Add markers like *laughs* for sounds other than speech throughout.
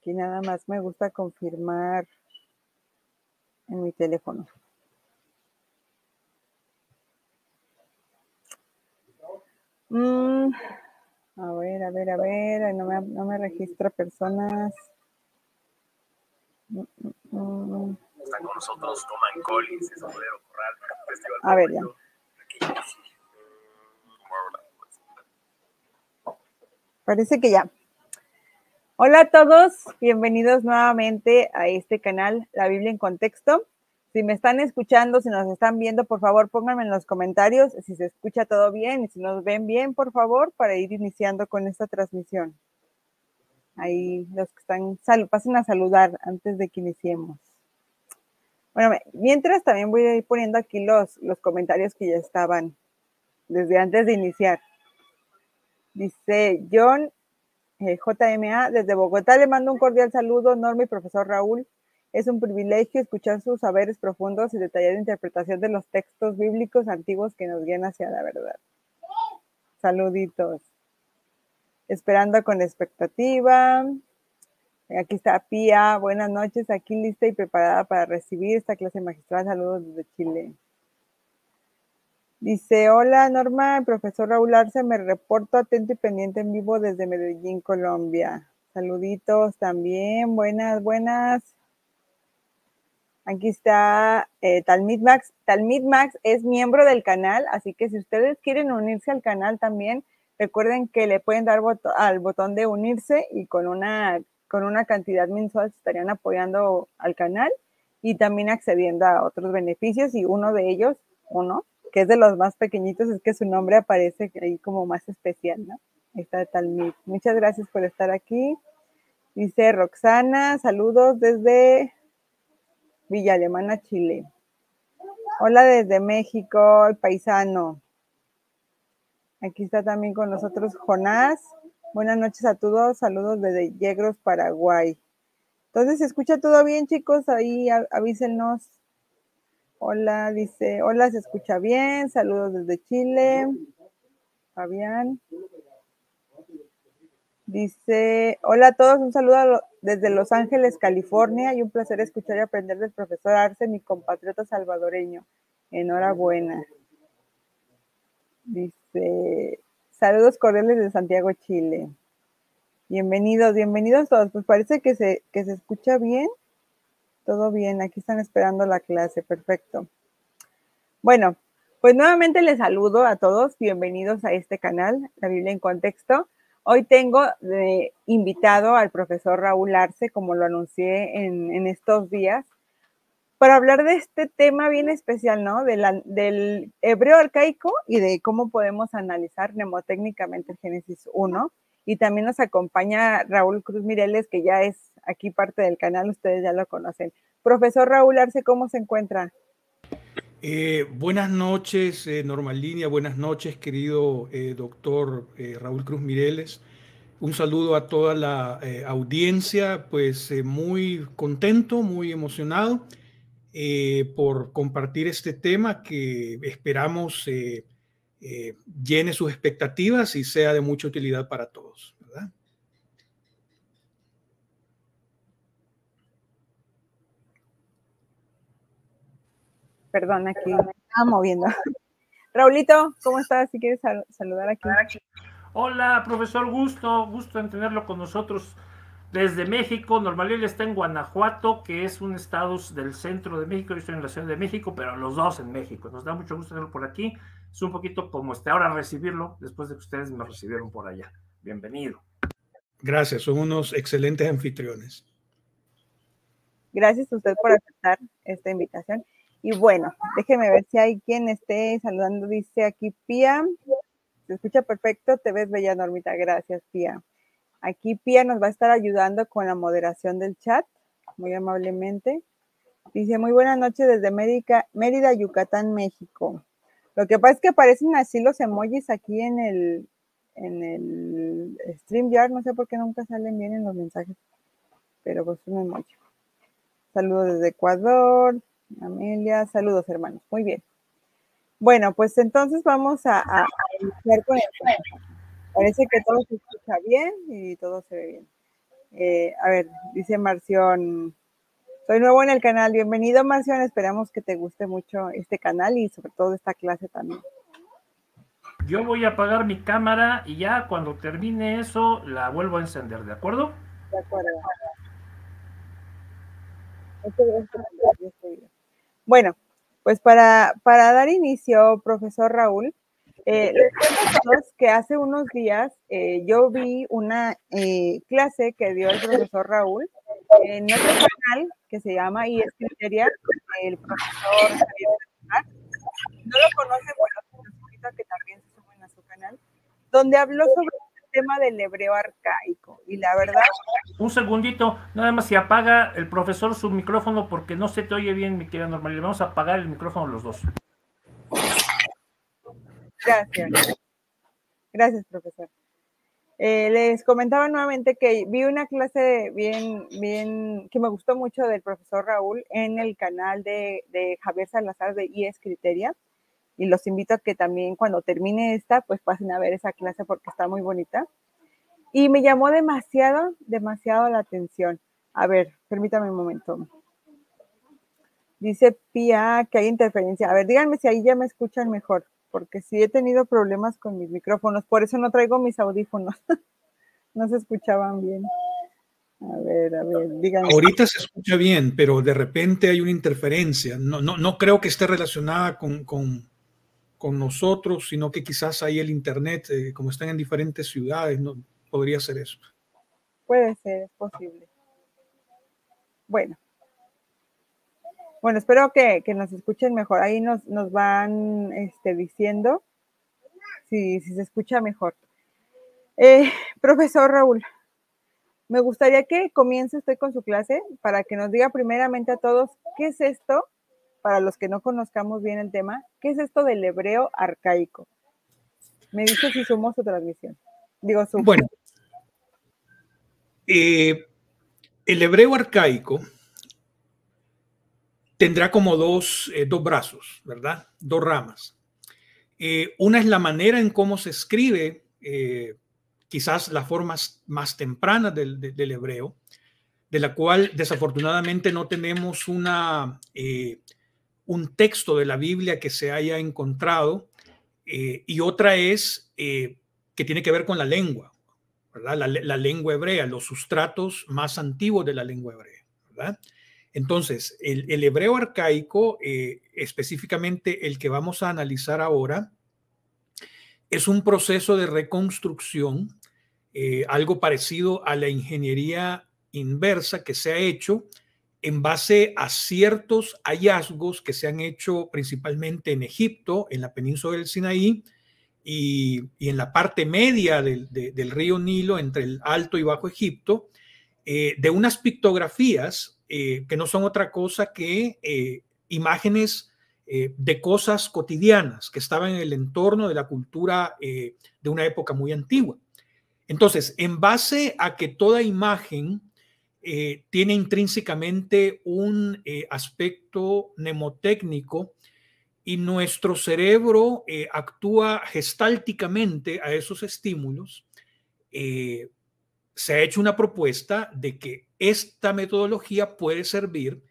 Aquí nada más me gusta confirmar en mi teléfono. Mm, a ver, a ver, a ver, no me, no registra personas. Mm, mm, Están con nosotros Toman Collins, es modelo corral, festival. A ver, ya. Pues, Parece que ya. Hola a todos, bienvenidos nuevamente a este canal, La Biblia en Contexto. Si me están escuchando, si nos están viendo, por favor pónganme en los comentarios si se escucha todo bien y si nos ven bien, por favor, para ir iniciando con esta transmisión. Ahí los que están, pasen a saludar antes de que iniciemos. Bueno, mientras también voy a ir poniendo aquí los, los comentarios que ya estaban desde antes de iniciar. Dice John eh, JMA. Desde Bogotá le mando un cordial saludo, Norma y profesor Raúl. Es un privilegio escuchar sus saberes profundos y detallada interpretación de los textos bíblicos antiguos que nos guían hacia la verdad. Saluditos. Esperando con expectativa. Aquí está Pía. Buenas noches. Aquí lista y preparada para recibir esta clase magistral. Saludos desde Chile. Dice, hola Norma, el profesor Raúl Arce, me reporto atento y pendiente en vivo desde Medellín, Colombia. Saluditos también, buenas, buenas. Aquí está eh, Talmid Max. Talmid Max es miembro del canal, así que si ustedes quieren unirse al canal también, recuerden que le pueden dar al botón de unirse y con una, con una cantidad mensual estarían apoyando al canal y también accediendo a otros beneficios y uno de ellos, uno, que es de los más pequeñitos, es que su nombre aparece ahí como más especial, ¿no? Ahí está Talmid. Muchas gracias por estar aquí. Dice Roxana, saludos desde Villa Alemana, Chile. Hola desde México, el paisano. Aquí está también con nosotros Jonás. Buenas noches a todos, saludos desde Yegros, Paraguay. Entonces, ¿se escucha todo bien, chicos? Ahí avísenos Hola, dice, hola, se escucha bien. Saludos desde Chile. Fabián. Dice, hola a todos, un saludo desde Los Ángeles, California, y un placer escuchar y aprender del profesor Arce, mi compatriota salvadoreño. Enhorabuena. Dice, saludos cordiales de Santiago, Chile. Bienvenidos, bienvenidos todos. Pues parece que se, que se escucha bien todo bien, aquí están esperando la clase, perfecto. Bueno, pues nuevamente les saludo a todos, bienvenidos a este canal, La Biblia en Contexto. Hoy tengo de invitado al profesor Raúl Arce, como lo anuncié en, estos días, para hablar de este tema bien especial, ¿no? del hebreo arcaico y de cómo podemos analizar mnemotécnicamente el Génesis 1. Y también nos acompaña Raúl Cruz Mireles, que ya es aquí parte del canal, ustedes ya lo conocen. Profesor Raúl Arce, ¿cómo se encuentra? Eh, buenas noches, eh, Norma Línea, buenas noches, querido eh, doctor Raúl Cruz Mireles. Un saludo a toda la audiencia, pues muy contento, muy emocionado por compartir este tema que esperamos eh, llene sus expectativas y sea de mucha utilidad para todos. ¿verdad? Perdón, aquí me estaba moviendo. Raulito, ¿cómo estás? Si quieres saludar aquí. Hola, profesor, gusto, gusto en tenerlo con nosotros desde México. Normalmente está en Guanajuato, que es un estado del centro de México. Yo estoy en la Ciudad de México, pero los dos en México. Nos da mucho gusto tenerlo por aquí es un poquito como este ahora recibirlo después de que ustedes me recibieron por allá. Bienvenido. Gracias, son unos excelentes anfitriones. Gracias a usted por aceptar esta invitación. Y bueno, déjeme ver si hay quien esté saludando. Dice aquí Pía, se escucha perfecto, te ves bella Normita. Gracias, Pía. Aquí Pía nos va a estar ayudando con la moderación del chat, muy amablemente. Dice, muy buenas noches desde Mérida Yucatán, México. Lo que pasa es que aparecen así los emojis aquí en el, en el StreamYard. No sé por qué nunca salen bien en los mensajes. Pero pues un emoji. Saludos desde Ecuador. Amelia, saludos hermanos. Muy bien. Bueno, pues entonces vamos a, a, iniciar con el Parece que todo se escucha bien y todo se ve bien. Eh, a ver, dice Marción, soy nuevo en el canal. Bienvenido, Marción. Esperamos que te guste mucho este canal y sobre todo esta clase también. Yo voy a apagar mi cámara y ya cuando termine eso la vuelvo a encender, ¿de acuerdo? De acuerdo. Bueno, pues para, para dar inicio, profesor Raúl, eh, les cuento que hace unos días eh, yo vi una eh, clase que dio el profesor Raúl en otro canal que se llama y es criteria *laughs* el profesor no lo es bueno, que también se en a su canal, donde habló sobre el este tema del hebreo arcaico y la verdad... Un segundito, nada más si apaga el profesor su micrófono porque no se te oye bien, mi querida le vamos a apagar el micrófono los dos. Gracias. Gracias, profesor. Eh, les comentaba nuevamente que vi una clase bien, bien, que me gustó mucho del profesor Raúl en el canal de, de Javier Salazar de IES Criteria. Y los invito a que también cuando termine esta, pues pasen a ver esa clase porque está muy bonita. Y me llamó demasiado, demasiado la atención. A ver, permítame un momento. Dice Pia que hay interferencia. A ver, díganme si ahí ya me escuchan mejor porque sí he tenido problemas con mis micrófonos, por eso no traigo mis audífonos. *laughs* no se escuchaban bien. A ver, a ver, díganme. Ahorita se escucha bien, pero de repente hay una interferencia. No, no, no creo que esté relacionada con, con, nosotros, sino que quizás ahí el Internet, eh, como están en diferentes ciudades, podría ser eso. Puede ser, es posible. Bueno, bueno, espero que, nos escuchen mejor. Ahí nos, nos van este, diciendo si, se escucha mejor. Eh, profesor Raúl, me gustaría que comience usted con su clase para que nos diga primeramente a todos qué es esto, para los que no conozcamos bien el tema, qué es esto del hebreo arcaico. Me dice si sumó su transmisión. Digo, su. Bueno, eh, el hebreo arcaico tendrá como dos, eh, dos brazos, ¿verdad? Dos ramas. Eh, una es la manera en cómo se escribe, eh, quizás las formas más tempranas del, hebreo, de la cual desafortunadamente no tenemos una, un texto de la Biblia que se haya encontrado, y otra es que tiene que ver con la lengua, ¿verdad? La, la lengua hebrea, los sustratos más antiguos de la lengua hebrea, ¿verdad? Entonces, el, hebreo arcaico, eh, específicamente el que vamos a analizar ahora, es un proceso de reconstrucción, eh, algo parecido a la ingeniería inversa que se ha hecho en base a ciertos hallazgos que se han hecho principalmente en Egipto, en la península del Sinaí y, en la parte media del, río Nilo, entre el Alto y Bajo Egipto, eh, de unas pictografías eh, que no son otra cosa que eh, imágenes eh, de cosas cotidianas que estaban en el entorno de la cultura de una época muy antigua. Entonces, en base a que toda imagen tiene intrínsecamente un aspecto mnemotécnico, y nuestro cerebro actúa gestálticamente a esos estímulos, se ha hecho una propuesta de que esta metodología puede servir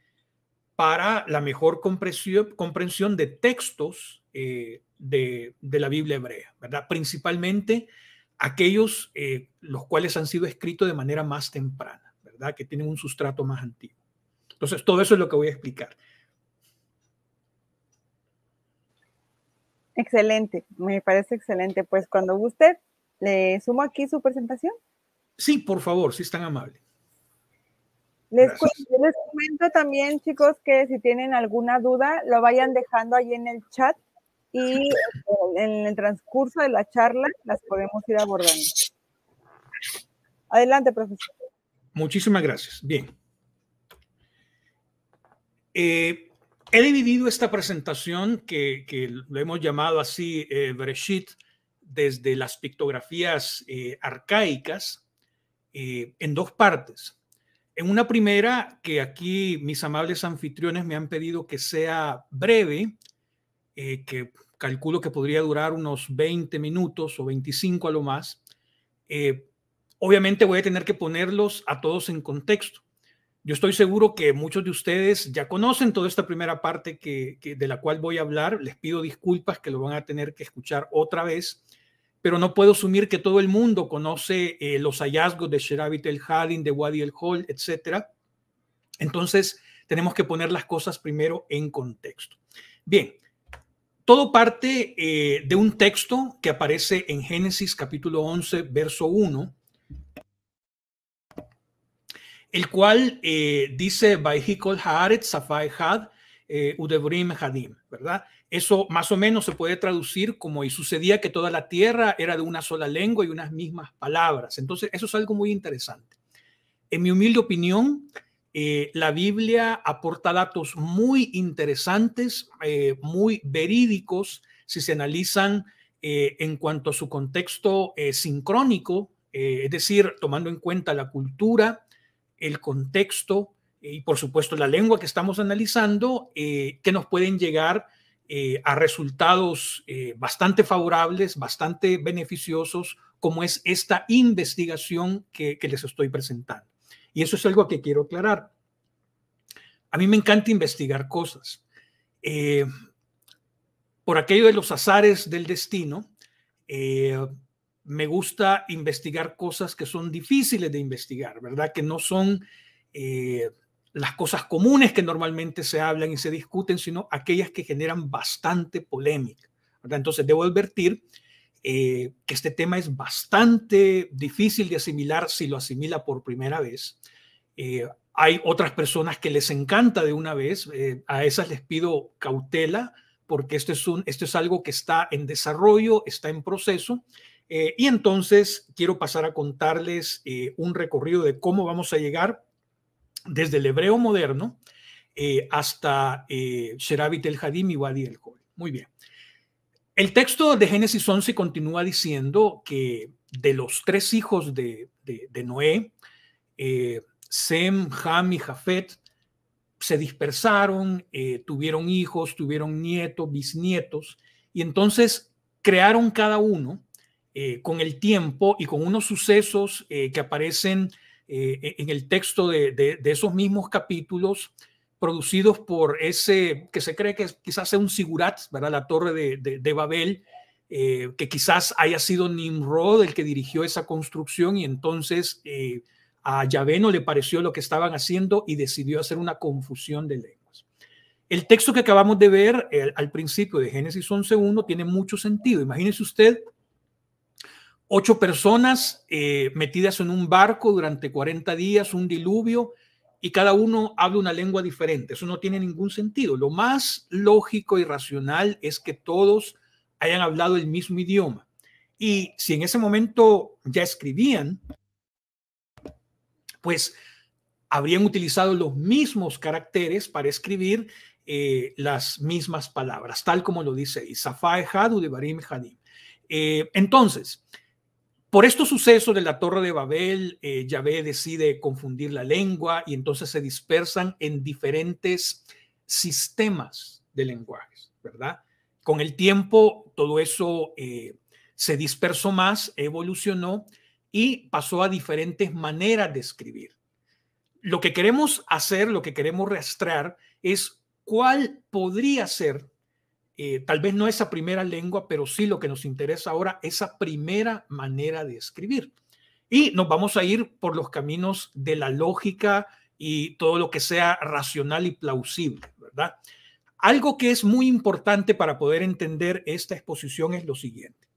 para la mejor comprensión de textos eh, de, la Biblia hebrea, ¿verdad? Principalmente aquellos eh, los cuales han sido escritos de manera más temprana, ¿verdad? Que tienen un sustrato más antiguo. Entonces, todo eso es lo que voy a explicar. Excelente, me parece excelente. Pues cuando usted le sumo aquí su presentación. Sí, por favor, si es tan amable. Les cuento, también, chicos, que si tienen alguna duda, lo vayan dejando ahí en el chat y eh, en el transcurso de la charla las podemos ir abordando. Adelante, profesor. Muchísimas gracias. Bien. Eh, he dividido esta presentación que, lo hemos llamado así, eh, desde las pictografías eh, arcaicas eh, en dos partes. En una primera, que aquí mis amables anfitriones me han pedido que sea breve, eh, que calculo que podría durar unos 20 minutos o 25 a lo más. Eh, obviamente voy a tener que ponerlos a todos en contexto. Yo estoy seguro que muchos de ustedes ya conocen toda esta primera parte que de la cual voy a hablar. Les pido disculpas que lo van a tener que escuchar otra vez pero no puedo asumir que todo el mundo conoce eh, los hallazgos de Sherabit el Hadin, de Wadi el Hol, etc. Entonces, tenemos que poner las cosas primero en contexto. Bien, todo parte eh, de un texto que aparece en Génesis capítulo 11, verso 1, el cual eh, dice, Vaihikol Haaret Safai Had Udebrim Hadim, ¿verdad? Eso más o menos se puede traducir como y sucedía que toda la tierra era de una sola lengua y unas mismas palabras. Entonces, eso es algo muy interesante. En mi humilde opinión, eh, la Biblia aporta datos muy interesantes, eh, muy verídicos, si se analizan eh, en cuanto a su contexto sincrónico, es decir, tomando en cuenta la cultura, el contexto y por supuesto la lengua que estamos analizando, que nos pueden llegar eh, a resultados eh, bastante favorables, bastante beneficiosos, como es esta investigación que, les estoy presentando. Y eso es algo que quiero aclarar. A mí me encanta investigar cosas. Eh, por aquello de los azares del destino, me gusta investigar cosas que son difíciles de investigar, ¿verdad? Que no son las cosas comunes que normalmente se hablan y se discuten, sino aquellas que generan bastante polémica. Entonces, debo advertir eh, que este tema es bastante difícil de asimilar si lo asimila por primera vez. Eh, hay otras personas que les encanta de una vez, eh, a esas les pido cautela porque esto es, un, esto es algo que está en desarrollo, está en proceso. y entonces quiero pasar a contarles un recorrido de cómo vamos a llegar desde el hebreo moderno eh, hasta eh, el Hadim y Wadi el Muy bien. El texto de Génesis 11 continúa diciendo que de los tres hijos de, Noé, eh, Sem, Ham y Jafet, se dispersaron, eh, tuvieron hijos, tuvieron nietos, bisnietos, y entonces crearon cada uno con el tiempo y con unos sucesos que aparecen eh, e-, en el texto de, esos mismos capítulos producidos por ese que se cree que quizás sea un sigurat, ¿verdad? la torre de, Babel, eh, que quizás haya sido Nimrod el que dirigió esa construcción y entonces eh, a Yahvé no le pareció lo que estaban haciendo y decidió hacer una confusión de lenguas. El texto que acabamos de ver al principio de Génesis 11.1 tiene mucho sentido. Imagínese usted Ocho personas eh, metidas en un barco durante 40 días, un diluvio, y cada uno habla una lengua diferente. Eso no tiene ningún sentido. Lo más lógico y racional es que todos hayan hablado el mismo idioma. Y si en ese momento ya escribían, pues habrían utilizado los mismos caracteres para escribir eh, las mismas palabras, tal como lo dice Isafá Ejadu de Barim Hadim. Eh, entonces, por estos sucesos de la Torre de Babel, eh, Yahvé decide confundir la lengua y entonces se dispersan en diferentes sistemas de lenguajes, ¿verdad? Con el tiempo, todo eso eh, se dispersó más, evolucionó y pasó a diferentes maneras de escribir. Lo que queremos hacer, lo que queremos rastrear es cuál podría ser eh, tal vez no esa primera lengua, pero sí lo que nos interesa ahora, esa primera manera de escribir. Y nos vamos a ir por los caminos de la lógica y todo lo que sea racional y plausible, ¿verdad? Algo que es muy importante para poder entender esta exposición es lo siguiente.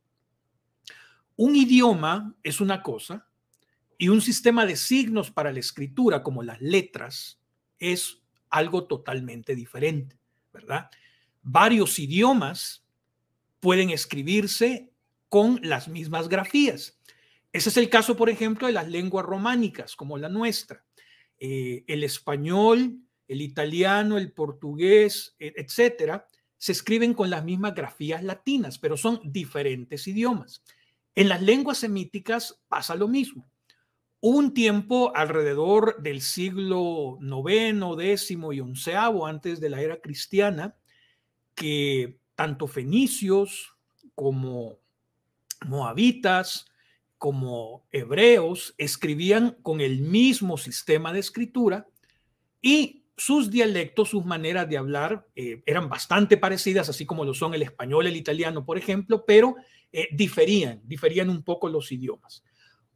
Un idioma es una cosa y un sistema de signos para la escritura, como las letras, es algo totalmente diferente, ¿verdad? varios idiomas pueden escribirse con las mismas grafías. Ese es el caso, por ejemplo, de las lenguas románicas, como la nuestra. Eh, el español, el italiano, el portugués, e, etcétera, se escriben con las mismas grafías latinas, pero son diferentes idiomas. En las lenguas semíticas pasa lo mismo. un tiempo alrededor del siglo IX, X y XI antes de la era cristiana que tanto fenicios como moabitas, como hebreos, escribían con el mismo sistema de escritura y sus dialectos, sus maneras de hablar eh, eran bastante parecidas, así como lo son el español, el italiano, por ejemplo, pero eh, diferían, diferían un poco los idiomas.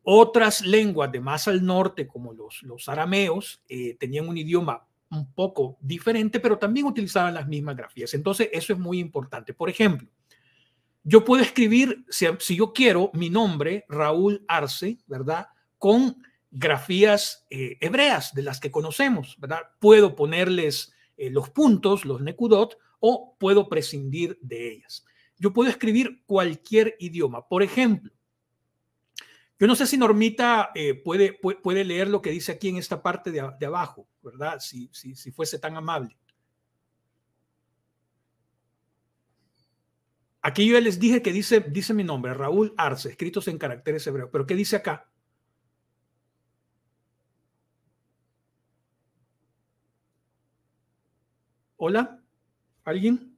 Otras lenguas de más al norte, como los, los arameos, eh, tenían un idioma un poco diferente, pero también utilizaban las mismas grafías. Entonces, eso es muy importante. Por ejemplo, yo puedo escribir, si, yo quiero, mi nombre, Raúl Arce, ¿verdad? Con grafías eh, hebreas de las que conocemos, ¿verdad? Puedo ponerles eh, los puntos, los nekudot, o puedo prescindir de ellas. Yo puedo escribir cualquier idioma. Por ejemplo, yo no sé si Normita eh, puede, puede, leer lo que dice aquí en esta parte de abajo. ¿verdad? Si, si, si fuese tan amable. Aquí yo les dije que dice, dice mi nombre, Raúl Arce, escritos en caracteres hebreos. Pero ¿qué dice acá? Hola, ¿alguien?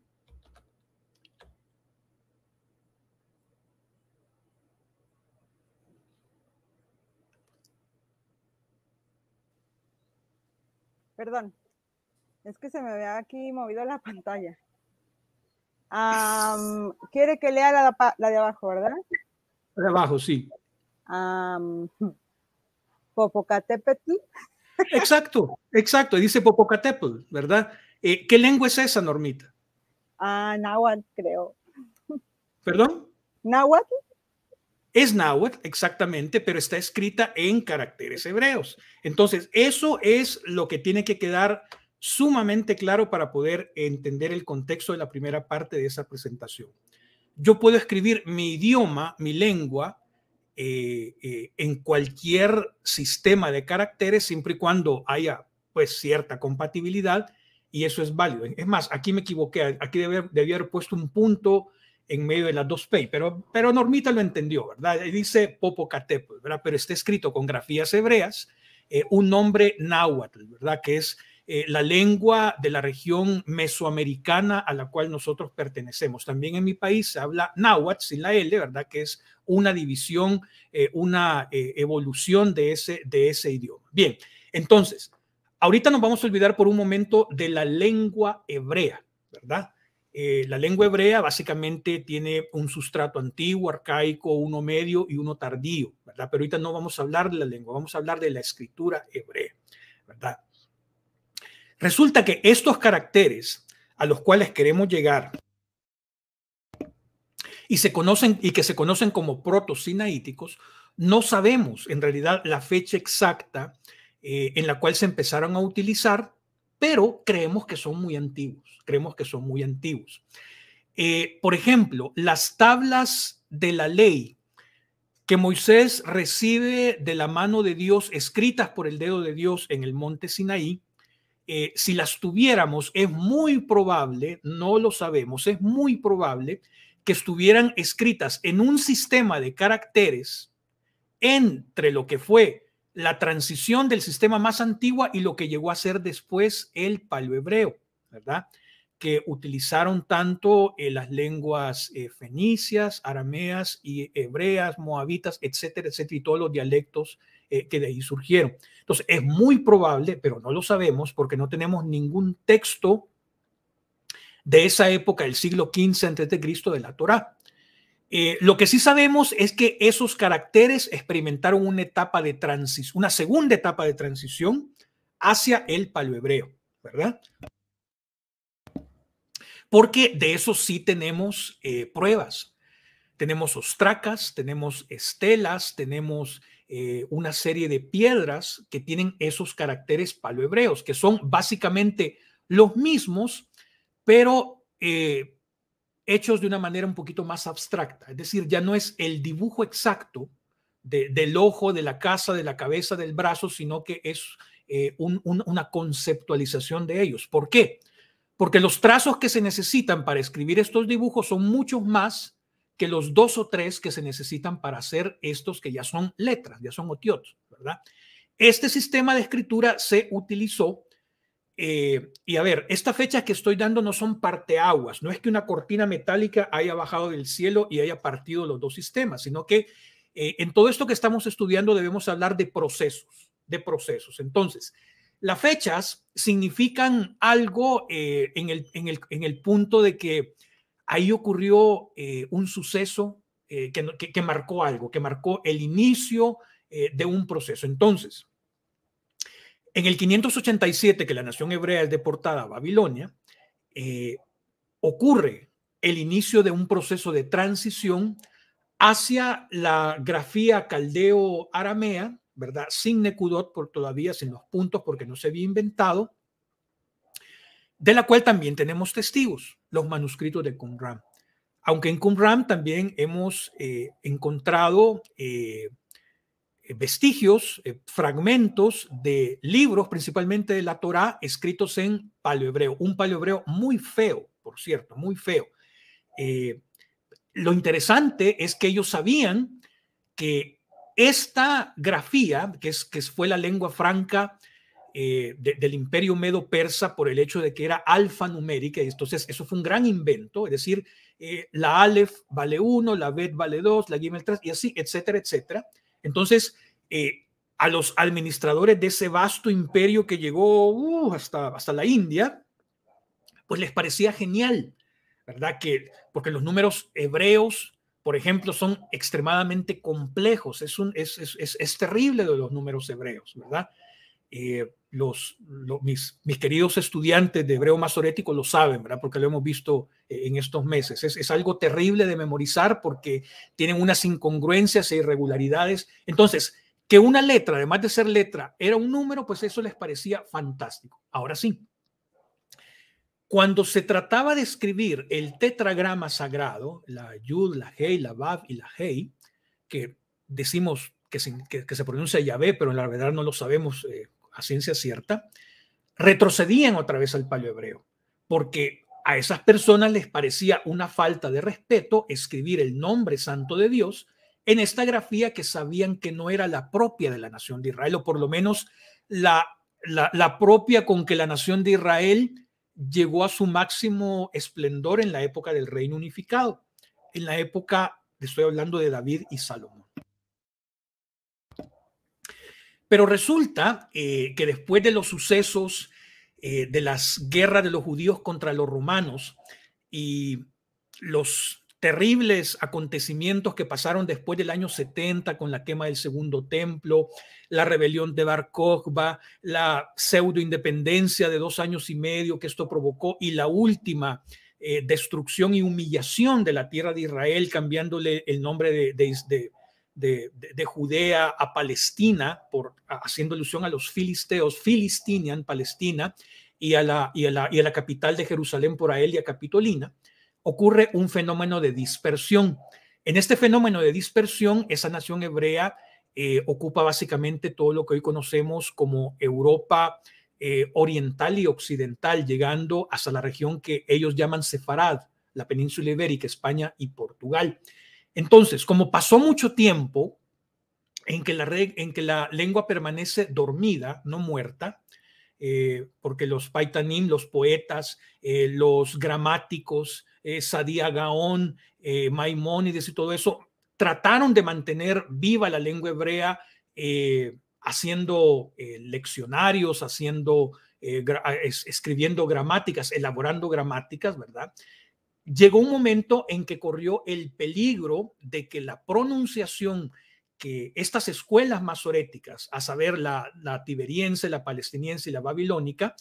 Perdón, es que se me había aquí movido la *laughs* pantalla. ¿Quiere que lea la, de abajo, verdad? La de abajo, sí. Um, *laughs* Popocatépetl. Exacto, exacto. Dice Popocatépetl, ¿verdad? Eh, ¿Qué lengua es esa, Normita? Ah, náhuatl, creo. ¿Perdón? Náhuatl. Es náhuatl, exactamente, pero está escrita en caracteres hebreos. Entonces, eso es lo que tiene que quedar sumamente claro para poder entender el contexto de la primera parte de esa presentación. Yo puedo escribir mi idioma, mi lengua, eh, eh, en cualquier sistema de caracteres, siempre y cuando haya pues cierta compatibilidad, y eso es válido. Es más, aquí me equivoqué, aquí debí haber puesto un punto en medio de las dos P, pero, Normita lo entendió, ¿verdad? Dice Popocatépetl, ¿verdad? Pero está escrito con grafías hebreas, eh, un nombre náhuatl, ¿verdad? Que es eh, la lengua de la región mesoamericana a la cual nosotros pertenecemos. También en mi país se habla náhuatl sin la L, ¿verdad? Que es una división, eh, una evolución de ese, de ese idioma. Bien, entonces, ahorita nos vamos a olvidar por un momento de la lengua hebrea, ¿verdad? Eh, la lengua hebrea básicamente tiene un sustrato antiguo, arcaico, uno medio y uno tardío, ¿verdad? Pero ahorita no vamos a hablar de la lengua, vamos a hablar de la escritura hebrea, ¿verdad? Resulta que estos caracteres a los cuales queremos llegar y, se conocen, y que se conocen como protosinaíticos, no sabemos en realidad la fecha exacta eh, en la cual se empezaron a utilizar pero creemos que son muy antiguos, creemos que son muy antiguos. Eh, por ejemplo, las tablas de la ley que Moisés recibe de la mano de Dios, escritas por el dedo de Dios en el monte Sinaí, eh, si las tuviéramos, es muy probable, no lo sabemos, es muy probable que estuvieran escritas en un sistema de caracteres entre lo que fue la transición del sistema más antigua y lo que llegó a ser después el hebreo ¿verdad? Que utilizaron tanto eh, las lenguas eh, fenicias, arameas y hebreas, moabitas, etcétera, etcétera, y todos los dialectos eh, que de ahí surgieron. Entonces, es muy probable, pero no lo sabemos porque no tenemos ningún texto de esa época, del siglo XV antes de Cristo, de la Torá. Eh, lo que sí sabemos es que esos caracteres experimentaron una etapa de transición, una segunda etapa de transición hacia el hebreo, ¿verdad? Porque de eso sí tenemos eh, pruebas. Tenemos ostracas, tenemos estelas, tenemos eh, una serie de piedras que tienen esos caracteres hebreos, que son básicamente los mismos, pero hechos de una manera un poquito más abstracta. Es decir, ya no es el dibujo exacto del ojo, de la casa, de la cabeza, del brazo, sino que es eh, una conceptualización de ellos. ¿Por qué? Porque los trazos que se necesitan para escribir estos dibujos son muchos más que los dos o tres que se necesitan para hacer estos que ya son letras, ya son otiotos, ¿verdad? Este sistema de escritura se utilizó eh, y a ver, estas fechas que estoy dando no son parteaguas, no es que una cortina metálica haya bajado del cielo y haya partido los dos sistemas, sino que eh, en todo esto que estamos estudiando debemos hablar de procesos, de procesos. Entonces, las fechas significan algo eh, en, el, punto de que ahí ocurrió un suceso que, marcó algo, que marcó el inicio de un proceso. Entonces, en el 587, que la nación hebrea es deportada a Babilonia, eh, ocurre el inicio de un proceso de transición hacia la grafía caldeo-aramea, ¿verdad? Sin Nekudot, por todavía sin los puntos, porque no se había inventado, de la cual también tenemos testigos, los manuscritos de Qumran. Aunque en Qumran también hemos eh, encontrado eh, eh, vestigios, eh, fragmentos de libros, principalmente de la Torá, escritos en paleohebreo. Un paleohebreo muy feo, por cierto, muy feo. Eh, lo interesante es que ellos sabían que esta grafía, que, es, que fue la lengua franca del imperio medo-persa por el hecho de que era alfanumérica, y entonces eso fue un gran invento, es decir, la Aleph vale 1, la Bet vale 2, la Gimel 3, y así, etcétera, etcétera entonces, eh, a los administradores de ese vasto imperio que llegó uh, hasta, hasta la India, pues les parecía genial, ¿verdad? Que, porque los números hebreos, por ejemplo, son extremadamente complejos, es, un, es, es, terrible de los números hebreos, ¿verdad? Eh, los, mis, queridos estudiantes de hebreo masorético lo saben, ¿verdad? Porque lo hemos visto eh, en estos meses. Es, algo terrible de memorizar porque tienen unas incongruencias e irregularidades. Entonces, que una letra, además de ser letra, era un número, pues eso les parecía fantástico. Ahora sí, cuando se trataba de escribir el tetragrama sagrado, la Yud, la Hei, la bab y la Hei, que decimos que se, se pronuncia Yahvé, pero en la verdad no lo sabemos eh, ciencia cierta, retrocedían otra vez al palio hebreo, porque a esas personas les parecía una falta de respeto escribir el nombre santo de Dios en esta grafía que sabían que no era la propia de la nación de Israel, o por lo menos la, la, la propia con que la nación de Israel llegó a su máximo esplendor en la época del reino unificado, en la época, estoy hablando de David y Salomón. Pero resulta eh, que después de los sucesos eh, de las guerras de los judíos contra los romanos y los terribles acontecimientos que pasaron después del año 70 con la quema del segundo templo, la rebelión de Bar Kokhba, la independencia de dos años y medio que esto provocó y la última eh, destrucción y humillación de la tierra de Israel cambiándole el nombre de, de, de, Judea a Palestina, por, haciendo alusión a los filisteos, filistinian, Palestina, y a, la, y, a la, a capital de Jerusalén por Aelia Capitolina, ocurre un fenómeno de dispersión. En este fenómeno de dispersión, esa nación hebrea eh, ocupa básicamente todo lo que hoy conocemos como Europa eh, oriental y occidental, llegando hasta la región que ellos llaman Sefarad, la península ibérica, España y Portugal. Entonces, como pasó mucho tiempo en que la, lengua permanece dormida, no muerta, eh, porque los paitanim, los poetas, eh, los gramáticos, eh, Sadia Gaón, Maimónides y todo eso, trataron de mantener viva la lengua hebrea haciendo leccionarios, haciendo, escribiendo gramáticas, elaborando gramáticas, ¿verdad? llegó un momento en que corrió el peligro de que la pronunciación que estas escuelas masoréticas, a saber, la, la tiberiense, la palestiniense y la babilónica,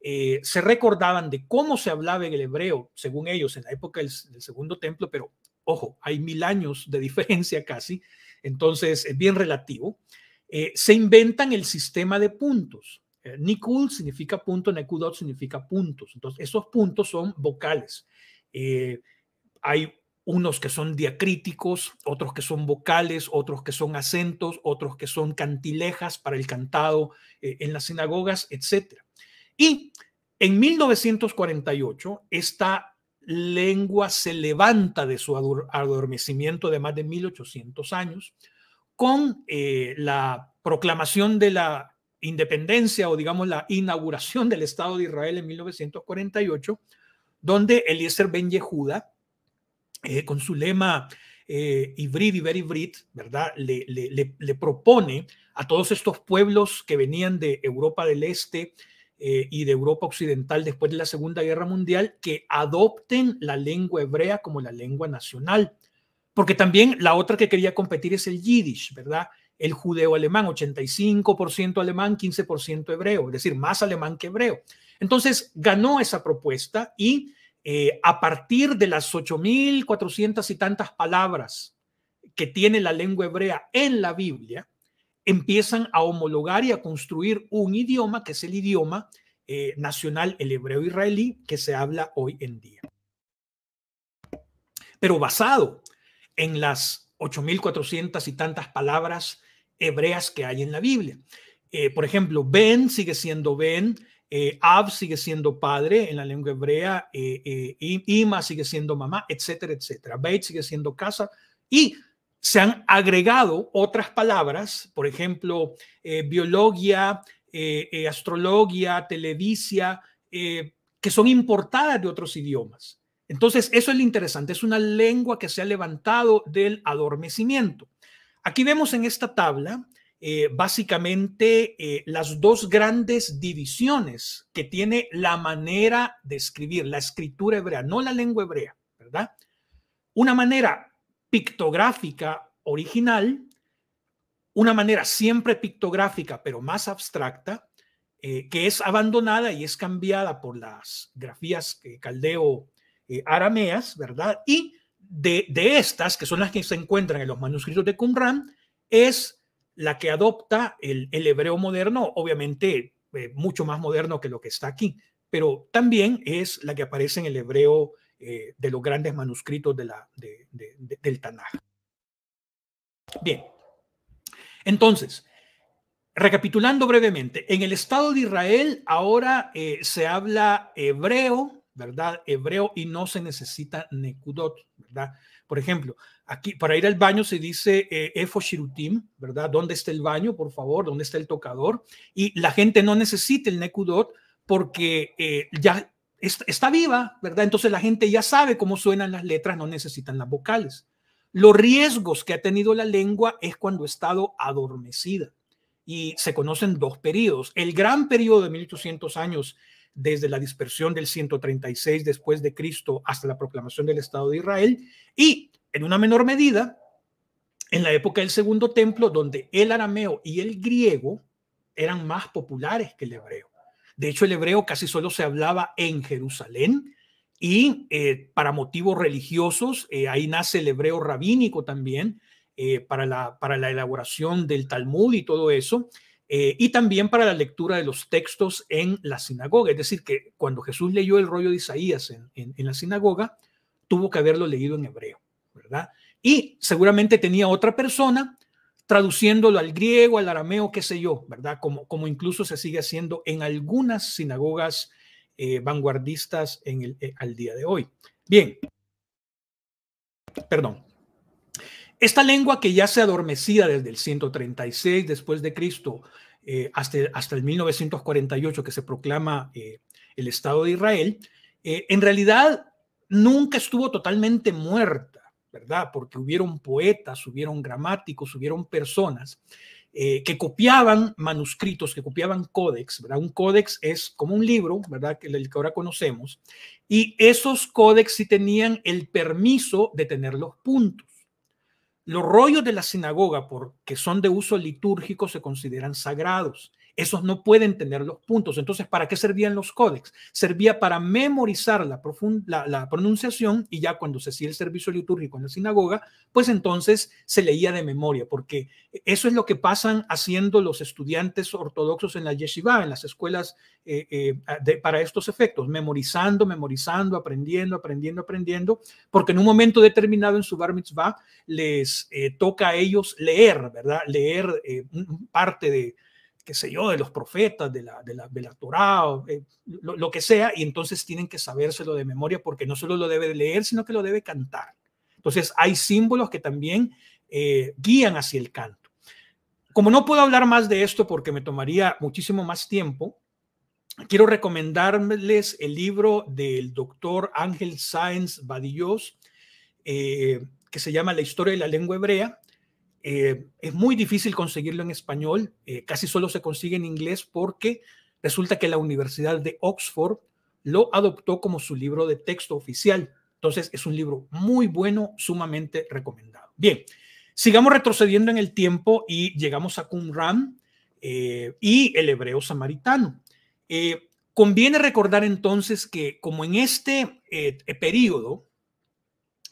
eh, se recordaban de cómo se hablaba en el hebreo, según ellos, en la época del, Segundo Templo, pero ojo, hay mil años de *laughs* diferencia casi, entonces es bien relativo. Eh, se inventan el sistema de puntos. Eh, Nikul significa punto, Nekudot significa puntos. Entonces, esos puntos son vocales. Eh, hay unos que son diacríticos, otros que son vocales, otros que son acentos, otros que son cantilejas para el cantado eh, en las sinagogas, etc. Y en 1948, esta lengua se levanta de su adormecimiento de más de 1800 años con eh, la proclamación de la independencia o digamos la inauguración del Estado de Israel en 1948 donde Eliezer Ben Yehuda, eh, con su lema eh, Ibrid y ¿verdad? Le, propone a todos estos pueblos que venían de Europa del Este eh, y de Europa Occidental después de la Segunda Guerra Mundial que adopten la lengua hebrea como la lengua nacional. Porque también la otra que quería competir es el yiddish, ¿verdad? El judeo alemán, 85% alemán, 15% hebreo, es decir, más alemán que hebreo. Entonces, ganó esa propuesta y eh, a partir de las 8.400 y tantas palabras que tiene la lengua hebrea en la Biblia, empiezan a homologar y a construir un idioma que es el idioma eh, nacional, el hebreo israelí, que se habla hoy en día. Pero basado en las 8.400 y tantas palabras hebreas que hay en la Biblia. Eh, por ejemplo, Ben sigue siendo Ben, eh, Av sigue siendo padre en la lengua hebrea, eh, eh, Ima sigue siendo mamá, etcétera, etcétera. Beit sigue siendo casa y se han agregado otras palabras, por ejemplo, biología, astrología, televisia, que son importadas de otros idiomas. Entonces, eso es lo interesante, es una lengua que se ha levantado del adormecimiento. Aquí vemos en esta tabla eh, básicamente eh, las dos grandes divisiones que tiene la manera de escribir, la escritura hebrea, no la lengua hebrea, ¿verdad? Una manera pictográfica original, una manera siempre pictográfica, pero más abstracta, eh, que es abandonada y es cambiada por las grafías caldeo-arameas, ¿verdad? Y de, de, estas, que son las que se encuentran en los manuscritos de Qumran, es la que adopta el, hebreo moderno, obviamente eh, mucho más moderno que lo que está aquí, pero también es la que aparece en el hebreo eh, de los grandes manuscritos de la, del Tanaj. Bien, entonces, recapitulando brevemente, en el Estado de Israel ahora eh, se habla hebreo, ¿verdad? Hebreo y no se necesita Nekudot, ¿verdad? Por ejemplo, aquí para ir al baño se dice eh, Efo Shirutim, ¿verdad? ¿Dónde está el baño, por favor? ¿Dónde está el tocador? Y la gente no necesita el Nekudot porque eh, ya está, está viva, ¿verdad? Entonces la gente ya sabe cómo suenan las letras, no necesitan las vocales. Los riesgos que ha tenido la lengua es cuando ha estado adormecida y se conocen dos periodos. El gran periodo de 1800 años desde la dispersión del 136 después de Cristo hasta la proclamación del Estado de Israel y en una menor medida en la época del Segundo Templo donde el arameo y el griego eran más populares que el hebreo. De hecho, el hebreo casi solo se hablaba en Jerusalén y eh, para motivos religiosos, eh, ahí nace el hebreo rabínico también eh, para, la, para la elaboración del Talmud y todo eso. Eh, y también para la lectura de los textos en la sinagoga. Es decir, que cuando Jesús leyó el rollo de Isaías en, la sinagoga, tuvo que haberlo leído en hebreo, ¿verdad? Y seguramente tenía otra persona traduciéndolo al griego, al arameo, qué sé yo, ¿verdad? Como, como incluso se sigue haciendo en algunas sinagogas eh, vanguardistas eh, al día de hoy. Bien, perdón, esta lengua que ya se adormecía desde el 136 después de Cristo eh, hasta, hasta el 1948 que se proclama eh, el Estado de Israel, eh, en realidad nunca estuvo totalmente muerta, ¿verdad? Porque hubieron poetas, hubieron gramáticos, hubieron personas que copiaban manuscritos, que copiaban códex, ¿verdad? Un códex es como un libro, ¿verdad? que el que ahora conocemos, y esos códex sí tenían el permiso de tener los puntos. Los rollos de la sinagoga, porque son de uso litúrgico, se consideran sagrados. Esos no pueden tener los puntos. Entonces, ¿para qué servían los códex? Servía para memorizar la, pronunciación y ya cuando se hacía el servicio litúrgico en la sinagoga, pues entonces se leía de memoria, porque eso es lo que pasan haciendo los estudiantes ortodoxos en la yeshiva, en las escuelas eh, eh, para estos efectos, memorizando, memorizando, aprendiendo, aprendiendo, aprendiendo, porque en un momento determinado en su bar mitzvah les eh, toca a ellos leer, ¿verdad? Leer parte de qué sé yo, de los profetas, de la, de la, Torah, eh, lo, que sea, y entonces tienen que sabérselo de memoria porque no solo lo debe leer, sino que lo debe cantar. Entonces hay símbolos que también eh, guían hacia el canto. Como no puedo hablar más de esto porque me tomaría muchísimo más tiempo, quiero recomendarles el libro del doctor Ángel Sáenz Badillos, eh, que se llama La historia de la lengua hebrea. Eh, es muy difícil conseguirlo en español, eh, casi solo se consigue en inglés porque resulta que la Universidad de Oxford lo adoptó como su libro de texto oficial. Entonces es un libro muy bueno, sumamente recomendado. Bien, sigamos retrocediendo en el tiempo y llegamos a Qumran eh, y el hebreo samaritano. conviene recordar entonces que como en este periodo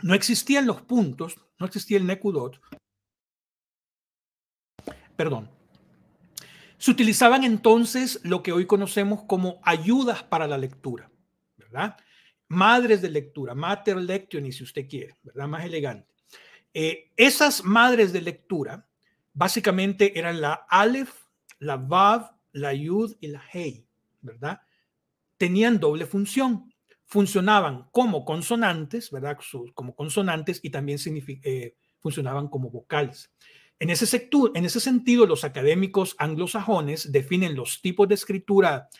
no existían los puntos, no existía el Nekudot, perdón. Se utilizaban entonces lo que hoy conocemos como ayudas para la lectura, ¿verdad? Madres de lectura, mater y si usted quiere, ¿verdad? Más elegante. Eh, esas madres de lectura básicamente eran la alef, la Vav, la Yud y la hey, ¿verdad? Tenían doble función. Funcionaban como consonantes, ¿verdad? Como consonantes y también eh, funcionaban como vocales. En ese, sentido, los académicos anglosajones definen los tipos de escritura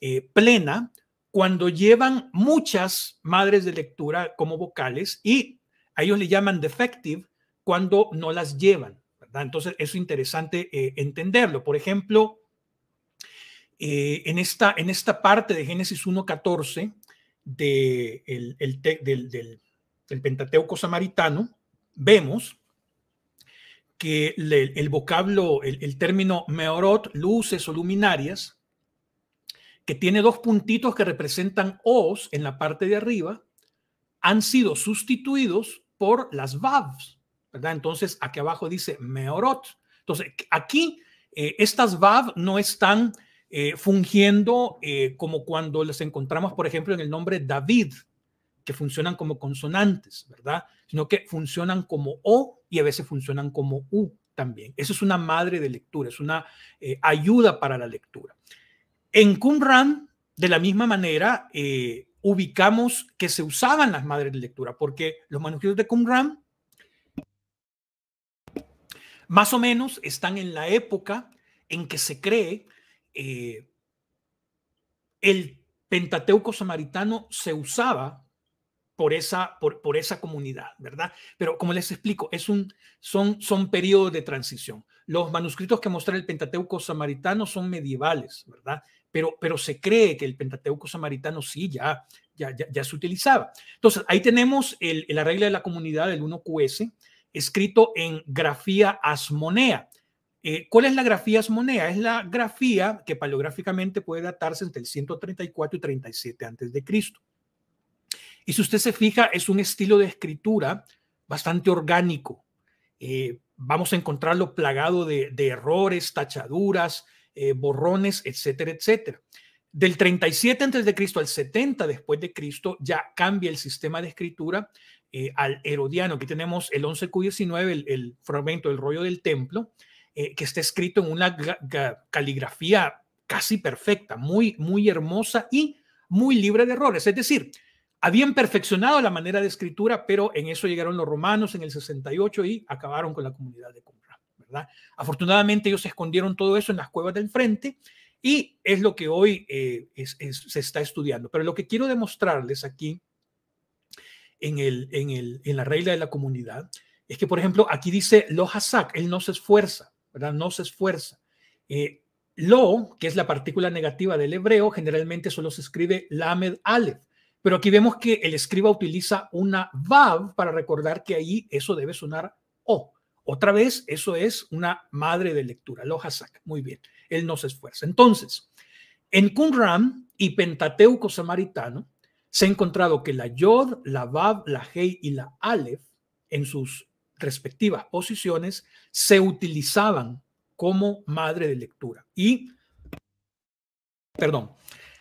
eh, plena cuando llevan muchas madres de lectura como vocales y a ellos le llaman defective cuando no las llevan. Entonces, es interesante eh, entenderlo. Por ejemplo, eh, en, esta, en esta parte de Génesis 1.14 de del Pentateuco samaritano, vemos que el, vocablo, el, término meorot, luces o luminarias, que tiene dos puntitos que representan os en la parte de arriba, han sido sustituidos por las vavs, ¿verdad? Entonces, aquí abajo dice meorot. Entonces, aquí eh, estas Vavs no están eh, fungiendo eh, como cuando las encontramos, por ejemplo, en el nombre David, que funcionan como consonantes, ¿verdad? Sino que funcionan como O y a veces funcionan como U también. Eso es una madre de lectura, es una eh, ayuda para la lectura. En Qumran, de la misma manera, eh, ubicamos que se usaban las madres de lectura, porque los manuscritos de Qumran más o menos están en la época en que se cree eh, el Pentateuco samaritano se usaba por esa, por, esa comunidad, ¿verdad? Pero como les explico, es un, son, son periodos de transición. Los manuscritos que muestra el Pentateuco samaritano son medievales, ¿verdad? Pero, pero se cree que el Pentateuco samaritano sí ya, ya, ya, se utilizaba. Entonces, ahí tenemos el, la regla de la comunidad del 1QS, escrito en grafía asmonea. Eh, ¿Cuál es la grafía asmonea? Es la grafía que paleográficamente puede datarse entre el 134 y 37 antes de Cristo. Y si usted se fija, es un estilo de escritura bastante orgánico. Eh, vamos a encontrarlo plagado de, errores, tachaduras, eh, borrones, etcétera, etcétera. Del 37 antes de Cristo al 70 después de Cristo ya cambia el sistema de escritura eh, al herodiano. Aquí tenemos el 11 Q19, el, el fragmento del rollo del templo, que está escrito en una caligrafía casi perfecta, muy, muy hermosa y muy libre de errores. Es decir, habían perfeccionado la manera de escritura, pero en eso llegaron los romanos en el 68 y acabaron con la comunidad de Qumran, ¿verdad? Afortunadamente ellos escondieron todo eso en las cuevas del frente y es lo que hoy eh, se está estudiando. Pero lo que quiero demostrarles aquí en, el, en, la regla de la comunidad es que, por ejemplo, aquí dice lo hasak, él no se esfuerza, ¿verdad? No se esfuerza. Eh, lo, que es la partícula negativa del hebreo, generalmente solo se escribe lamed aleph. Pero aquí vemos que el escriba utiliza una vav para recordar que ahí eso debe sonar o. Otra vez, eso es una madre de lectura, lo hasak. Muy bien, él no se esfuerza. Entonces, en Qumran y Pentateuco samaritano se ha encontrado que la Yod, la Vav, la Hei y la Aleph en sus respectivas posiciones se utilizaban como madre de lectura. Y, perdón,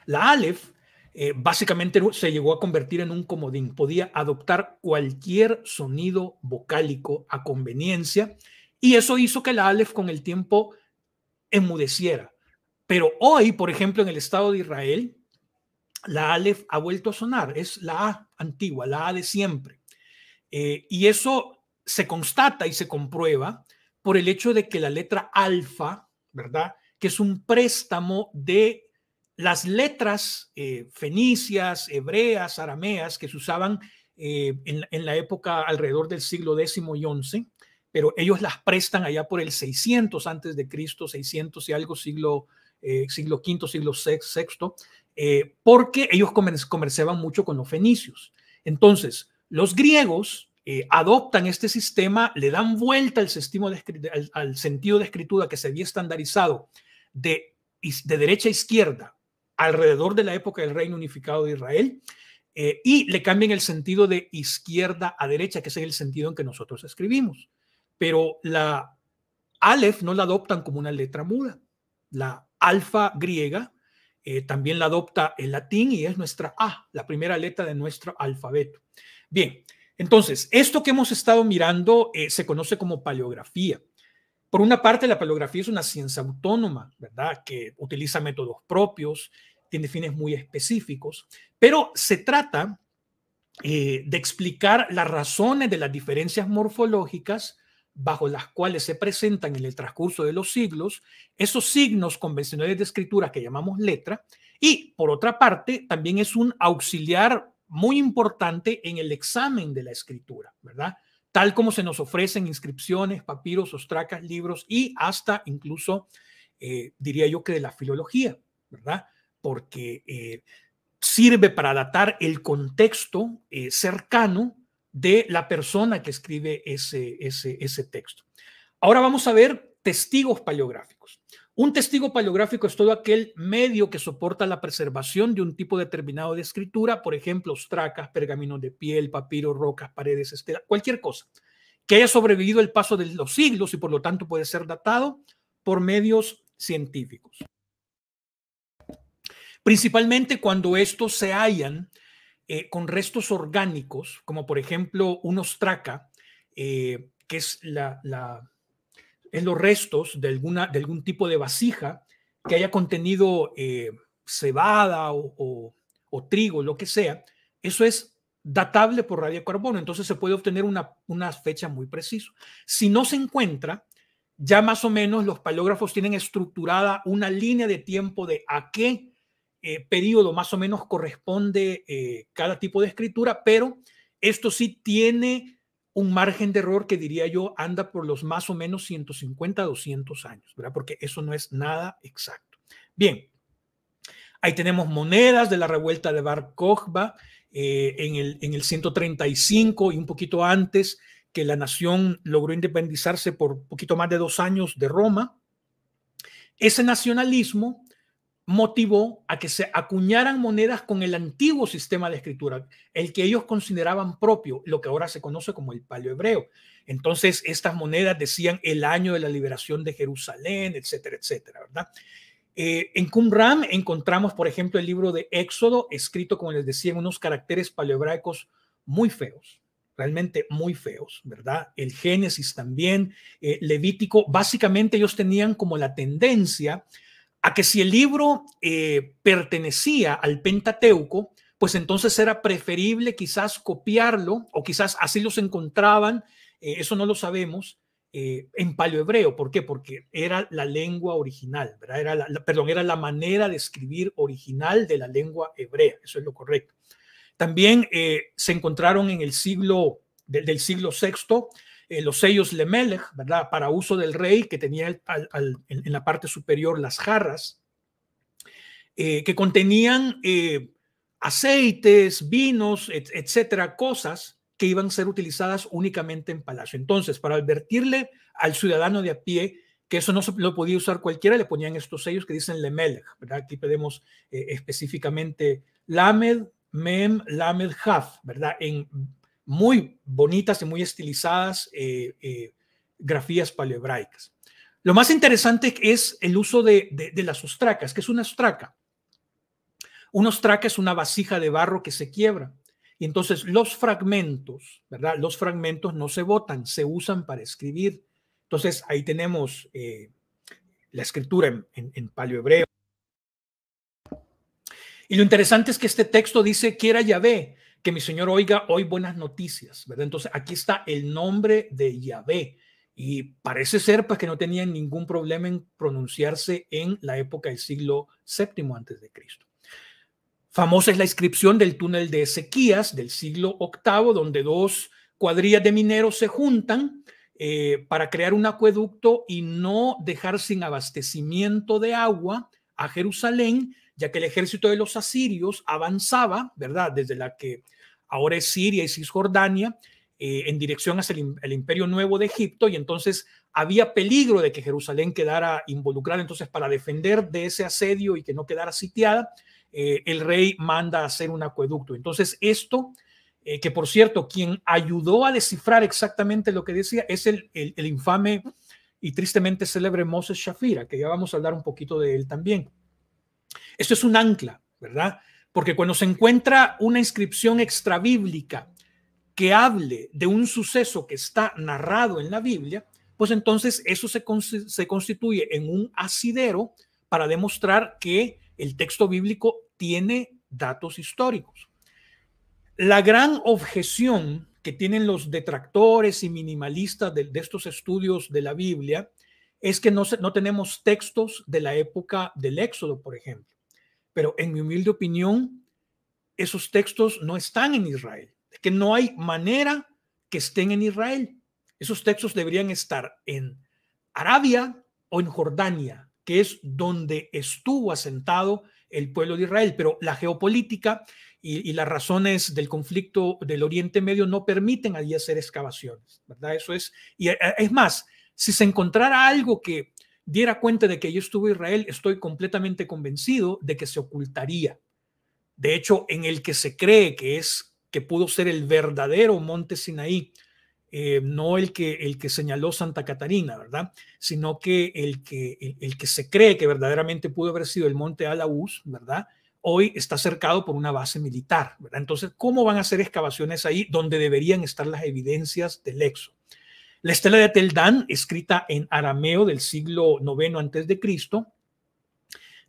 la Aleph eh, básicamente se llegó a convertir en un comodín. Podía adoptar cualquier sonido vocálico a conveniencia y eso hizo que la Aleph con el tiempo enmudeciera. Pero hoy, por ejemplo, en el Estado de Israel, la Aleph ha vuelto a sonar, es la A antigua, la A de siempre. Eh, y eso se constata y se comprueba por el hecho de que la letra alfa, ¿verdad? Que es un préstamo de las letras eh, fenicias, hebreas, arameas que se usaban eh, en, la época alrededor del siglo X y XI, pero ellos las prestan allá por el 600 antes de Cristo, 600 y algo, siglo, eh, siglo V, siglo VI, porque ellos comerciaban mucho con los fenicios. Entonces, los griegos adoptan este sistema, le dan vuelta al, de sentido de escritura que se había estandarizado de, de derecha a izquierda, alrededor de la época del Reino Unificado de Israel, eh, y le cambian el sentido de izquierda a derecha, que es el sentido en que nosotros escribimos. Pero la Aleph no la adoptan como una letra muda. La alfa griega eh, también la adopta el latín y es nuestra A, la primera letra de nuestro alfabeto. Bien, entonces, esto que hemos estado mirando eh, se conoce como paleografía. Por una parte, la paleografía es una ciencia autónoma, ¿verdad? Que utiliza métodos propios, tiene fines muy específicos, pero se trata eh, de explicar las razones de las diferencias morfológicas bajo las cuales se presentan en el transcurso de los siglos esos signos convencionales de escritura que llamamos letra, y por otra parte, también es un auxiliar muy importante en el examen de la escritura, ¿verdad? tal como se nos ofrecen inscripciones, papiros, ostracas, libros y hasta incluso, eh, diría yo que de la filología, ¿verdad? Porque eh, sirve para datar el contexto eh, cercano de la persona que escribe ese, ese, ese texto. Ahora vamos a ver testigos paleográficos. Un testigo paleográfico es todo aquel medio que soporta la preservación de un tipo determinado de escritura, por ejemplo, ostracas, pergaminos de piel, papiro, rocas, paredes, etcétera cualquier cosa, que haya sobrevivido el paso de los siglos y por lo tanto puede ser datado por medios científicos. Principalmente cuando estos se hallan eh, con restos orgánicos, como por ejemplo un ostraca, eh, que es la en los restos de, alguna, de algún tipo de vasija que haya contenido eh, cebada o, trigo, lo que sea, eso es datable por radiocarbono, entonces se puede obtener una, fecha muy precisa. Si no se encuentra, ya más o menos los paleógrafos tienen estructurada una línea de tiempo de a qué eh, periodo más o menos corresponde eh, cada tipo de escritura, pero esto sí tiene un margen de error que diría yo anda por los más o menos 150, 200 años, ¿verdad? Porque eso no es nada exacto. Bien, ahí tenemos monedas de la revuelta de Bar Kokhba eh, en, el, en el 135 y un poquito antes que la nación logró independizarse por poquito más de dos años de Roma. Ese nacionalismo motivó a que se acuñaran monedas con el antiguo sistema de escritura, el que ellos consideraban propio, lo que ahora se conoce como el paleohebreo. Entonces, estas monedas decían el año de la liberación de Jerusalén, etcétera, etcétera, ¿verdad? Eh, en Qumran encontramos, por ejemplo, el libro de Éxodo, escrito, como les decía, en unos caracteres paleohebraicos muy feos, realmente muy feos, ¿verdad? El Génesis también, eh, Levítico, básicamente ellos tenían como la tendencia a que si el libro eh, pertenecía al Pentateuco, pues entonces era preferible quizás copiarlo o quizás así los encontraban, eh, eso no lo sabemos, eh, en paleohebreo. ¿Por qué? Porque era la lengua original, ¿verdad? Era la, perdón, era la manera de escribir original de la lengua hebrea, eso es lo correcto. También se encontraron en el siglo, del, del siglo VI eh, los sellos Lemelech, ¿verdad? Para uso del rey, que tenía en la parte superior las jarras, eh, que contenían eh, aceites, vinos, etcétera, cosas que iban a ser utilizadas únicamente en palacio. Entonces, para advertirle al ciudadano de a pie que eso no lo podía usar cualquiera, le ponían estos sellos que dicen Lemelech, ¿verdad? Aquí pedimos específicamente Lamed, Mem, Lamed, Haf, ¿verdad? En muy bonitas y muy estilizadas eh, eh, grafías paleohebraicas. Lo más interesante es el uso de, las ostracas. que es una ostraca? Una ostraca es una vasija de barro que se quiebra. Y entonces los fragmentos, ¿verdad? Los fragmentos no se botan, se usan para escribir. Entonces ahí tenemos eh, la escritura en, en, paleohebreo. Y lo interesante es que este texto dice, quiera Yahvé, que mi Señor oiga hoy buenas noticias, ¿verdad? Entonces aquí está el nombre de Yahvé y parece ser pues que no tenían ningún problema en pronunciarse en la época del siglo VII antes de Cristo. Famosa es la inscripción del túnel de Ezequías del siglo VIII, donde dos cuadrillas de mineros se juntan eh, para crear un acueducto y no dejar sin abastecimiento de agua a Jerusalén, ya que el ejército de los asirios avanzaba, ¿verdad? Desde la que ahora es Siria y Cisjordania, eh, en dirección hacia el, imperio nuevo de Egipto y entonces había peligro de que Jerusalén quedara involucrada. Entonces, para defender de ese asedio y que no quedara sitiada, eh, el rey manda hacer un acueducto. Entonces, esto, eh, que por cierto, quien ayudó a descifrar exactamente lo que decía es el, el infame y tristemente célebre Moses Shafira, que ya vamos a hablar un poquito de él también. Esto es un ancla, ¿verdad? Porque cuando se encuentra una inscripción extrabíblica que hable de un suceso que está narrado en la Biblia, pues entonces eso se, se constituye en un asidero para demostrar que el texto bíblico tiene datos históricos. La gran objeción que tienen los detractores y minimalistas de, estos estudios de la Biblia es que no, no tenemos textos de la época del Éxodo, por ejemplo. Pero en mi humilde opinión, esos textos no están en Israel, que no hay manera que estén en Israel. Esos textos deberían estar en Arabia o en Jordania, que es donde estuvo asentado el pueblo de Israel, pero la geopolítica y, las razones del conflicto del Oriente Medio no permiten allí hacer excavaciones, ¿verdad? Eso es, y eh, es más, si se encontrara algo que diera cuenta de que allí estuvo Israel, estoy completamente convencido de que se ocultaría. De hecho, en el que se cree que es que pudo ser el verdadero monte Sinaí, eh, no el que, el que señaló Santa Catarina, ¿verdad? Sino que el que, el, que se cree que verdaderamente pudo haber sido el monte Alaús, ¿verdad? hoy está cercado por una base militar. ¿verdad? Entonces, ¿cómo van a hacer excavaciones ahí donde deberían estar las evidencias del exo? La estela de Dan, escrita en arameo del siglo IX a.C.,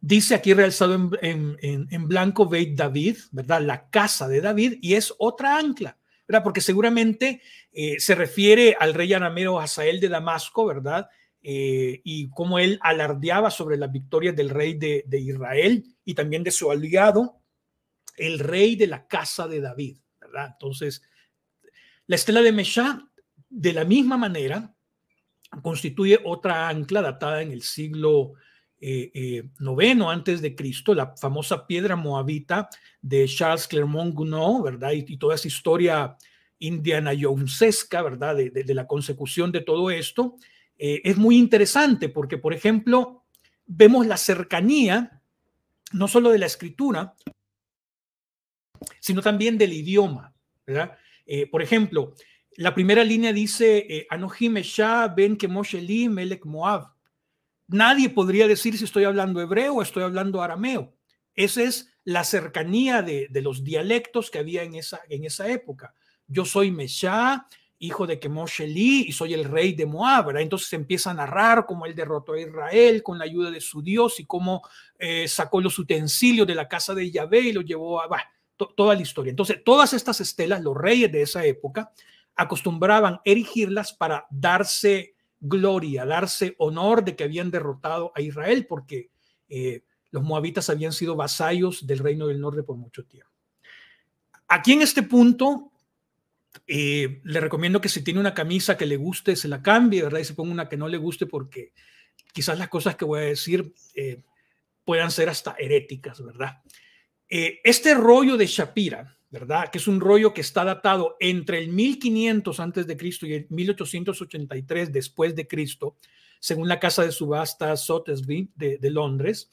dice aquí realzado en, blanco Beit David, ¿verdad? La casa de David y es otra ancla, ¿verdad? Porque seguramente eh, se refiere al rey arameo Hazael de Damasco, ¿verdad? Eh, y cómo él alardeaba sobre las victorias del rey de, Israel y también de su aliado, el rey de la casa de David, ¿verdad? Entonces, la estela de Mesha, de la misma manera, constituye otra ancla datada en el siglo eh, eh noveno antes de Cristo, la famosa piedra moabita de Charles Clermont Gounod, ¿verdad? Y, toda esa historia indiana yoncesca, ¿verdad? de, la consecución de todo esto. Eh, es muy interesante porque, por ejemplo, vemos la cercanía no solo de la escritura, sino también del idioma. Eh, por ejemplo, la primera línea dice, eh, Anohim Esha Ben Kemosheli Melek Moab. Nadie podría decir si estoy hablando hebreo o estoy hablando arameo. Esa es la cercanía de, los dialectos que había en esa, en esa época. Yo soy mesha hijo de Kemosh Eli, y soy el rey de Moab. ¿verdad? Entonces empieza a narrar cómo él derrotó a Israel con la ayuda de su Dios y cómo eh, sacó los utensilios de la casa de Yahvé y los llevó a toda la historia. Entonces, todas estas estelas, los reyes de esa época, acostumbraban erigirlas para darse gloria, darse honor de que habían derrotado a Israel, porque eh, los moabitas habían sido vasallos del reino del norte por mucho tiempo. Aquí en este punto eh, le recomiendo que si tiene una camisa que le guste, se la cambie, ¿verdad? Y se ponga una que no le guste porque quizás las cosas que voy a decir eh, puedan ser hasta heréticas, ¿verdad? Eh, este rollo de Shapira, ¿verdad? Que es un rollo que está datado entre el 1500 antes de Cristo y el 1883 después de Cristo, según la casa de subasta Sotheby de, Londres,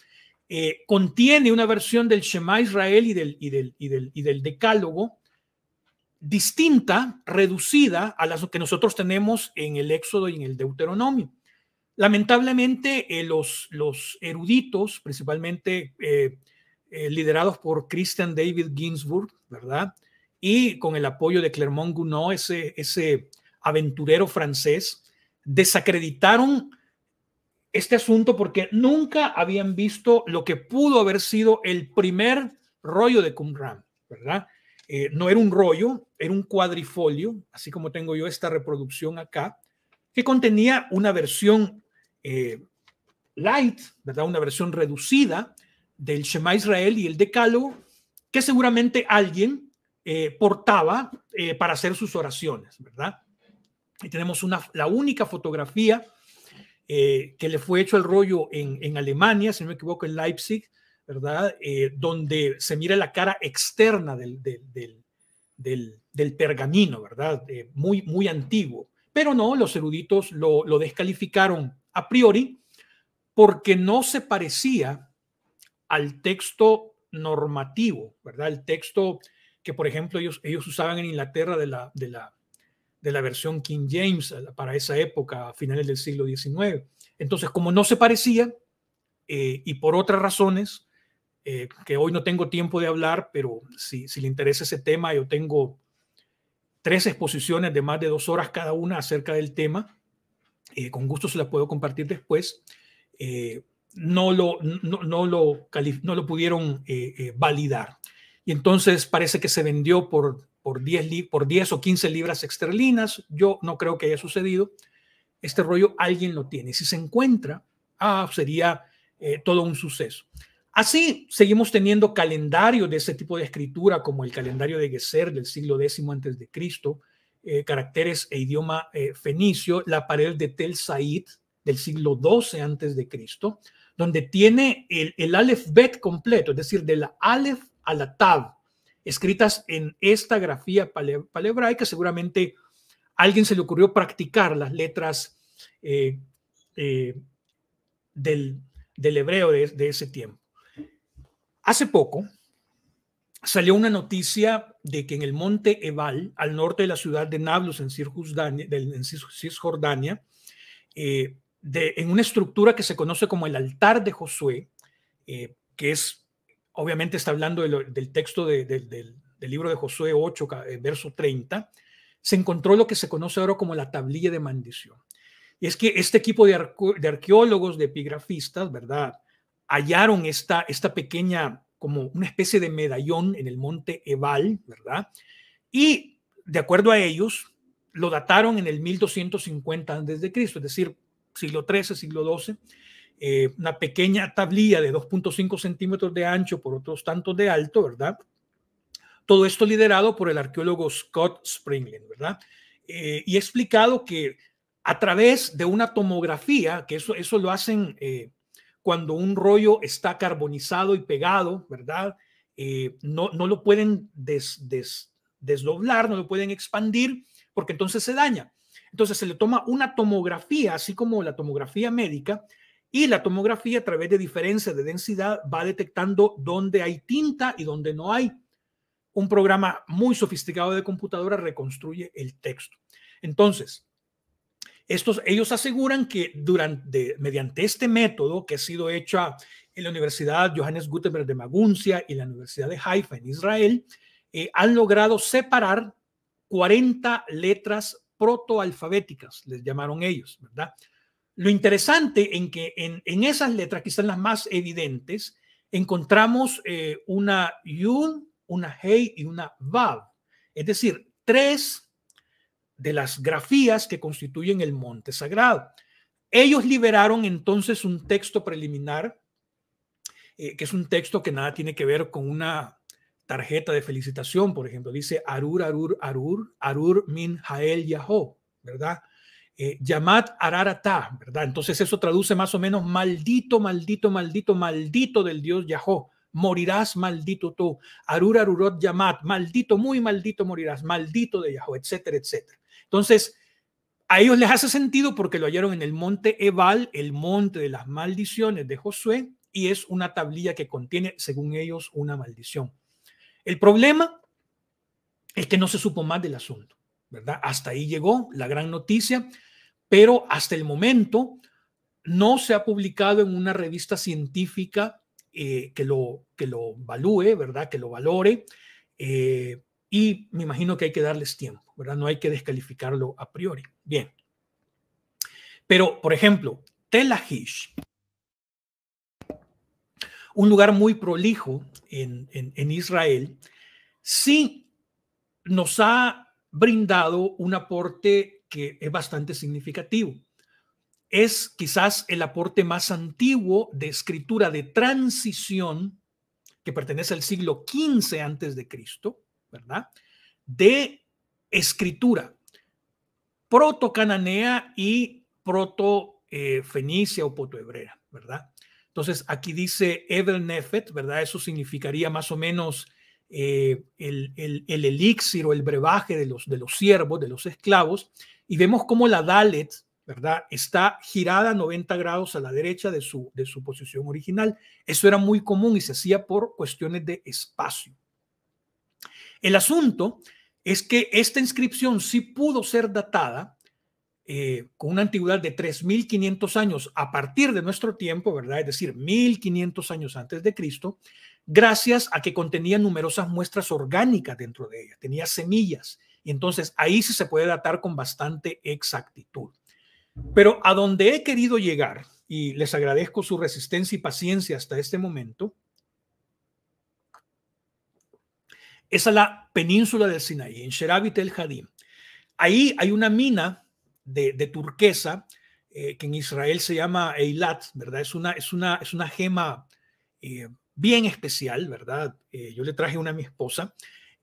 contiene una versión del Shema Israel y del, y del, y del, y del Decálogo, distinta, reducida a las que nosotros tenemos en el Éxodo y en el Deuteronomio. Lamentablemente, eh, los, los eruditos, principalmente eh, eh, liderados por Christian David Ginsburg, ¿verdad? Y con el apoyo de Clermont Gounod, ese, ese aventurero francés, desacreditaron este asunto porque nunca habían visto lo que pudo haber sido el primer rollo de Qumran, ¿verdad? no era un rollo, era un cuadrifolio, así como tengo yo esta reproducción acá, que contenía una versión eh, light, ¿verdad? Una versión reducida del Shema Israel y el Decálogo, que seguramente alguien eh, portaba eh, para hacer sus oraciones, ¿verdad? Y tenemos una, la única fotografía que le fue hecho el rollo en, Alemania, si no me equivoco, en Leipzig, ¿verdad? donde se mira la cara externa del, del del pergamino, ¿verdad? Eh, muy, muy antiguo. Pero no, los eruditos lo, descalificaron a priori porque no se parecía al texto normativo, ¿verdad? El texto que, por ejemplo, ellos, ellos usaban en Inglaterra de la, de, la, de la versión King James eh, para esa época, a finales del siglo XIX. Entonces, como no se parecía, eh, y por otras razones, que hoy no tengo tiempo de hablar, pero si, si le interesa ese tema, yo tengo tres exposiciones de más de dos horas cada una acerca del tema. Eh, con gusto se las puedo compartir después. Eh, no, lo, no, lo no lo pudieron eh, validar. Y entonces parece que se vendió por, por, 10 por 10 o 15 libras esterlinas. Yo no creo que haya sucedido. Este rollo alguien lo tiene. Si se encuentra, ah, sería todo un suceso. Así seguimos teniendo calendarios de ese tipo de escritura, como el calendario de Geser del siglo X antes de Cristo, eh, caracteres e idioma eh, fenicio, la pared de Tel Said del siglo XII antes de Cristo, donde tiene el, el Bet completo, es decir, de la alef a la tav, escritas en esta grafía pale, palebraica. Seguramente a alguien se le ocurrió practicar las letras eh, del, hebreo de ese tiempo. Hace poco salió una noticia de que en el monte Ebal, al norte de la ciudad de Nablus, en Cisjordania, en eh, en una estructura que se conoce como el altar de Josué, eh, que es, obviamente está hablando del texto del, del libro de Josué 8, eh, verso 30, se encontró lo que se conoce ahora como la tablilla de maldición. Y es que este equipo de, arqueólogos, de epigrafistas, ¿verdad? hallaron esta, esta pequeña, como una especie de medallón en el monte Ebal, ¿verdad? Y de acuerdo a ellos, lo dataron en el 1250 a.C., es decir, siglo XIII, siglo XII, eh, una pequeña tablilla de 2.5 centímetros de ancho por otros tantos de alto, ¿verdad? Todo esto liderado por el arqueólogo Scott Springlin, ¿verdad? Eh, y he explicado que a través de una tomografía, que eso, eso lo hacen eh, cuando un rollo está carbonizado y pegado, ¿verdad? Eh, no, no lo pueden des, desdoblar, no lo pueden expandir, porque entonces se daña. Entonces se le toma una tomografía, así como la tomografía médica, y la tomografía a través de diferencias de densidad va detectando dónde hay tinta y dónde no hay. Un programa muy sofisticado de computadora reconstruye el texto. Entonces, estos, ellos aseguran que durante, mediante este método que ha sido hecho en la Universidad Johannes Gutenberg de Maguncia y la Universidad de Haifa en Israel, eh, han logrado separar 40 letras protoalfabéticas, les llamaron ellos, ¿verdad? Lo interesante en que en, esas letras, que quizás las más evidentes, encontramos eh, una Yun, una Hei y una Vav, es decir, tres de las grafías que constituyen el monte sagrado. Ellos liberaron entonces un texto preliminar, eh, que es un texto que nada tiene que ver con una tarjeta de felicitación, por ejemplo. Dice Arur, Arur, Arur, Arur min Jael Yahó, ¿verdad? Eh, yamat Ararata, ¿verdad? Entonces eso traduce más o menos maldito, maldito, maldito, maldito del dios Yahoo. Morirás maldito tú. Arur Arurot Yamat, maldito, muy maldito morirás, maldito de yahoo etcétera, etcétera. Entonces, a ellos les hace sentido porque lo hallaron en el monte Ebal, el monte de las maldiciones de Josué, y es una tablilla que contiene, según ellos, una maldición. El problema es que no se supo más del asunto, ¿verdad? Hasta ahí llegó la gran noticia, pero hasta el momento no se ha publicado en una revista científica eh, que, lo, que lo valúe, ¿verdad? Que lo valore. Eh, y me imagino que hay que darles tiempo, ¿verdad? No hay que descalificarlo a priori. Bien. Pero, por ejemplo, Tel Aviv, un lugar muy prolijo en, Israel, sí nos ha brindado un aporte que es bastante significativo. Es quizás el aporte más antiguo de escritura de transición que pertenece al siglo XV antes de Cristo ¿verdad? De escritura proto-cananea y proto-fenicia eh, o proto-hebrea, ¿verdad? Entonces aquí dice Evel Nefet, ¿verdad? Eso significaría más o menos eh, el, elixir o el brebaje de los, de los siervos, de los esclavos, y vemos cómo la Dalet, ¿verdad? Está girada 90 grados a la derecha de su, de su posición original. Eso era muy común y se hacía por cuestiones de espacio. El asunto es que esta inscripción sí pudo ser datada eh, con una antigüedad de 3.500 años a partir de nuestro tiempo, ¿verdad? Es decir, 1.500 años antes de Cristo, gracias a que contenía numerosas muestras orgánicas dentro de ella, tenía semillas. Y entonces ahí sí se puede datar con bastante exactitud. Pero a donde he querido llegar, y les agradezco su resistencia y paciencia hasta este momento, es la península del Sinaí, en Sherabit el Hadim. Ahí hay una mina de, turquesa eh, que en Israel se llama Eilat, ¿verdad? Es una, es una, es una gema eh, bien especial, ¿verdad? Eh, yo le traje una a mi esposa,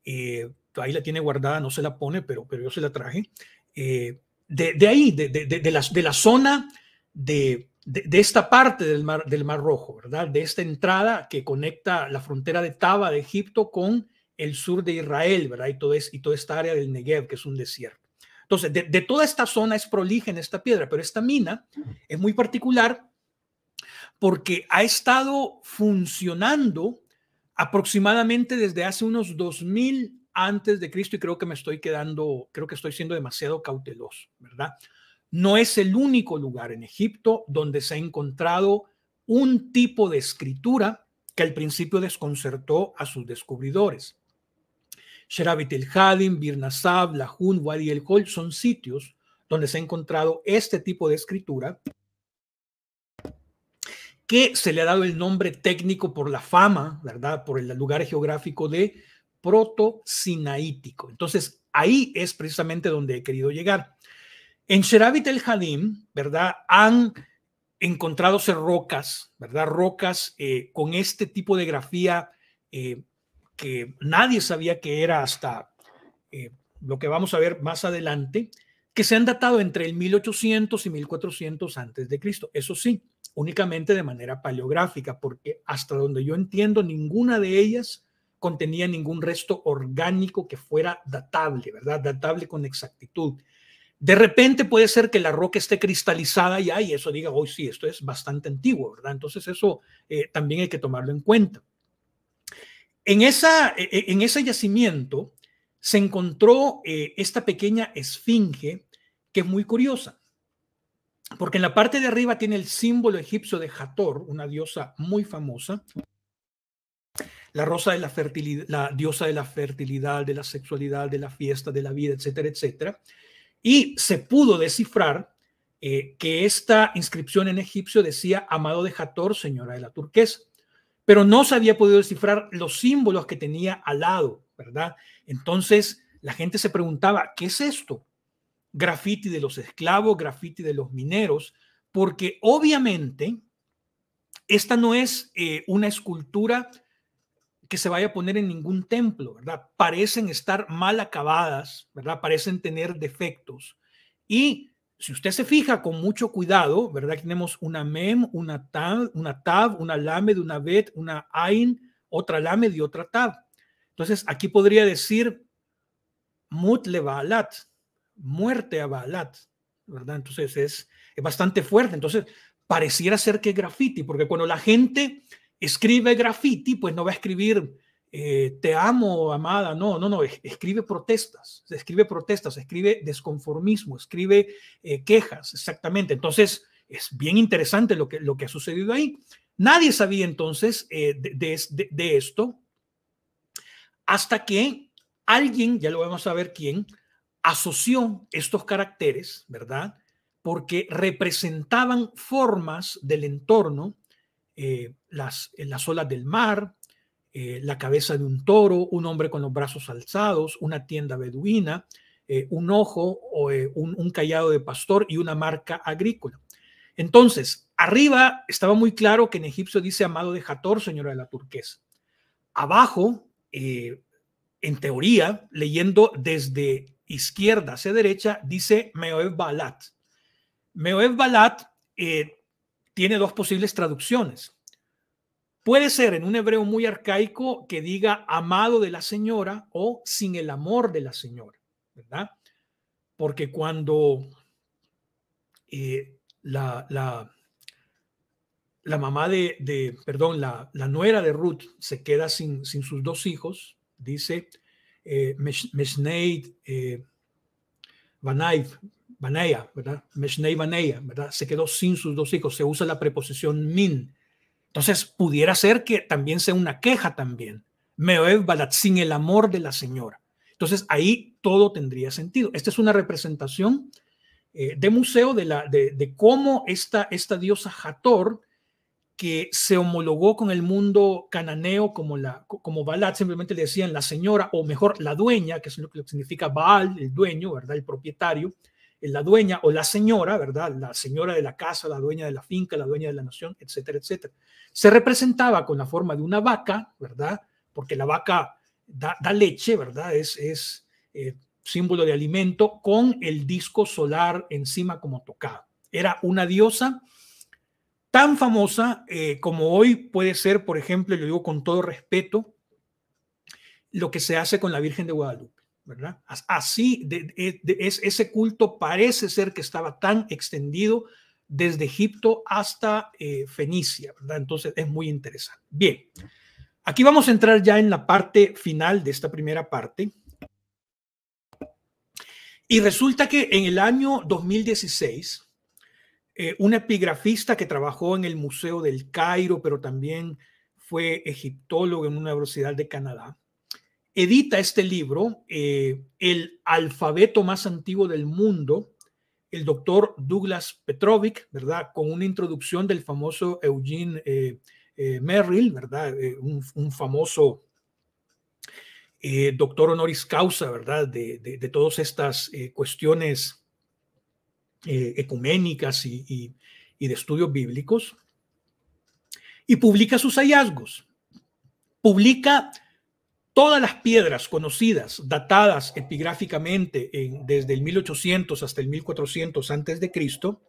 ahí la tiene guardada, no se la pone, pero, pero yo se la traje. de, ahí, de, la, de la zona de, esta parte del mar, del mar Rojo, ¿verdad? De esta entrada que conecta la frontera de Taba de Egipto con el sur de Israel, ¿verdad? Y, todo es, y toda esta área del Negev, que es un desierto. Entonces, de, toda esta zona es prolígena esta piedra, pero esta mina es muy particular porque ha estado funcionando aproximadamente desde hace unos 2000 antes de Cristo y creo que me estoy quedando, creo que estoy siendo demasiado cauteloso, ¿verdad? No es el único lugar en Egipto donde se ha encontrado un tipo de escritura que al principio desconcertó a sus descubridores. Sherabit el Hadim, Birnasab, Lahun, Wadi el Hol son sitios donde se ha encontrado este tipo de escritura que se le ha dado el nombre técnico por la fama, ¿verdad? Por el lugar geográfico de proto-sinaítico. Entonces, ahí es precisamente donde he querido llegar. En Sherabit el Hadim, ¿verdad? Han encontradose rocas, ¿verdad? Rocas eh, con este tipo de grafía eh, que nadie sabía que era hasta eh, lo que vamos a ver más adelante, que se han datado entre el 1800 y 1400 antes de Cristo. Eso sí, únicamente de manera paleográfica, porque hasta donde yo entiendo, ninguna de ellas contenía ningún resto orgánico que fuera datable, ¿verdad? Datable con exactitud. De repente puede ser que la roca esté cristalizada ya y eso diga, hoy sí, esto es bastante antiguo, ¿verdad? Entonces eso eh, también hay que tomarlo en cuenta. En, esa, e, e, en ese yacimiento se encontró eh, esta pequeña esfinge que es muy curiosa, porque en la parte de arriba tiene el símbolo egipcio de Hathor, una diosa muy famosa, la, rosa de la, fertilidad, la diosa de la fertilidad, de la sexualidad, de la fiesta, de la vida, etcétera, etcétera. Y se pudo descifrar eh, que esta inscripción en egipcio decía, amado de Hathor, señora de la turquesa pero no se había podido descifrar los símbolos que tenía al lado, ¿verdad? Entonces la gente se preguntaba, ¿qué es esto? Graffiti de los esclavos, graffiti de los mineros, porque obviamente esta no es eh, una escultura que se vaya a poner en ningún templo, ¿verdad? Parecen estar mal acabadas, ¿verdad? Parecen tener defectos. Y si usted se fija con mucho cuidado, ¿verdad? tenemos una mem, una tab, una tab, una de una bet, una ain, otra lame y otra tab. Entonces, aquí podría decir mut le muerte a balat ¿verdad? Entonces, es, bastante fuerte. Entonces, pareciera ser que es graffiti, porque cuando la gente escribe graffiti, pues no va a escribir eh, te amo, amada. No, no, no, escribe protestas, escribe protestas, escribe desconformismo, escribe eh, quejas, exactamente. Entonces, es bien interesante lo que, lo que ha sucedido ahí. Nadie sabía entonces eh, de, esto hasta que alguien, ya lo vamos a ver quién, asoció estos caracteres, ¿verdad? Porque representaban formas del entorno, las, las olas del mar, eh, la cabeza de un toro, un hombre con los brazos alzados, una tienda beduina, eh, un ojo o eh, un, un callado de pastor y una marca agrícola. Entonces, arriba estaba muy claro que en egipcio dice amado de Hator, señora de la turquesa. Abajo, en teoría, leyendo desde izquierda hacia derecha, dice Meoev Balat. Meoev Balat tiene dos posibles traducciones. Puede ser en un hebreo muy arcaico que diga amado de la señora o sin el amor de la señora, ¿verdad? Porque cuando eh, la, la, mamá de, perdón, la, nuera de Ruth se queda sin, sin sus dos hijos, dice eh, Meshnei eh, ¿verdad? Meshnei Vanaya, ¿verdad? Se quedó sin sus dos hijos. Se usa la preposición min entonces, pudiera ser que también sea una queja también. Meoev Balat, sin el amor de la señora. Entonces, ahí todo tendría sentido. Esta es una representación eh, de museo de, la, de, cómo esta, esta diosa Hator, que se homologó con el mundo cananeo como, la, como Balat, simplemente le decían la señora, o mejor, la dueña, que es lo que significa Baal, el dueño, ¿verdad? El propietario la dueña o la señora, ¿verdad? La señora de la casa, la dueña de la finca, la dueña de la nación, etcétera, etcétera. Se representaba con la forma de una vaca, ¿verdad? Porque la vaca da, leche, ¿verdad? Es, es eh, símbolo de alimento con el disco solar encima como tocado. Era una diosa tan famosa eh, como hoy puede ser, por ejemplo, lo digo con todo respeto, lo que se hace con la Virgen de Guadalupe. ¿verdad? Así, ese culto parece ser que estaba tan extendido desde Egipto hasta eh, Fenicia, Entonces es muy interesante. Bien, aquí vamos a entrar ya en la parte final de esta primera parte. Y resulta que en el año 2016, eh, un epigrafista que trabajó en el Museo del Cairo, pero también fue egiptólogo en una universidad de Canadá, edita este libro, eh, el alfabeto más antiguo del mundo, el doctor Douglas Petrovic, ¿verdad? Con una introducción del famoso Eugene eh, eh, Merrill, ¿verdad? Un, famoso doctor honoris causa, ¿verdad? De, todas estas cuestiones ecuménicas y, y de estudios bíblicos. Y publica sus hallazgos. Publica Todas las piedras conocidas, datadas epigráficamente desde el 1800 hasta el 1400 antes de Cristo,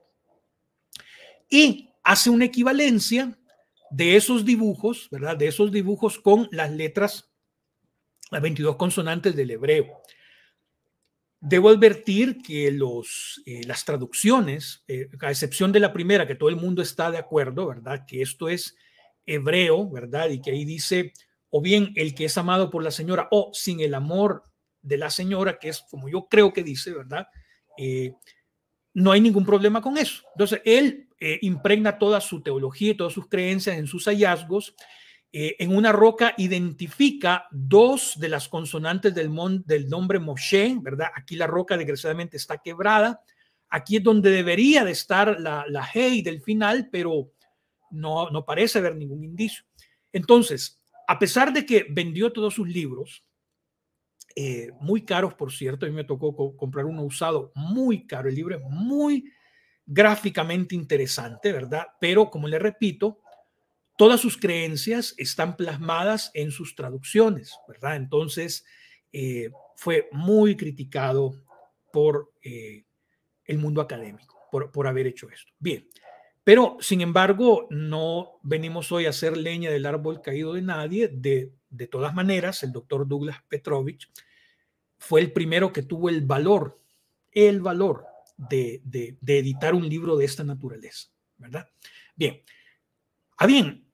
y hace una equivalencia de esos dibujos, ¿verdad? De esos dibujos con las letras, las 22 consonantes del hebreo. Debo advertir que los, eh, las traducciones, eh, a excepción de la primera, que todo el mundo está de acuerdo, ¿verdad? Que esto es hebreo, ¿verdad? Y que ahí dice o bien el que es amado por la señora, o sin el amor de la señora, que es como yo creo que dice, ¿verdad? Eh, no hay ningún problema con eso. Entonces, él eh, impregna toda su teología y todas sus creencias en sus hallazgos. Eh, en una roca identifica dos de las consonantes del, del nombre Moshe, ¿verdad? Aquí la roca desgraciadamente está quebrada. Aquí es donde debería de estar la, la hey del final, pero no, no parece haber ningún indicio. Entonces, a pesar de que vendió todos sus libros, eh, muy caros, por cierto, a mí me tocó comprar uno usado muy caro, el libro es muy gráficamente interesante, ¿verdad? Pero como le repito, todas sus creencias están plasmadas en sus traducciones, ¿verdad? Entonces, eh, fue muy criticado por eh, el mundo académico por, por haber hecho esto. Bien, pero, sin embargo, no venimos hoy a hacer leña del árbol caído de nadie. De, todas maneras, el doctor Douglas Petrovich fue el primero que tuvo el valor, el valor de, de, editar un libro de esta naturaleza, ¿verdad? Bien. Ah, bien,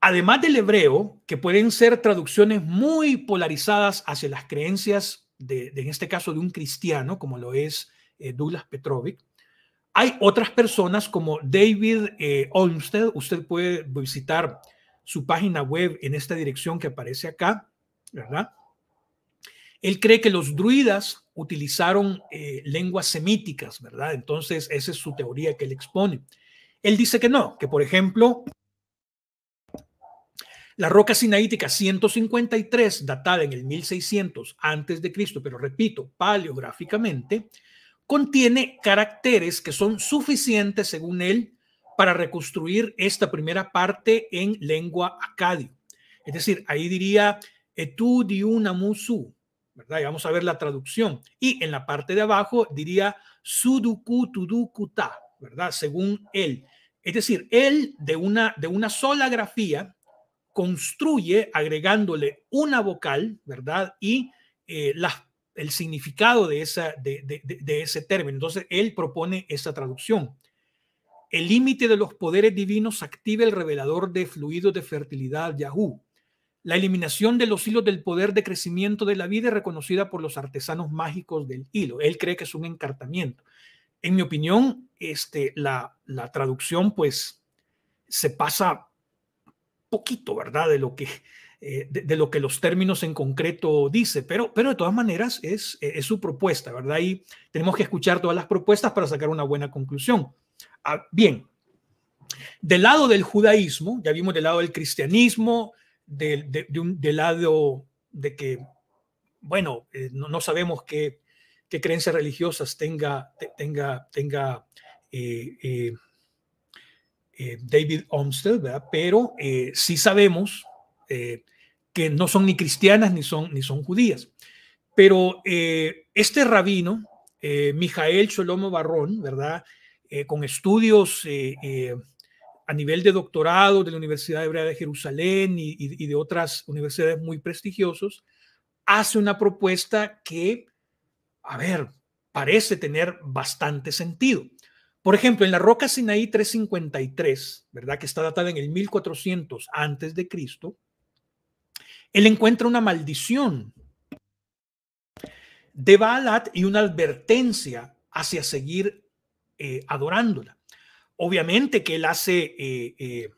además del hebreo, que pueden ser traducciones muy polarizadas hacia las creencias, de, en este caso, de un cristiano, como lo es eh, Douglas Petrovich, hay otras personas como David eh, Olmsted, usted puede visitar su página web en esta dirección que aparece acá, ¿verdad? Él cree que los druidas utilizaron eh, lenguas semíticas, ¿verdad? Entonces, esa es su teoría que él expone. Él dice que no, que por ejemplo, la roca sinaítica 153, datada en el 1600 antes de Cristo, pero repito, paleográficamente, contiene caracteres que son suficientes, según él, para reconstruir esta primera parte en lengua acadio. Es decir, ahí diría etu musu, ¿verdad? Y vamos a ver la traducción. Y en la parte de abajo diría suduku ¿verdad? Según él. Es decir, él de una, de una sola grafía construye agregándole una vocal, ¿verdad? Y eh, las el significado de, esa, de, ese término. Entonces, él propone esa traducción. El límite de los poderes divinos activa el revelador de fluido de fertilidad, Yahoo. La eliminación de los hilos del poder de crecimiento de la vida es reconocida por los artesanos mágicos del hilo. Él cree que es un encartamiento. En mi opinión, este, la, la traducción pues se pasa poquito, ¿verdad? De lo que, eh, de, lo que los términos en concreto dice, pero, pero de todas maneras es, eh, su propuesta, ¿verdad? Y tenemos que escuchar todas las propuestas para sacar una buena conclusión. Ah, bien, del lado del judaísmo, ya vimos del lado del cristianismo, del, lado de que, bueno, eh, no, sabemos qué, creencias religiosas tenga, tenga, tenga David Olmsted, ¿verdad? pero sí sabemos que no son ni cristianas ni son, ni son judías. Pero eh, este rabino, eh, Mijael Cholomo Barrón, ¿verdad? Eh, con estudios a nivel de doctorado de la Universidad Hebrea de Jerusalén y, de otras universidades muy prestigiosas, hace una propuesta que, a ver, parece tener bastante sentido. Por ejemplo, en la roca Sinaí 353, ¿verdad? Que está datada en el 1400 antes de Cristo, él encuentra una maldición de Baalat y una advertencia hacia seguir eh, adorándola. Obviamente que él hace eh, eh,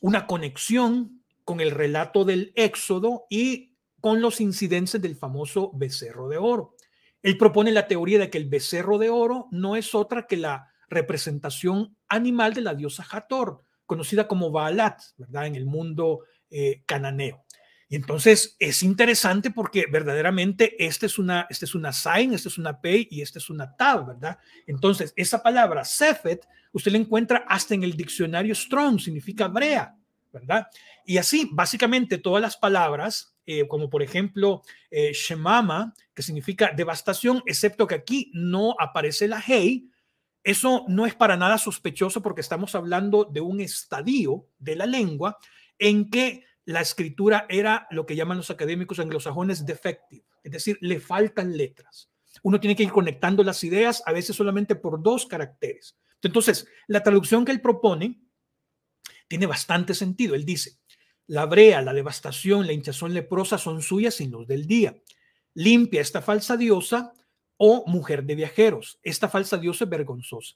una conexión con el relato del Éxodo y con los incidentes del famoso becerro de oro. Él propone la teoría de que el becerro de oro no es otra que la representación animal de la diosa Hathor, conocida como Baalat, ¿verdad? En el mundo cananeo. Y entonces es interesante porque verdaderamente esta es una, este es una sign, este es una pay y esta es una tab, ¿verdad? Entonces esa palabra sefet usted la encuentra hasta en el diccionario Strong, significa brea, ¿verdad? Y así, básicamente todas las palabras, eh, como por ejemplo eh, Shemama, que significa devastación, excepto que aquí no aparece la hey, eso no es para nada sospechoso porque estamos hablando de un estadio de la lengua en que la escritura era lo que llaman los académicos anglosajones defective, es decir, le faltan letras. Uno tiene que ir conectando las ideas, a veces solamente por dos caracteres. Entonces, la traducción que él propone tiene bastante sentido. Él dice, la brea, la devastación, la hinchazón leprosa son suyas y luz del día. Limpia esta falsa diosa o oh mujer de viajeros. Esta falsa diosa es vergonzosa.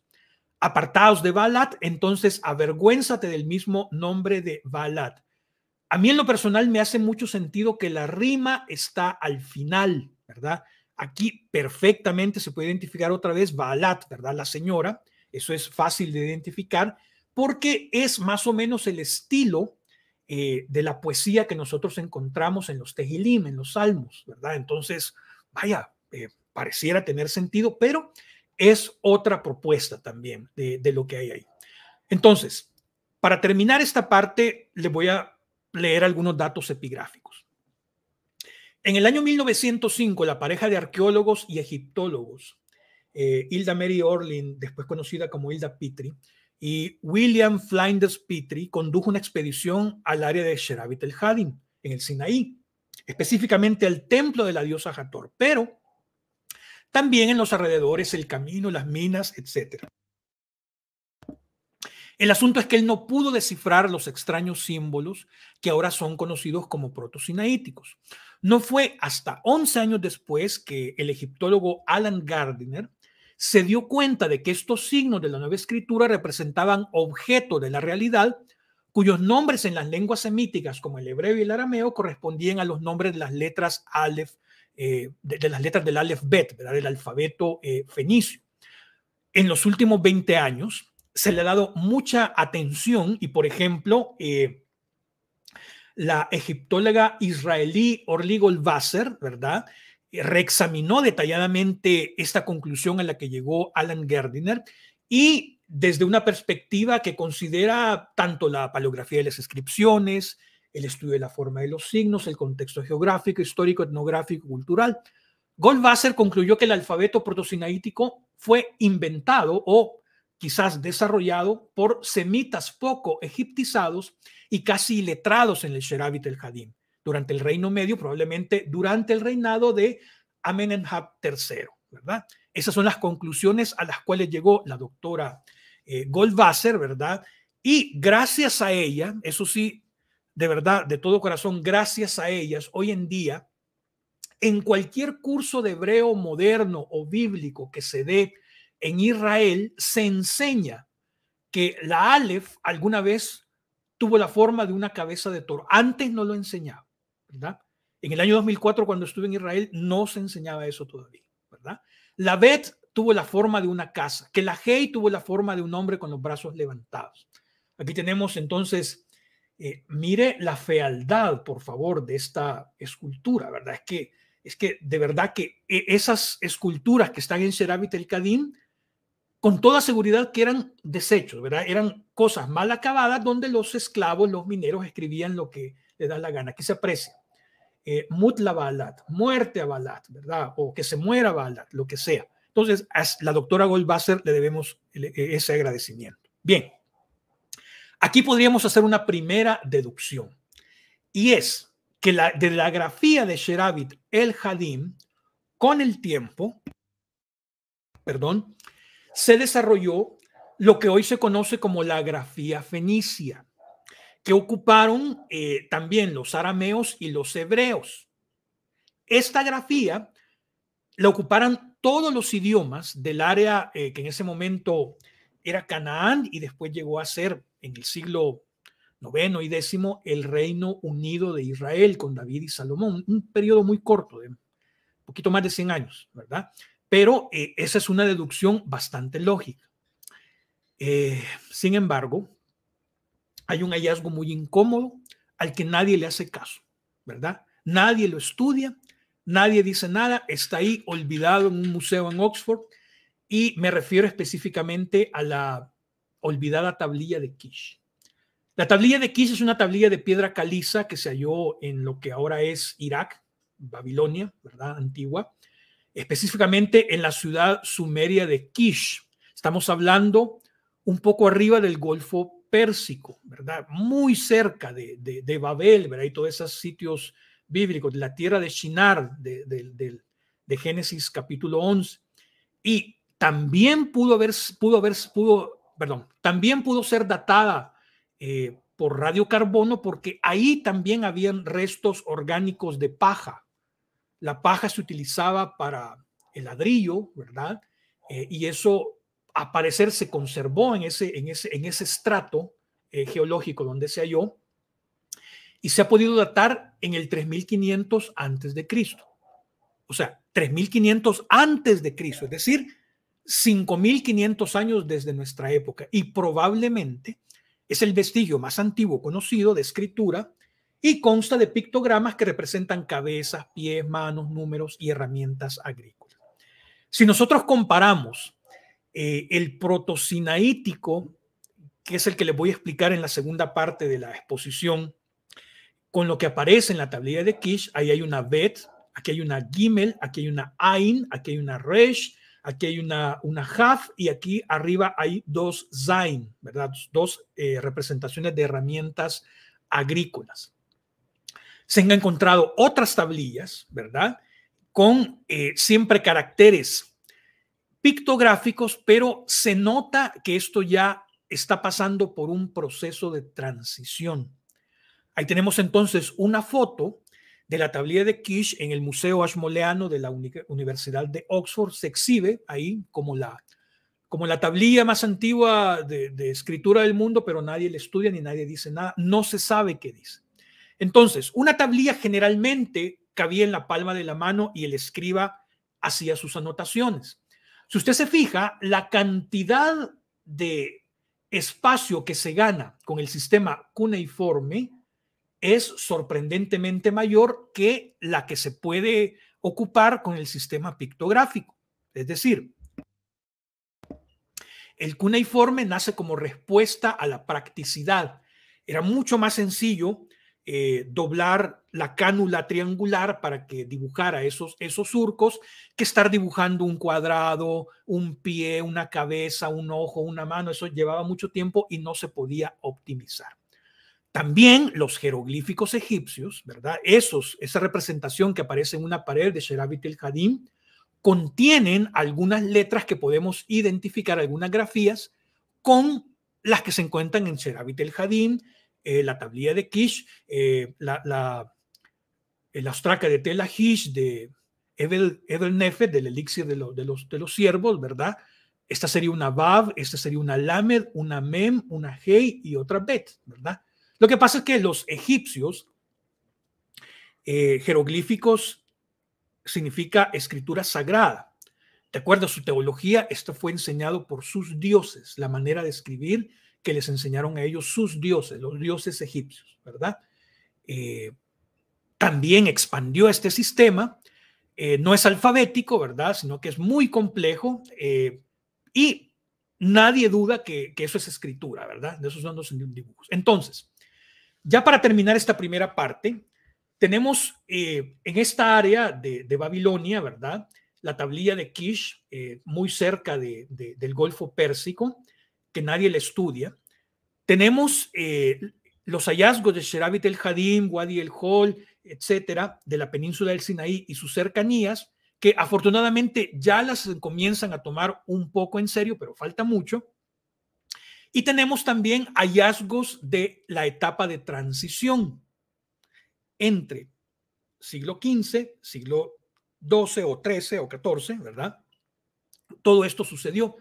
Apartaos de Balat, entonces avergüénzate del mismo nombre de Balat. A mí en lo personal me hace mucho sentido que la rima está al final, ¿verdad? Aquí perfectamente se puede identificar otra vez Baalat, ¿verdad? La señora, eso es fácil de identificar porque es más o menos el estilo eh, de la poesía que nosotros encontramos en los Tejilim, en los Salmos, ¿verdad? Entonces, vaya, eh, pareciera tener sentido, pero es otra propuesta también de lo que hay ahí. Entonces, para terminar esta parte, le voy a leer algunos datos epigráficos. En el año 1905, la pareja de arqueólogos y egiptólogos, eh, Hilda Mary Orlin, después conocida como Hilda Petrie, y William Flinders Petrie, condujo una expedición al área de Sherabit el Hadim, en el Sinaí, específicamente al templo de la diosa Hathor, pero también en los alrededores, el camino, las minas, etc. El asunto es que él no pudo descifrar los extraños símbolos que ahora son conocidos como protosinaíticos. No fue hasta 11 años después que el egiptólogo Alan Gardiner se dio cuenta de que estos signos de la nueva escritura representaban objetos de la realidad cuyos nombres en las lenguas semíticas como el hebreo y el arameo correspondían a los nombres de las letras Aleph, eh, de, las letras del Aleph Bet, del alfabeto eh, fenicio. En los últimos 20 años, se le ha dado mucha atención y, por ejemplo, eh, la egiptóloga israelí Orly Goldwasser, ¿verdad? Eh, reexaminó detalladamente esta conclusión a la que llegó Alan Gerdiner y desde una perspectiva que considera tanto la paleografía de las inscripciones, el estudio de la forma de los signos, el contexto geográfico, histórico, etnográfico, cultural. Goldwasser concluyó que el alfabeto protosinaítico fue inventado o quizás desarrollado por semitas poco egiptizados y casi letrados en el Sherabit el Hadim, durante el Reino Medio, probablemente durante el reinado de Amenemhat III, ¿verdad? Esas son las conclusiones a las cuales llegó la doctora eh, Goldwasser, ¿verdad? Y gracias a ella, eso sí, de verdad, de todo corazón, gracias a ellas, hoy en día, en cualquier curso de hebreo moderno o bíblico que se dé en Israel se enseña que la Aleph alguna vez tuvo la forma de una cabeza de toro. Antes no lo enseñaba, ¿verdad? En el año 2004, cuando estuve en Israel, no se enseñaba eso todavía, ¿verdad? La Bet tuvo la forma de una casa, que la Hei tuvo la forma de un hombre con los brazos levantados. Aquí tenemos entonces, eh, mire la fealdad, por favor, de esta escultura, ¿verdad? Es que, es que de verdad que eh, esas esculturas que están en Serabit el Kadim, con toda seguridad que eran desechos, ¿verdad? Eran cosas mal acabadas donde los esclavos, los mineros escribían lo que les da la gana, que se aprecia. Eh, mutla Balat, muerte a Balat, ¿verdad? O que se muera Balat, lo que sea. Entonces, a la doctora Goldbasser le debemos e, ese agradecimiento. Bien, aquí podríamos hacer una primera deducción, y es que la, de la grafía de Sherabit el Hadim, con el tiempo, perdón, se desarrolló lo que hoy se conoce como la grafía fenicia, que ocuparon eh, también los arameos y los hebreos. Esta grafía la ocuparon todos los idiomas del área eh, que en ese momento era Canaán y después llegó a ser en el siglo noveno y décimo el Reino Unido de Israel con David y Salomón, un periodo muy corto de un poquito más de 100 años, ¿verdad? Pero eh, esa es una deducción bastante lógica. Eh, sin embargo, hay un hallazgo muy incómodo al que nadie le hace caso, ¿verdad? Nadie lo estudia, nadie dice nada, está ahí olvidado en un museo en Oxford y me refiero específicamente a la olvidada tablilla de Kish. La tablilla de Kish es una tablilla de piedra caliza que se halló en lo que ahora es Irak, Babilonia, ¿verdad? Antigua específicamente en la ciudad sumeria de Kish. Estamos hablando un poco arriba del Golfo Pérsico, ¿verdad? Muy cerca de, Babel, ¿verdad? Y todos esos sitios bíblicos, de la tierra de Shinar, de, de Génesis capítulo 11. Y también pudo haber, pudo haber, pudo, perdón, también pudo ser datada eh, por radiocarbono porque ahí también habían restos orgánicos de paja. La paja se utilizaba para el ladrillo, ¿verdad? Eh, y eso, a parecer, se conservó en ese, en ese, en ese estrato eh, geológico donde se halló y se ha podido datar en el 3500 antes de Cristo. O sea, 3500 antes de Cristo, es decir, 5500 años desde nuestra época y probablemente es el vestigio más antiguo conocido de escritura y consta de pictogramas que representan cabezas, pies, manos, números y herramientas agrícolas. Si nosotros comparamos eh, el protocinaítico, que es el que les voy a explicar en la segunda parte de la exposición, con lo que aparece en la tablilla de Kish, ahí hay una Bet, aquí hay una Gimel, aquí hay una Ain, aquí hay una Resh, aquí hay una, una Haf y aquí arriba hay dos Zain, ¿verdad? Dos eh, representaciones de herramientas agrícolas se han encontrado otras tablillas, ¿verdad? Con eh, siempre caracteres pictográficos, pero se nota que esto ya está pasando por un proceso de transición. Ahí tenemos entonces una foto de la tablilla de Kish en el Museo Ashmoleano de la Universidad de Oxford. Se exhibe ahí como la, como la tablilla más antigua de, de escritura del mundo, pero nadie la estudia ni nadie dice nada. No se sabe qué dice. Entonces, una tablilla generalmente cabía en la palma de la mano y el escriba hacía sus anotaciones. Si usted se fija, la cantidad de espacio que se gana con el sistema cuneiforme es sorprendentemente mayor que la que se puede ocupar con el sistema pictográfico. Es decir, el cuneiforme nace como respuesta a la practicidad. Era mucho más sencillo eh, doblar la cánula triangular para que dibujara esos, esos surcos que estar dibujando un cuadrado, un pie, una cabeza, un ojo, una mano. Eso llevaba mucho tiempo y no se podía optimizar. También los jeroglíficos egipcios, ¿verdad? Esos, esa representación que aparece en una pared de Sherabit el Hadim, contienen algunas letras que podemos identificar, algunas grafías, con las que se encuentran en Sherabit el Hadim, eh, la tablilla de Kish, eh, la, la, de Tela de Evel, Evel Nefe, del elixir de, los, de los siervos, ¿verdad? Esta sería una Bab, esta sería una Lamed, una Mem, una Hei y otra Bet, ¿verdad? Lo que pasa es que los egipcios, eh, jeroglíficos, significa escritura sagrada. De acuerdo a su teología, esto fue enseñado por sus dioses, la manera de escribir que les enseñaron a ellos sus dioses, los dioses egipcios, ¿verdad? Eh, también expandió este sistema, eh, no es alfabético, ¿verdad? Sino que es muy complejo eh, y nadie duda que, eso es escritura, ¿verdad? De esos son los dibujos. Entonces, ya para terminar esta primera parte, tenemos en esta área de, Babilonia, ¿verdad? La tablilla de Kish, muy cerca del Golfo Pérsico, que nadie le estudia. Tenemos eh, los hallazgos de Sherabit el Hadim, Wadi el Hol, etcétera, de la península del Sinaí y sus cercanías, que afortunadamente ya las comienzan a tomar un poco en serio, pero falta mucho. Y tenemos también hallazgos de la etapa de transición entre siglo XV, siglo XII o XIII o XIV, ¿verdad? Todo esto sucedió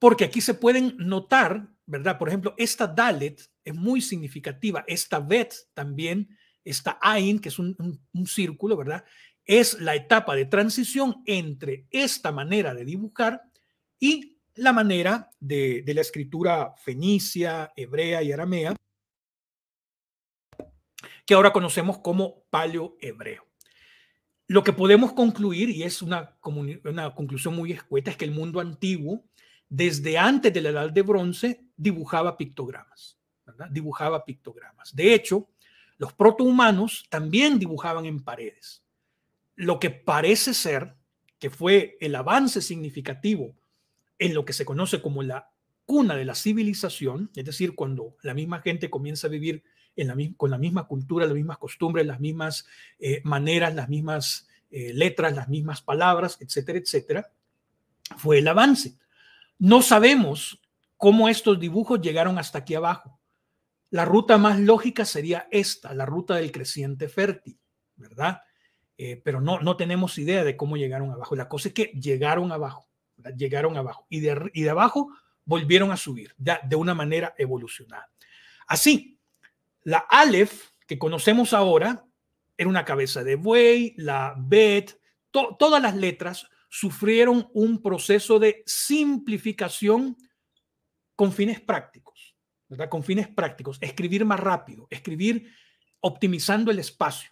porque aquí se pueden notar, ¿verdad? Por ejemplo, esta Dalet es muy significativa, esta Bet también, esta Ain, que es un, círculo, ¿verdad? Es la etapa de transición entre esta manera de dibujar y la manera de, la escritura fenicia, hebrea y aramea, que ahora conocemos como paleo-hebreo. Lo que podemos concluir, y es una, una conclusión muy escueta, es que el mundo antiguo desde antes de la edad de bronce, dibujaba pictogramas. Dibujaba pictogramas. De hecho, los protohumanos también dibujaban en paredes. Lo que parece ser que fue el avance significativo en lo que se conoce como la cuna de la civilización, es decir, cuando la misma gente comienza a vivir con la misma cultura, las mismas costumbres, las mismas eh, maneras, las mismas eh, letras, las mismas palabras, etcétera, etcétera, fue el avance. No sabemos cómo estos dibujos llegaron hasta aquí abajo. La ruta más lógica sería esta, la ruta del creciente fértil, ¿verdad? Eh, pero no, no tenemos idea de cómo llegaron abajo. La cosa es que llegaron abajo, llegaron abajo y de, de abajo volvieron a subir ya de una manera evolucionada. Así, la Aleph que conocemos ahora era una cabeza de buey, la Bet, todas las letras sufrieron un proceso de simplificación con fines prácticos, ¿verdad? Con fines prácticos, escribir más rápido, escribir optimizando el espacio.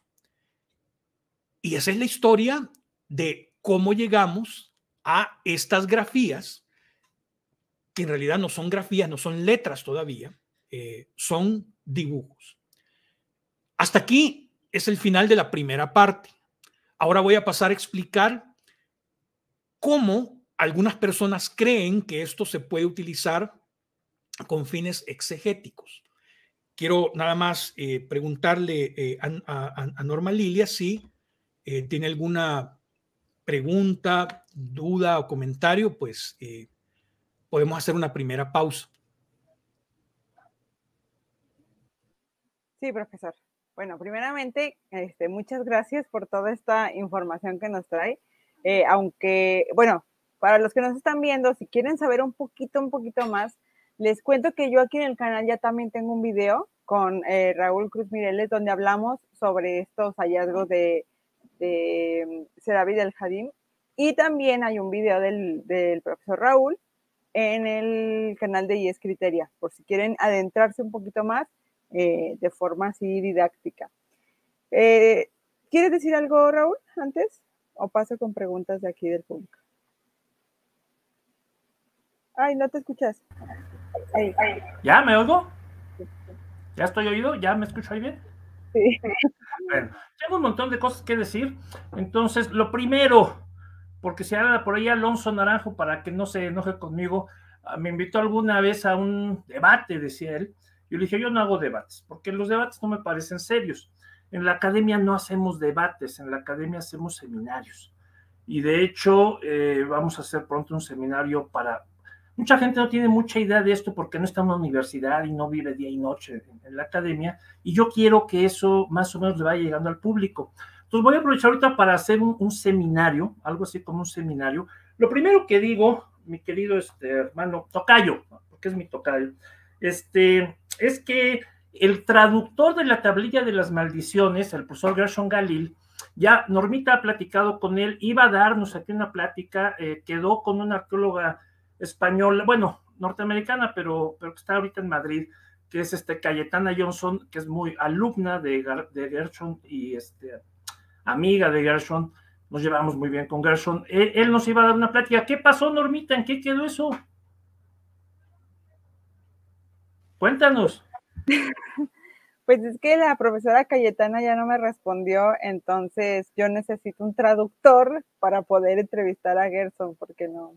Y esa es la historia de cómo llegamos a estas grafías, que en realidad no son grafías, no son letras todavía, eh, son dibujos. Hasta aquí es el final de la primera parte. Ahora voy a pasar a explicar cómo algunas personas creen que esto se puede utilizar con fines exegéticos. Quiero nada más eh, preguntarle eh, a, Norma Lilia si eh, tiene alguna pregunta, duda o comentario, pues podemos hacer una primera pausa. Sí, profesor. Bueno, primeramente, este, muchas gracias por toda esta información que nos trae. Eh, aunque, bueno, para los que nos están viendo, si quieren saber un poquito, un poquito más, les cuento que yo aquí en el canal ya también tengo un video con eh, Raúl Cruz Mireles donde hablamos sobre estos hallazgos de, de Serabi del Jadim y también hay un video del, profesor Raúl en el canal de Yes Criteria, por si quieren adentrarse un poquito más eh, de forma así didáctica. ¿Quieres decir algo, Raúl, antes? o paso con preguntas de aquí del público. Ay, no te escuchas. ¿Ya me oigo? ¿Ya estoy oído? ¿Ya me escucho ahí bien? Sí. Bueno, tengo un montón de cosas que decir. Entonces, lo primero, porque se si habla por ahí Alonso Naranjo para que no se enoje conmigo, ah, me invitó alguna vez a un debate, decía él. Yo le dije, yo no hago debates, porque los debates no me parecen serios. En la academia no hacemos debates, en la academia hacemos seminarios. Y de hecho, eh, vamos a hacer pronto un seminario para... Mucha gente no tiene mucha idea de esto porque no está en una universidad y no vive día y noche en, la academia. Y yo quiero que eso más o menos le vaya llegando al público. Entonces voy a aprovechar ahorita para hacer un, seminario, algo así como un seminario. Lo primero que digo, mi querido este, hermano Tocayo, porque es mi Tocayo, este, es que el traductor de la tablilla de las maldiciones, el profesor Gershon Galil, ya Normita ha platicado con él, iba a darnos aquí una plática, eh, quedó con una arqueóloga española, bueno, norteamericana, pero, pero que está ahorita en Madrid, que es este Cayetana Johnson, que es muy alumna de, de Gershon y este, amiga de Gershon. Nos llevamos muy bien con Gershon. él, nos iba a dar una plática. ¿Qué pasó, Normita? ¿En qué quedó eso? Cuéntanos. *laughs* Pues es que la profesora Cayetana ya no me respondió, entonces yo necesito un traductor para poder entrevistar a Gerson, porque no.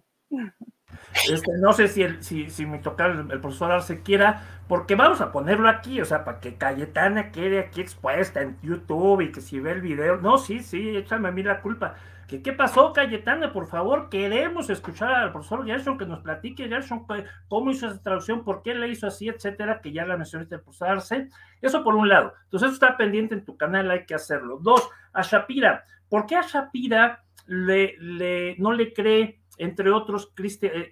no sé si, me si, el, profesor Arce quiera, porque vamos a ponerlo aquí, o sea, para que Cayetana quede aquí expuesta en YouTube y que si ve el video, no, sí, sí, échame a mí la culpa. ¿Qué, pasó, Cayetana? Por favor, queremos escuchar al profesor Gershon que nos platique, Gershon, cómo hizo esa traducción, por qué la hizo así, etcétera, que ya la mencionaste por posarse, Eso por un lado. Entonces, eso está pendiente en tu canal, hay que hacerlo. Dos, a Shapira. ¿Por qué a Shapira no le cree, entre otros, Cristian? Eh,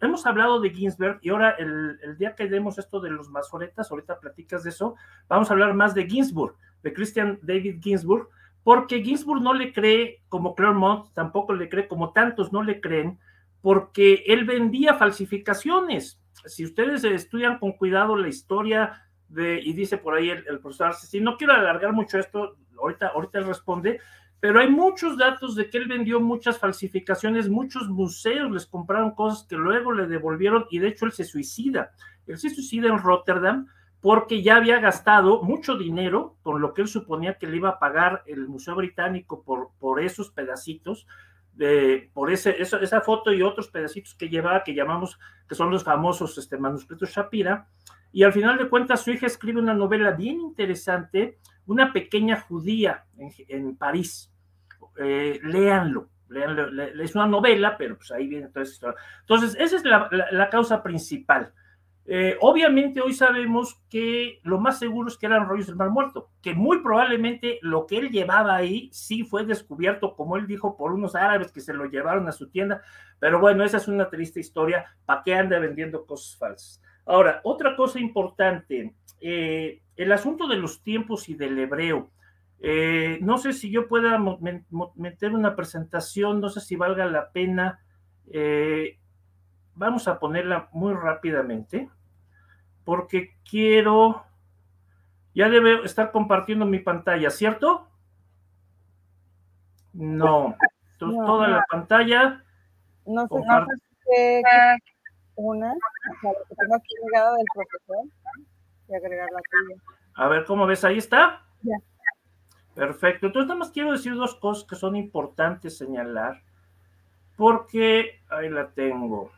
hemos hablado de Ginsburg y ahora el, día que demos esto de los mazoretas, ahorita platicas de eso, vamos a hablar más de Ginsburg, de Christian David Ginsburg porque Ginsburg no le cree como Claremont, tampoco le cree como tantos no le creen, porque él vendía falsificaciones. Si ustedes estudian con cuidado la historia de, y dice por ahí el, profesor Arce, si no quiero alargar mucho esto, ahorita, ahorita él responde, pero hay muchos datos de que él vendió muchas falsificaciones, muchos museos les compraron cosas que luego le devolvieron y de hecho él se suicida. Él se suicida en Rotterdam porque ya había gastado mucho dinero con lo que él suponía que le iba a pagar el Museo Británico por, por esos pedacitos, de, por ese, esa, foto y otros pedacitos que llevaba, que llamamos, que son los famosos este, manuscritos Shapira. Y al final de cuentas, su hija escribe una novela bien interesante, Una pequeña judía en, París. leanlo, eh, léanlo, es una novela, pero pues ahí viene toda esa historia. Entonces, esa es la causa principal. Eh, obviamente hoy sabemos que lo más seguro es que eran rollos del mar muerto, que muy probablemente lo que él llevaba ahí sí fue descubierto, como él dijo, por unos árabes que se lo llevaron a su tienda, pero bueno, esa es una triste historia, ¿para qué anda vendiendo cosas falsas? Ahora, otra cosa importante, eh, el asunto de los tiempos y del hebreo. Eh, no sé si yo pueda meter una presentación, no sé si valga la pena. vamos a ponerla muy rápidamente porque quiero... Ya debe estar compartiendo mi pantalla, ¿cierto? No. toda la pantalla. No sé, no una, del profesor, y A ver, ¿cómo ves? Ahí está. Perfecto. Entonces, nada más quiero decir dos cosas que son importantes señalar, porque ahí la tengo.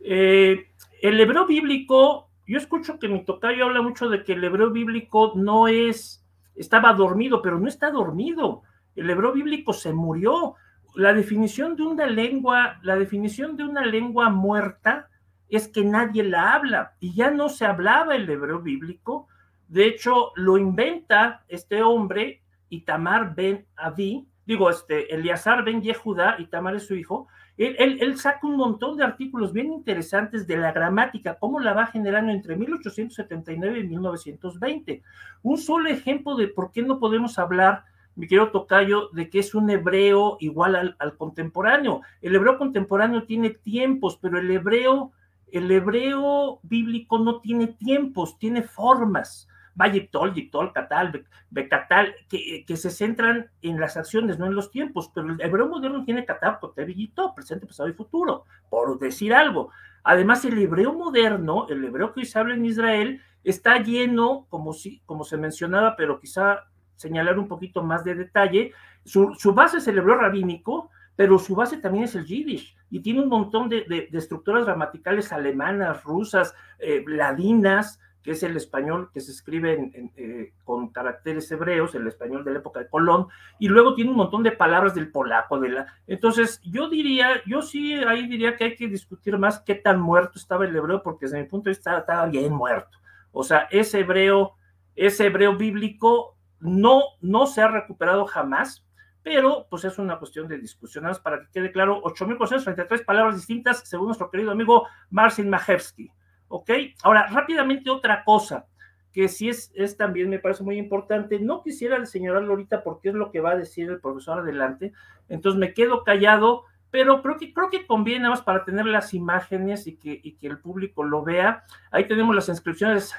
Eh, el hebreo bíblico yo escucho que mi tocayo habla mucho de que el hebreo bíblico no es, estaba dormido, pero no está dormido. El hebreo bíblico se murió. La definición de una lengua, la definición de una lengua muerta es que nadie la habla y ya no se hablaba el hebreo bíblico. De hecho, lo inventa este hombre, Itamar ben Avi, digo, este, Eleazar ben yehuda Itamar es su hijo, él, saca un montón de artículos bien interesantes de la gramática, cómo la va generando entre 1879 y 1920. Un solo ejemplo de por qué no podemos hablar, mi querido Tocayo, de que es un hebreo igual al, al contemporáneo. El hebreo contemporáneo tiene tiempos, pero el hebreo, el hebreo bíblico no tiene tiempos, tiene formas va Catal, Becatal, que, que, se centran en las acciones, no en los tiempos, pero el hebreo moderno tiene Catal, Kotev presente, pasado y futuro, por decir algo. Además, el hebreo moderno, el hebreo que hoy se habla en Israel, está lleno, como, si, como se mencionaba, pero quizá señalar un poquito más de detalle, su, base es el hebreo rabínico, pero su base también es el yiddish y tiene un montón de, estructuras gramaticales alemanas, rusas, eh, ladinas, que es el español que se escribe eh, con caracteres hebreos, el español de la época de Colón, y luego tiene un montón de palabras del polaco, de la... Entonces, yo diría, yo sí ahí diría que hay que discutir más qué tan muerto estaba el hebreo, porque desde mi punto de vista estaba bien muerto. O sea, ese hebreo, ese hebreo bíblico no, no se ha recuperado jamás, pero pues es una cuestión de discusión. más para que quede claro, 8.433 palabras distintas, según nuestro querido amigo Marcin Majewski. ¿ok? Ahora, rápidamente otra cosa que sí es, es también me parece muy importante. No quisiera señalarlo ahorita porque es lo que va a decir el profesor adelante, entonces me quedo callado, pero creo que, creo que conviene nada más para tener las imágenes y que, que el público lo vea. Ahí tenemos las inscripciones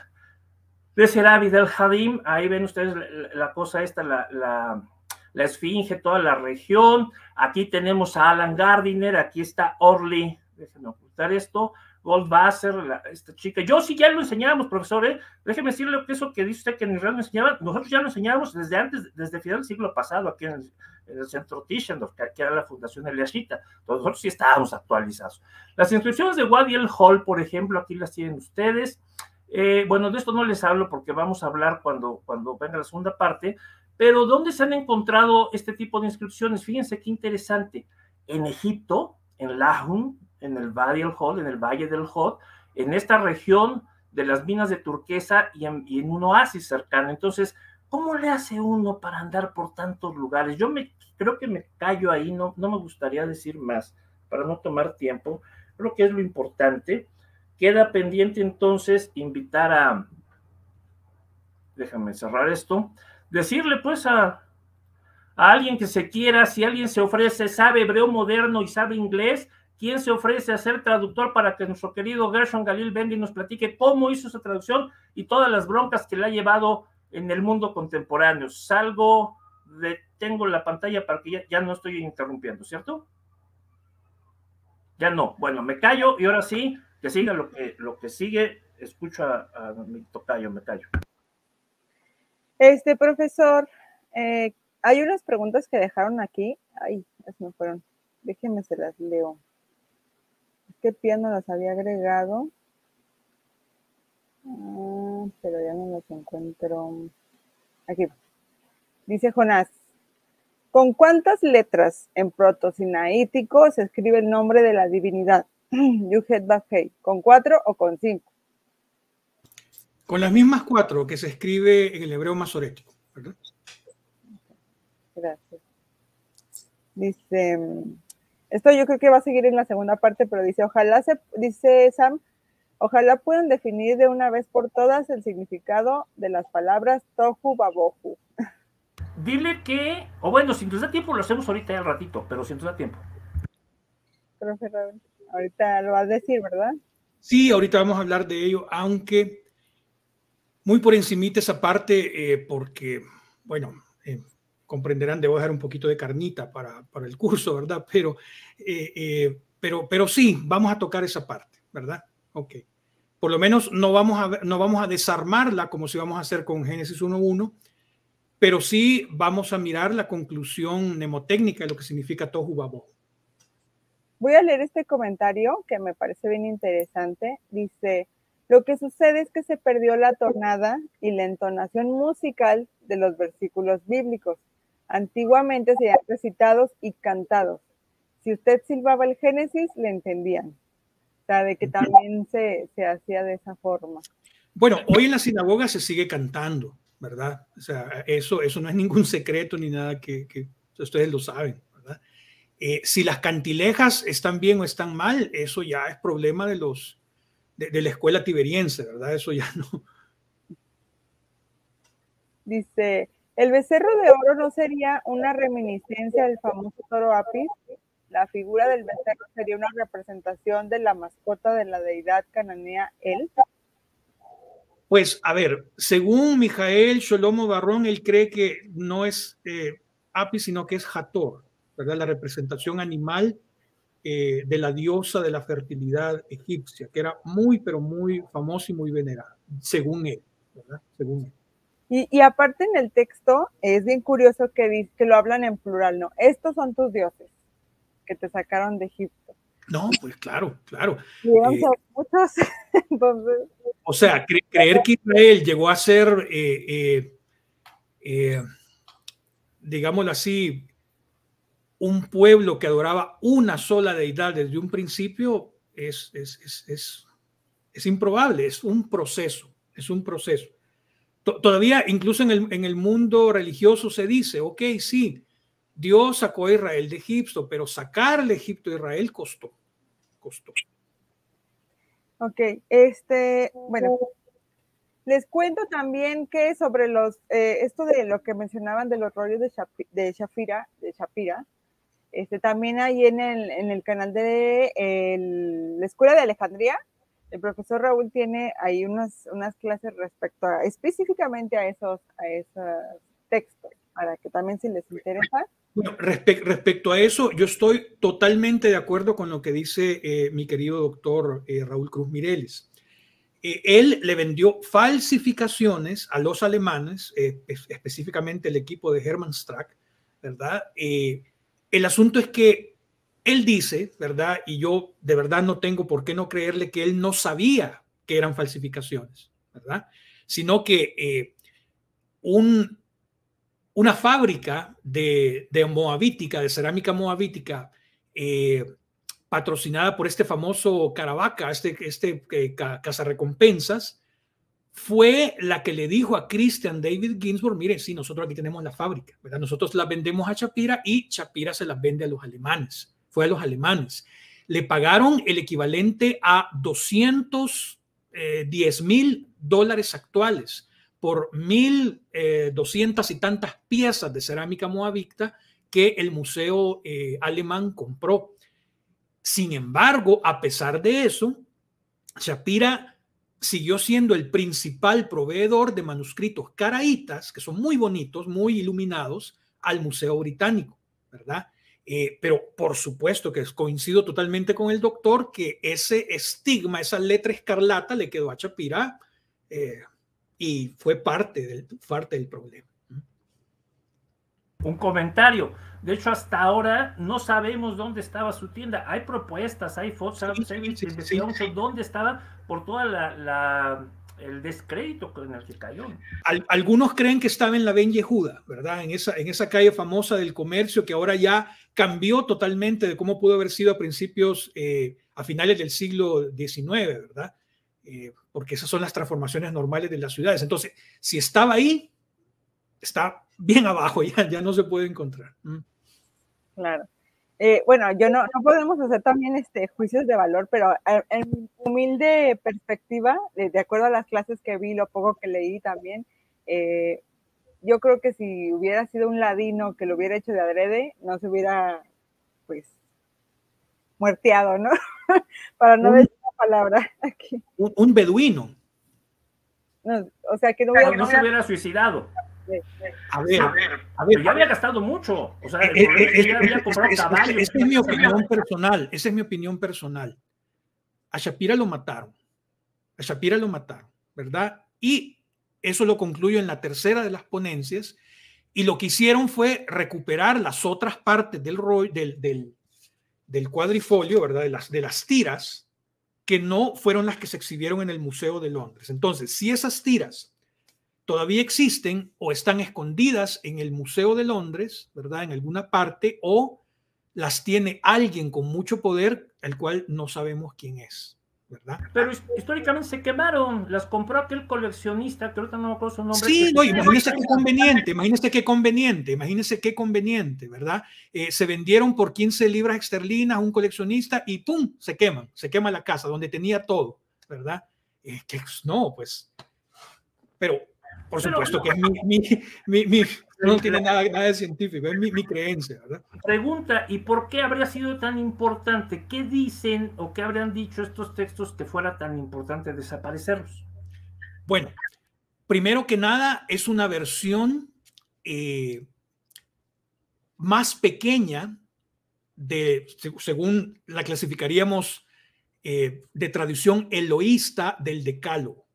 de Serabi del Hadim, ahí ven ustedes la, cosa esta, la, la, la, esfinge, toda la región. Aquí tenemos a Alan Gardiner, aquí está Orly, déjenme ocultar esto, Goldwasser, esta chica. Yo sí ya lo enseñábamos, profesor, ¿eh? Déjeme decirle que eso que dice usted que en Israel no enseñaban, nosotros ya lo enseñábamos desde antes, desde final del siglo pasado, aquí en el, centro Tishendor, que, era la fundación Eliashita. Nosotros sí estábamos actualizados. Las inscripciones de El Hall, por ejemplo, aquí las tienen ustedes. Eh, bueno, de esto no les hablo porque vamos a hablar cuando, cuando venga la segunda parte, pero ¿dónde se han encontrado este tipo de inscripciones? Fíjense qué interesante. En Egipto, en Lahun, en el Valle del Hot, en el Valle del Hot, en esta región de las minas de turquesa y en, un oasis cercano. Entonces, ¿cómo le hace uno para andar por tantos lugares? Yo me, creo que me callo ahí, no, no me gustaría decir más para no tomar tiempo. Creo que es lo importante. Queda pendiente entonces invitar a... Déjame cerrar esto. Decirle pues a, a alguien que se quiera, si alguien se ofrece, sabe hebreo moderno y sabe inglés, ¿quién se ofrece a ser traductor para que nuestro querido Gershon Galil Bendy nos platique cómo hizo esa traducción y todas las broncas que le ha llevado en el mundo contemporáneo. Salgo, tengo la pantalla para que ya, no estoy interrumpiendo, ¿cierto? Ya no. Bueno, me callo y ahora sí, que siga lo que, lo que sigue. Escucho a, mi tocayo, me callo. Este, profesor, eh, hay unas preguntas que dejaron aquí. Ay, me fueron. Déjenme, se las leo. Qué piano las había agregado. Ah, pero ya no los encuentro. Aquí. Dice Jonás. ¿Con cuántas letras en protosinaítico se escribe el nombre de la divinidad? *clears throat* Yuhet ¿Con cuatro o con cinco? Con las mismas cuatro que se escribe en el hebreo masorético, ¿verdad? Gracias. Dice. Esto yo creo que va a seguir en la segunda parte, pero dice, ojalá se, dice Sam, ojalá puedan definir de una vez por todas el significado de las palabras tohu babohu. *laughs* Dile que, o bueno, si nos da tiempo lo hacemos ahorita ya al ratito, pero si nos da tiempo. ahorita lo vas a decir, ¿verdad? Sí, ahorita vamos a hablar de ello, aunque muy por encimita esa parte, eh, porque, bueno, eh, comprenderán, debo dejar un poquito de carnita para, el curso, ¿verdad? Pero, eh, eh, pero, pero sí, vamos a tocar esa parte, ¿verdad? Ok. Por lo menos no vamos a, no vamos a desarmarla como si vamos a hacer con Génesis 1.1, pero sí vamos a mirar la conclusión mnemotécnica de lo que significa Tohu Babo. Voy a leer este comentario que me parece bien interesante. Dice, lo que sucede es que se perdió la tornada y la entonación musical de los versículos bíblicos. Antiguamente se serían recitados y cantados. Si usted silbaba el Génesis, le entendían. O sea, de que también se, hacía de esa forma. Bueno, hoy en la sinagoga se sigue cantando, ¿verdad? O sea, eso, eso no es ningún secreto ni nada que, ustedes lo saben, ¿verdad? Eh, si las cantilejas están bien o están mal, eso ya es problema de los de la escuela tiberiense, ¿verdad? Eso ya no. Dice, el becerro de oro no sería una reminiscencia del famoso toro apis. La figura del becerro sería una representación de la mascota de la deidad cananea El. Pues a ver, según Mijael Sholomo Barrón, él cree que no es eh, apis, sino que es Hator, ¿verdad? La representación animal eh, de la diosa de la fertilidad egipcia, que era muy, pero muy famosa y muy venerada, según él, ¿verdad? Según él. Y, aparte en el texto es bien curioso que, que lo hablan en plural, ¿no? Estos son tus dioses que te sacaron de Egipto. No, pues claro, claro. Eh, *laughs* o sea, creer que Israel llegó a ser, eh, eh, digámoslo así, un pueblo que adoraba una sola deidad desde un principio es, improbable, es un proceso, es un proceso. Todavía, incluso en el, mundo religioso se dice, ok, sí, Dios sacó a Israel de Egipto, pero sacarle Egipto a Israel costó, costó. Ok, este, bueno, les cuento también que sobre los, eh, esto de lo que mencionaban de los rollos de, Shapira, de Shafira, de este, también ahí en el, en el canal de la Escuela de Alejandría, el profesor Raúl tiene ahí unas, unas clases respecto a, específicamente a esos, esos textos, para que también si les interesa. Bueno, respecto a eso, yo estoy totalmente de acuerdo con lo que dice eh, mi querido doctor eh, Raúl Cruz Mireles. Eh, él le vendió falsificaciones a los alemanes, específicamente el equipo de Hermann Strack, ¿verdad? el asunto es que él dice, ¿verdad? Y yo de verdad no tengo por qué no creerle que él no sabía que eran falsificaciones, ¿verdad? Sino que eh, un, una fábrica de, Moabítica, de cerámica Moabítica, eh, patrocinada por este famoso Caravaca, este, este eh, recompensas, fue la que le dijo a Christian David Ginsburg, mire, sí, nosotros aquí tenemos la fábrica, ¿verdad? Nosotros la vendemos a Shapira y Shapira se la vende a los alemanes fue a los alemanes. Le pagaron el equivalente a 210 eh, mil dólares actuales por 1.200 eh, y tantas piezas de cerámica Moabicta que el museo eh, alemán compró. Sin embargo, a pesar de eso, Shapira siguió siendo el principal proveedor de manuscritos caraítas, que son muy bonitos, muy iluminados, al Museo Británico, ¿verdad? Eh, pero por supuesto que coincido totalmente con el doctor que ese estigma, esa letra escarlata le quedó a Chapira eh, y fue parte del, parte del problema. Un comentario. De hecho, hasta ahora no sabemos dónde estaba su tienda. Hay propuestas, hay fotos, sí, dónde estaban por toda la el descrédito en el que cayó. algunos creen que estaba en la Ben Yehuda, ¿verdad? En esa, en esa calle famosa del comercio que ahora ya cambió totalmente de cómo pudo haber sido a principios, eh, a finales del siglo XIX, ¿verdad? Eh, porque esas son las transformaciones normales de las ciudades. Entonces, si estaba ahí, está bien abajo, *laughs* ya, ya no se puede encontrar. Mm. Claro. Eh, bueno, yo no, podemos hacer también este, juicios de valor, pero eh, en humilde perspectiva, de, acuerdo a las clases que vi, lo poco que leí también, eh, yo creo que si hubiera sido un ladino que lo hubiera hecho de adrede, no se hubiera, pues, muerteado, ¿no? *laughs* Para no decir la palabra *laughs* aquí. Un, beduino. o sea, que no, hubiera, no se hubiera suicidado. A ver, a ya había gastado mucho. Esa es mi opinión personal. Esa es mi opinión personal. A Shapira lo mataron. A Shapira lo mataron, ¿verdad? Y eso lo concluyo en la tercera de las ponencias. Y lo que hicieron fue recuperar las otras partes del, del, del, del cuadrifolio, ¿verdad? De las, de las tiras que no fueron las que se exhibieron en el Museo de Londres. Entonces, si esas tiras todavía existen o están escondidas en el Museo de Londres, ¿verdad? En alguna parte, o las tiene alguien con mucho poder, el cual no sabemos quién es, ¿verdad? Pero históricamente se quemaron, las compró aquel coleccionista, que ahorita no me acuerdo su nombre. Sí, no, qué conveniente, imagínese qué conveniente, imagínese qué conveniente, ¿verdad? Eh, se vendieron por 15 libras esterlinas a un coleccionista y ¡pum! Se queman, se quema la casa donde tenía todo, ¿verdad? Eh, pues, no, pues... Pero por supuesto que es mi, *laughs* no tiene nada, de científico, es mi, creencia. ¿verdad? Pregunta, ¿y por qué habría sido tan importante? ¿Qué dicen o qué habrían dicho estos textos que fuera tan importante desaparecerlos? Bueno, primero que nada, es una versión eh, más pequeña de, según la clasificaríamos eh, de tradición eloísta del decálogo.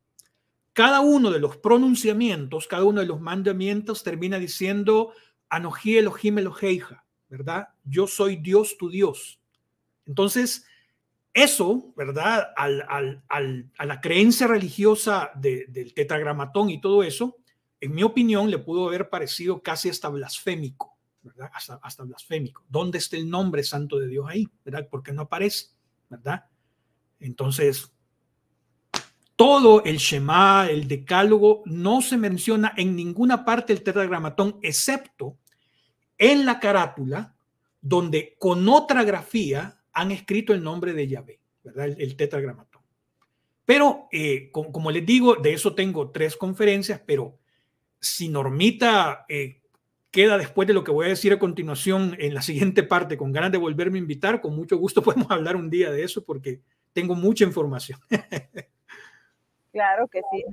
Cada uno de los pronunciamientos, cada uno de los mandamientos termina diciendo Anoji Elohim Eloheija, ¿verdad? Yo soy Dios tu Dios. Entonces, eso, ¿verdad? a la creencia religiosa del tetragramatón y todo eso, en mi opinión, le pudo haber parecido casi hasta blasfémico, ¿verdad? Hasta, hasta blasfémico. ¿Dónde está el nombre santo de Dios ahí? ¿Verdad? Porque no aparece, ¿verdad? Entonces, todo el Shema, el Decálogo, no se menciona en ninguna parte el tetragramatón, excepto en la carátula, donde con otra grafía han escrito el nombre de Yahvé, ¿verdad? El, tetragramatón. Pero, eh, como, les digo, de eso tengo tres conferencias, pero si Normita eh, queda después de lo que voy a decir a continuación en la siguiente parte, con ganas de volverme a invitar, con mucho gusto *laughs* podemos hablar un día de eso porque tengo mucha información. *laughs* Claro que sí.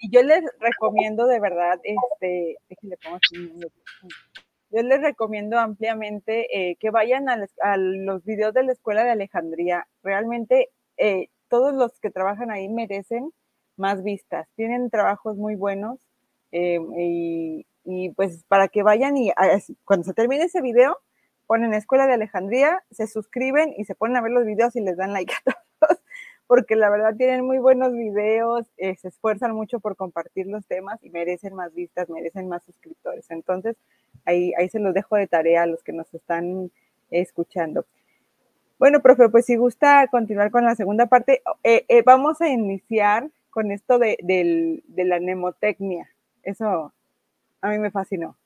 Y yo les recomiendo de verdad, este, yo les recomiendo ampliamente eh, que vayan a, los videos de la Escuela de Alejandría. Realmente eh, todos los que trabajan ahí merecen más vistas. Tienen trabajos muy buenos eh, y, y, pues para que vayan y ah, cuando se termine ese video, ponen Escuela de Alejandría, se suscriben y se ponen a ver los videos y les dan like a todos porque la verdad tienen muy buenos videos, eh, se esfuerzan mucho por compartir los temas y merecen más vistas, merecen más suscriptores. Entonces, ahí, ahí se los dejo de tarea a los que nos están escuchando. Bueno, profe, pues si gusta continuar con la segunda parte, eh, eh, vamos a iniciar con esto de, la mnemotecnia. Eso a mí me fascinó.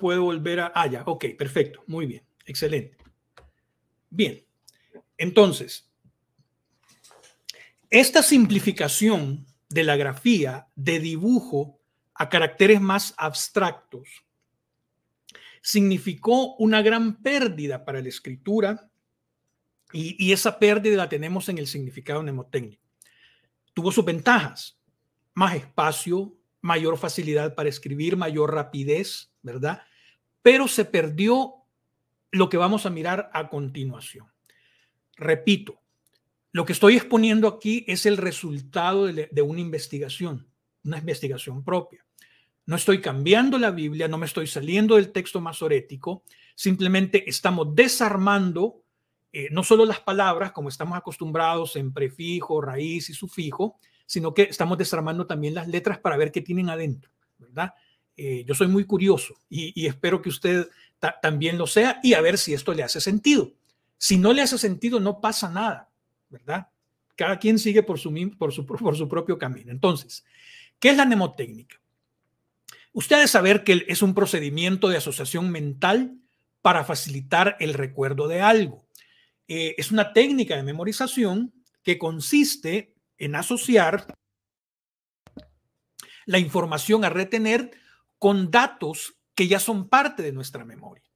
Puedo volver a... Ah, ya, ok, perfecto, muy bien, excelente. Bien, entonces, esta simplificación de la grafía de dibujo a caracteres más abstractos significó una gran pérdida para la escritura y, esa pérdida la tenemos en el significado mnemotécnico. Tuvo sus ventajas, más espacio, mayor facilidad para escribir, mayor rapidez, ¿verdad? Pero se perdió lo que vamos a mirar a continuación. Repito, lo que estoy exponiendo aquí es el resultado de, una investigación, una investigación propia. No estoy cambiando la Biblia, no me estoy saliendo del texto masorético, simplemente estamos desarmando eh, no solo las palabras, como estamos acostumbrados en prefijo, raíz y sufijo, sino que estamos desarmando también las letras para ver qué tienen adentro, ¿verdad? Eh, yo soy muy curioso y, espero que usted también lo sea y a ver si esto le hace sentido. Si no le hace sentido, no pasa nada, ¿verdad? Cada quien sigue por su, por por su propio camino. Entonces, ¿qué es la mnemotécnica? Ustedes saber que es un procedimiento de asociación mental para facilitar el recuerdo de algo. Eh, es una técnica de memorización que consiste en asociar la información a retener con datos que ya son parte de nuestra memoria.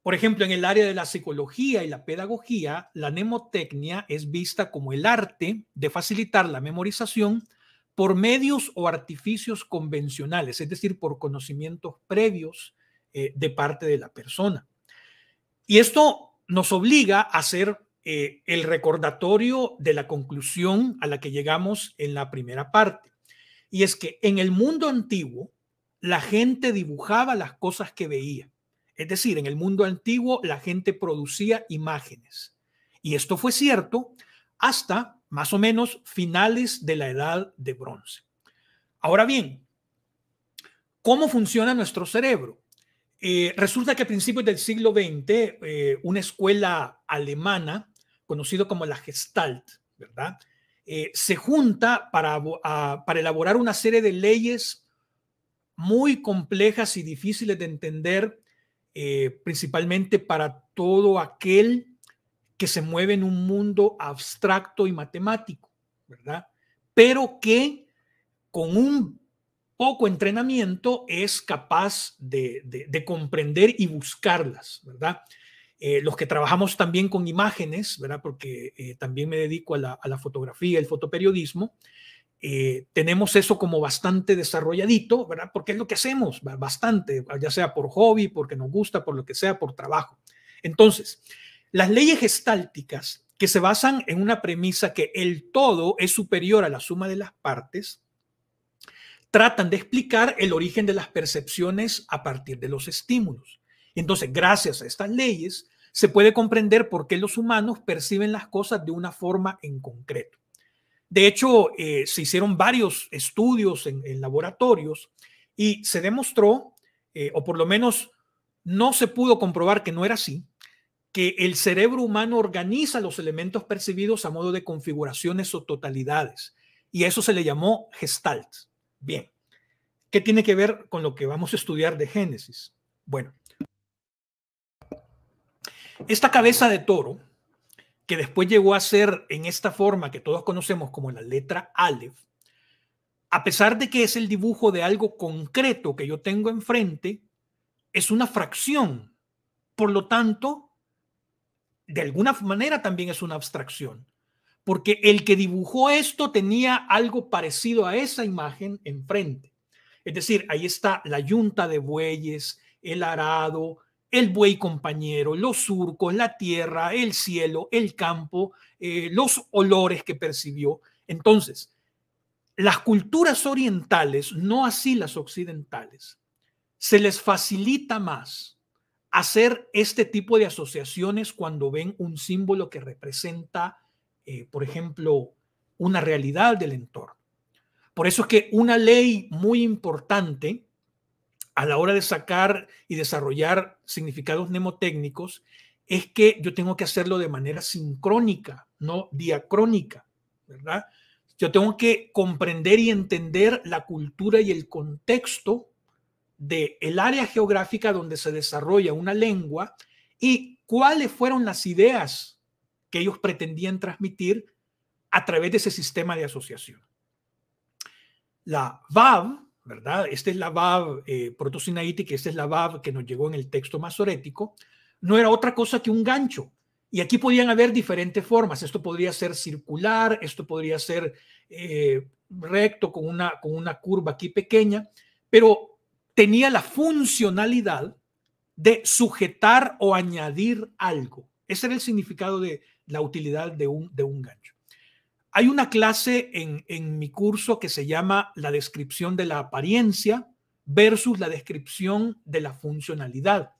Por ejemplo, en el área de la psicología y la pedagogía, la mnemotecnia es vista como el arte de facilitar la memorización por medios o artificios convencionales, es decir, por conocimientos previos eh, de parte de la persona. Y esto nos obliga a hacer eh, el recordatorio de la conclusión a la que llegamos en la primera parte. Y es que en el mundo antiguo, la gente dibujaba las cosas que veía. Es decir, en el mundo antiguo la gente producía imágenes. Y esto fue cierto hasta más o menos finales de la edad de bronce. Ahora bien, ¿cómo funciona nuestro cerebro? Eh, resulta que a principios del siglo XX, eh, una escuela alemana, conocida como la Gestalt, ¿verdad? Eh, se junta para elaborar una serie de leyes muy complejas y difíciles de entender, eh, principalmente para todo aquel que se mueve en un mundo abstracto y matemático, ¿verdad? Pero que con un poco entrenamiento es capaz de, comprender y buscarlas, ¿verdad? Eh, los que trabajamos también con imágenes, ¿verdad? Porque eh, también me dedico a la, a la fotografía, el fotoperiodismo, eh, tenemos eso como bastante desarrolladito, ¿verdad? Porque es lo que hacemos, bastante, ya sea por hobby, porque nos gusta, por lo que sea, por trabajo. Entonces, las leyes gestálticas que se basan en una premisa que el todo es superior a la suma de las partes, tratan de explicar el origen de las percepciones a partir de los estímulos. Entonces, gracias a estas leyes, se puede comprender por qué los humanos perciben las cosas de una forma en concreto. De hecho, eh, se hicieron varios estudios en, laboratorios y se demostró, eh, o por lo menos no se pudo comprobar que no era así, que el cerebro humano organiza los elementos percibidos a modo de configuraciones o totalidades. Y eso se le llamó gestalt. Bien, ¿qué tiene que ver con lo que vamos a estudiar de Génesis? Bueno, esta cabeza de toro que después llegó a ser en esta forma que todos conocemos como la letra Aleph, a pesar de que es el dibujo de algo concreto que yo tengo enfrente, es una fracción. Por lo tanto, de alguna manera también es una abstracción, porque el que dibujó esto tenía algo parecido a esa imagen enfrente. Es decir, ahí está la yunta de bueyes, el arado, el buey compañero, los surcos, la tierra, el cielo, el campo, eh, los olores que percibió. Entonces, las culturas orientales, no así las occidentales, se les facilita más hacer este tipo de asociaciones cuando ven un símbolo que representa, eh, por ejemplo, una realidad del entorno. Por eso es que una ley muy importante a la hora de sacar y desarrollar significados mnemotécnicos es que yo tengo que hacerlo de manera sincrónica, no diacrónica, ¿verdad? Yo tengo que comprender y entender la cultura y el contexto del el área geográfica donde se desarrolla una lengua y cuáles fueron las ideas que ellos pretendían transmitir a través de ese sistema de asociación. La VAV, ¿verdad? Esta es la Bab eh, que esta es la Bab que nos llegó en el texto masorético, no era otra cosa que un gancho. Y aquí podían haber diferentes formas. Esto podría ser circular, esto podría ser eh, recto con una, con una curva aquí pequeña, pero tenía la funcionalidad de sujetar o añadir algo. Ese era el significado de la utilidad de un, de un gancho. Hay una clase en, mi curso que se llama la descripción de la apariencia versus la descripción de la funcionalidad.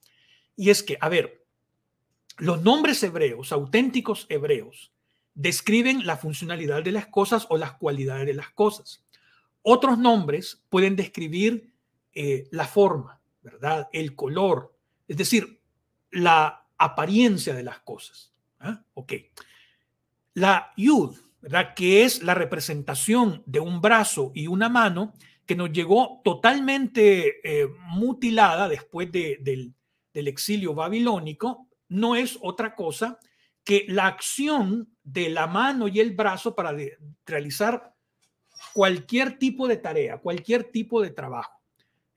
Y es que, a ver, los nombres hebreos, auténticos hebreos, describen la funcionalidad de las cosas o las cualidades de las cosas. Otros nombres pueden describir eh, la forma, ¿verdad? El color, es decir, la apariencia de las cosas. ¿ah? Ok. La yud que es la representación de un brazo y una mano que nos llegó totalmente eh, mutilada después del, exilio babilónico, no es otra cosa que la acción de la mano y el brazo para realizar cualquier tipo de tarea, cualquier tipo de trabajo.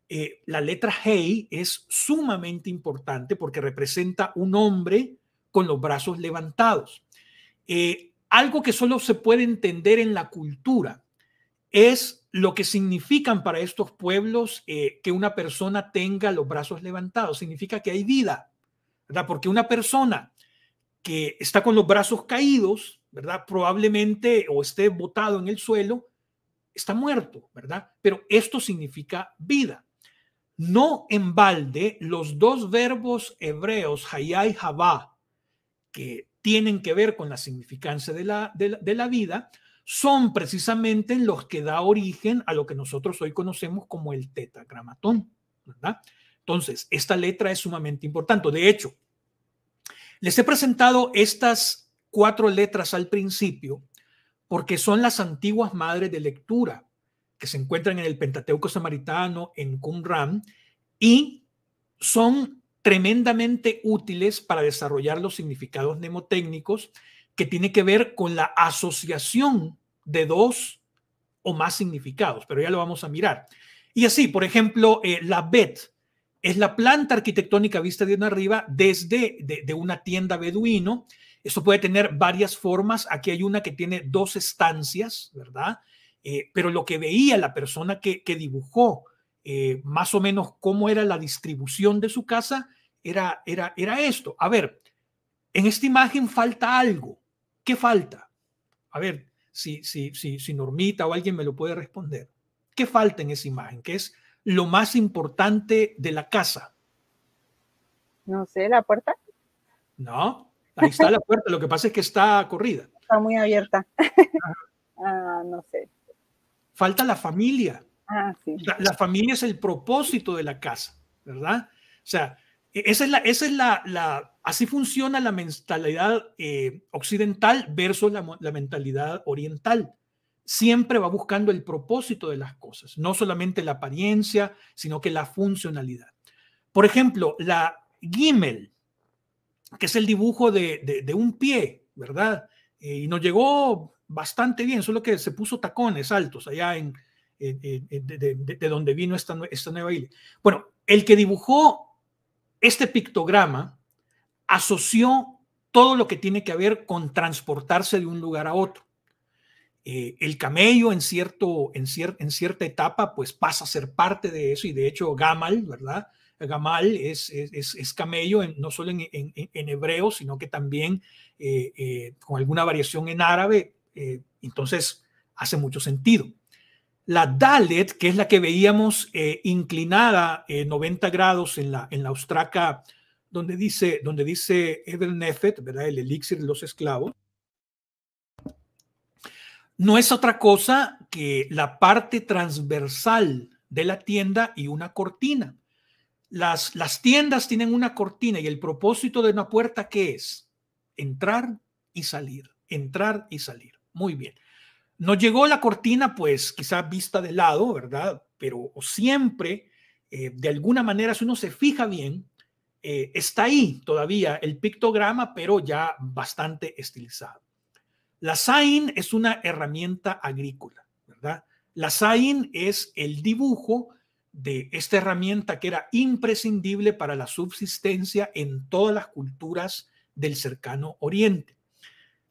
Eh, la letra Hey es sumamente importante porque representa un hombre con los brazos levantados. Eh, algo que solo se puede entender en la cultura es lo que significan para estos pueblos eh, que una persona tenga los brazos levantados. Significa que hay vida, ¿verdad? Porque una persona que está con los brazos caídos, ¿verdad? Probablemente o esté botado en el suelo, está muerto, ¿verdad? Pero esto significa vida. No en balde, los dos verbos hebreos, hayá y Javá que tienen que ver con la significancia de la, de vida, son precisamente los que da origen a lo que nosotros hoy conocemos como el tetragramatón. ¿verdad? Entonces, esta letra es sumamente importante. De hecho, les he presentado estas cuatro letras al principio porque son las antiguas madres de lectura que se encuentran en el Pentateuco Samaritano, en Qumran, y son tremendamente útiles para desarrollar los significados mnemotécnicos que tiene que ver con la asociación de dos o más significados, pero ya lo vamos a mirar. Y así, por ejemplo, eh, la BED es la planta arquitectónica vista de arriba desde de, una tienda beduino. Esto puede tener varias formas. Aquí hay una que tiene dos estancias, ¿verdad? Eh, pero lo que veía la persona que dibujó eh, más o menos cómo era la distribución de su casa, era, era, era esto. A ver, en esta imagen falta algo. ¿Qué falta? A ver, si, si, si, si Normita o alguien me lo puede responder. ¿Qué falta en esa imagen? ¿Qué es lo más importante de la casa? No sé, la puerta. No, ahí está la puerta. Lo que pasa es que está corrida. Está muy abierta. ah, no sé. Falta la familia. Ah, la, familia es el propósito de la casa, ¿verdad? O sea, e, esa es la, es la, así funciona la mentalidad eh, occidental versus la, mentalidad oriental. Siempre va buscando el propósito de las cosas, no solamente la apariencia, sino que la funcionalidad. Por ejemplo, la Gimel, que es el dibujo de, un pie, ¿verdad? Eh, y nos llegó bastante bien, solo que se puso tacones altos allá en, eh, eh, eh, de, donde vino esta, esta nueva isla. Bueno, el que dibujó este pictograma asoció todo lo que tiene que ver con transportarse de un lugar a otro. el camello en, cierto, en, cierta etapa pues pasa a ser parte de eso y de hecho Gamal, ¿verdad? Gamal es, es, camello no solo en, hebreo, sino que también con alguna variación en árabe, entonces hace mucho sentido. La Dalet, que es la que veíamos eh, inclinada 90 eh, grados en la, en la ostraca donde dice, donde dice Nefet, ¿verdad? el elixir de los esclavos, no es otra cosa que la parte transversal de la tienda y una cortina. Las, las tiendas tienen una cortina y el propósito de una puerta, ¿qué es? Entrar y salir, entrar y salir. Muy bien. Nos llegó la cortina, pues quizá vista de lado, ¿verdad? Pero siempre, eh, de alguna manera, si uno se fija bien, eh, está ahí todavía el pictograma, pero ya bastante estilizado. La sain es una herramienta agrícola, ¿verdad? La sain es el dibujo de esta herramienta que era imprescindible para la subsistencia en todas las culturas del cercano oriente.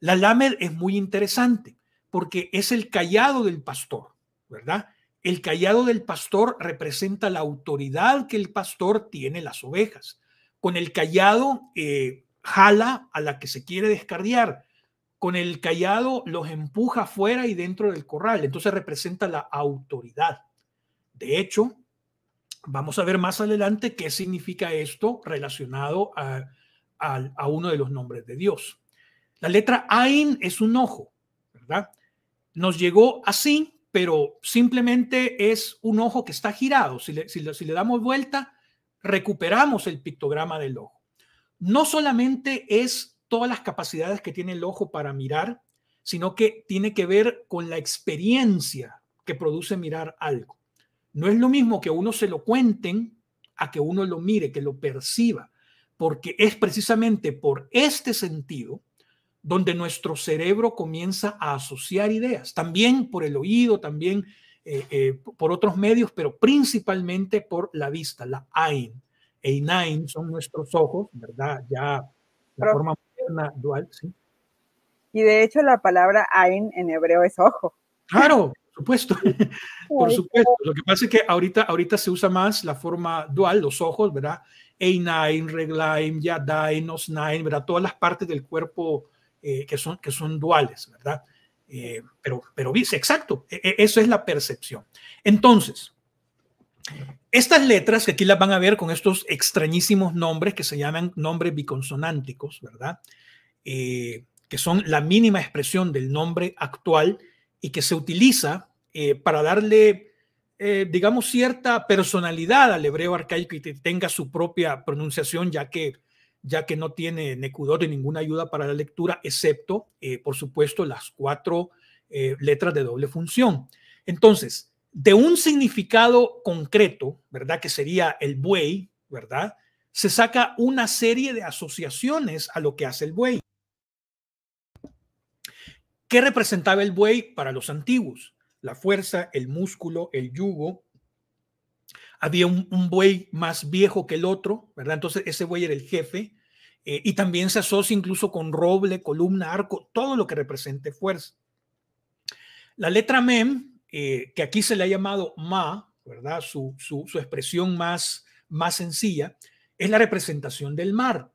La lamed es muy interesante porque es el callado del pastor, ¿verdad? El callado del pastor representa la autoridad que el pastor tiene las ovejas. Con el callado eh, jala a la que se quiere descarriar. Con el callado los empuja fuera y dentro del corral. Entonces representa la autoridad. De hecho, vamos a ver más adelante qué significa esto relacionado a, a uno de los nombres de Dios. La letra Ain es un ojo, ¿verdad? nos llegó así, pero simplemente es un ojo que está girado. Si le, damos vuelta, recuperamos el pictograma del ojo. No solamente es todas las capacidades que tiene el ojo para mirar, sino que tiene que ver con la experiencia que produce mirar algo. No es lo mismo que uno se lo cuenten a que uno lo mire, que lo perciba, porque es precisamente por este sentido donde nuestro cerebro comienza a asociar ideas, también por el oído, también eh, eh, por otros medios, pero principalmente por la vista, la AIN. AIN son nuestros ojos, ¿verdad? Ya la forma moderna dual, ¿sí? Y de hecho la palabra AIN en hebreo es ojo. Claro, por supuesto, *laughs* por supuesto. Lo que pasa es que ahorita, ahorita se usa más la forma dual, los ojos, ¿verdad? Einain, reglaim, yadain, osnain, ¿verdad? Todas las partes del cuerpo eh, que, son, que son duales, ¿verdad? Eh, pero, pero dice, exacto, e, e, eso es la percepción. Entonces, estas letras que aquí las van a ver con estos extrañísimos nombres que se llaman nombres biconsonánticos, ¿verdad? Eh, que son la mínima expresión del nombre actual y que se utiliza para darle, digamos, cierta personalidad al hebreo arcaico y que tenga su propia pronunciación, ya que ya que no tiene de ninguna ayuda para la lectura, excepto, eh, por supuesto, las cuatro eh, letras de doble función. Entonces, de un significado concreto, ¿verdad? Que sería el buey, ¿verdad? Se saca una serie de asociaciones a lo que hace el buey. ¿Qué representaba el buey para los antiguos? La fuerza, el músculo, el yugo, había un, buey más viejo que el otro, ¿verdad? Entonces ese buey era el jefe, eh, y también se asocia incluso con roble, columna, arco, todo lo que represente fuerza. La letra mem, eh, que aquí se le ha llamado ma, ¿verdad? Su, expresión más, más sencilla, es la representación del mar.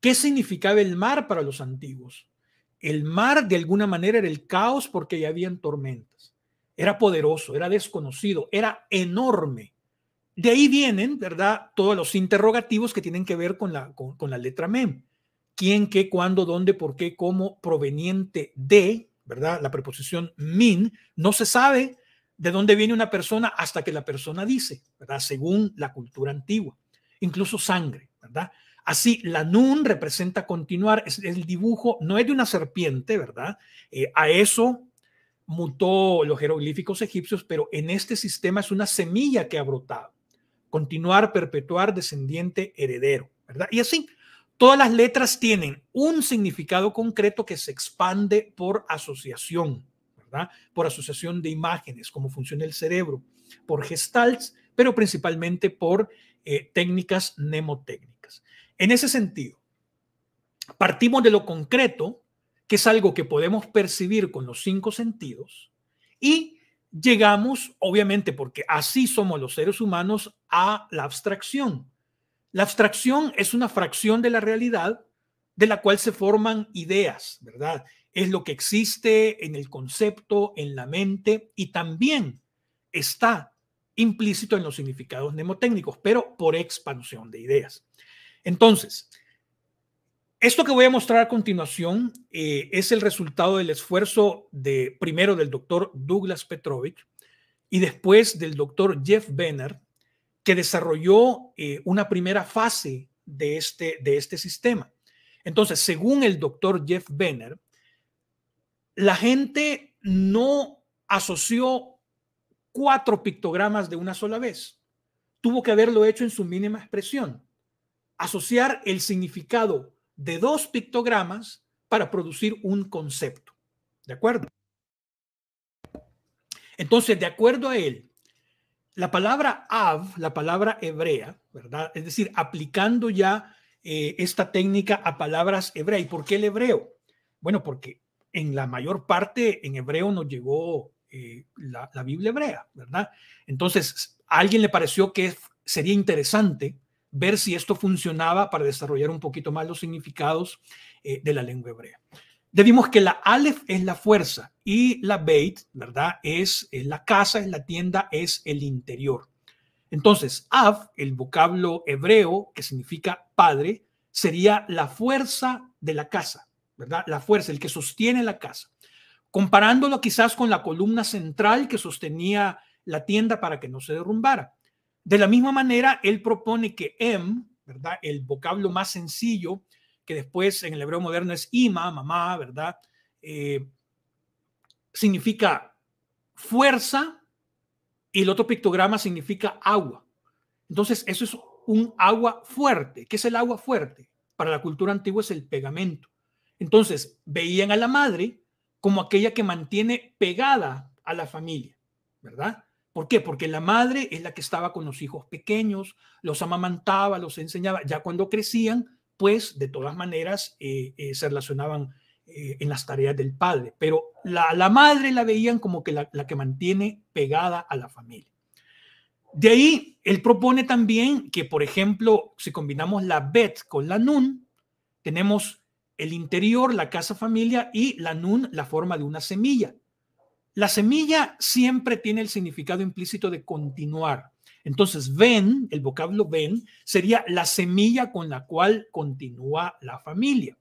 ¿Qué significaba el mar para los antiguos? El mar de alguna manera era el caos porque ya habían tormentas. Era poderoso, era desconocido, era enorme. De ahí vienen, ¿verdad? Todos los interrogativos que tienen que ver con la, con, la letra mem. ¿Quién, qué, cuándo, dónde, por qué, cómo, proveniente de, ¿verdad? La preposición min. No se sabe de dónde viene una persona hasta que la persona dice, ¿verdad? Según la cultura antigua. Incluso sangre, ¿verdad? Así, la nun representa continuar, es el dibujo, no es de una serpiente, ¿verdad? Eh, a eso mutó los jeroglíficos egipcios, pero en este sistema es una semilla que ha brotado continuar, perpetuar, descendiente, heredero, ¿verdad? Y así, todas las letras tienen un significado concreto que se expande por asociación, ¿verdad? Por asociación de imágenes, como funciona el cerebro, por gestalts, pero principalmente por eh, técnicas mnemotécnicas. En ese sentido, partimos de lo concreto, que es algo que podemos percibir con los cinco sentidos, y llegamos, obviamente, porque así somos los seres humanos, a la abstracción. La abstracción es una fracción de la realidad de la cual se forman ideas, ¿verdad? Es lo que existe en el concepto, en la mente y también está implícito en los significados mnemotécnicos, pero por expansión de ideas. Entonces, esto que voy a mostrar a continuación eh, es el resultado del esfuerzo de primero del doctor Douglas Petrovich y después del doctor Jeff Benner, que desarrolló eh, una primera fase de este, de este sistema. Entonces, según el doctor Jeff Benner, la gente no asoció cuatro pictogramas de una sola vez. Tuvo que haberlo hecho en su mínima expresión. Asociar el significado de dos pictogramas para producir un concepto. ¿De acuerdo? Entonces, de acuerdo a él, la palabra av, la palabra hebrea, ¿verdad? Es decir, aplicando ya eh, esta técnica a palabras hebreas. ¿Y por qué el hebreo? Bueno, porque en la mayor parte en hebreo nos llegó eh, la, la Biblia hebrea, ¿verdad? Entonces, a alguien le pareció que sería interesante ver si esto funcionaba para desarrollar un poquito más los significados eh, de la lengua hebrea. Debimos que la alef es la fuerza y la Beit, ¿verdad? Es, es eh, la casa, es la tienda, es el interior. Entonces, Av, el vocablo hebreo que significa padre, sería la fuerza de la casa, ¿verdad? La fuerza, el que sostiene la casa. Comparándolo quizás con la columna central que sostenía la tienda para que no se derrumbara. De la misma manera, él propone que em, ¿verdad? El vocablo más sencillo, que después en el hebreo moderno es ima, mamá, ¿verdad? Eh, significa fuerza y el otro pictograma significa agua. Entonces, eso es un agua fuerte. ¿Qué es el agua fuerte? Para la cultura antigua es el pegamento. Entonces, veían a la madre como aquella que mantiene pegada a la familia, ¿verdad? ¿Por qué? Porque la madre es la que estaba con los hijos pequeños, los amamantaba, los enseñaba. Ya cuando crecían, pues de todas maneras eh, eh, se relacionaban eh, en las tareas del padre. Pero la, la madre la veían como que la, la, que mantiene pegada a la familia. De ahí, él propone también que, por ejemplo, si combinamos la bet con la nun, tenemos el interior, la casa familia y la nun, la forma de una semilla. La semilla siempre tiene el significado implícito de continuar. Entonces, ven, el vocablo ven, sería la semilla con la cual continúa la familia.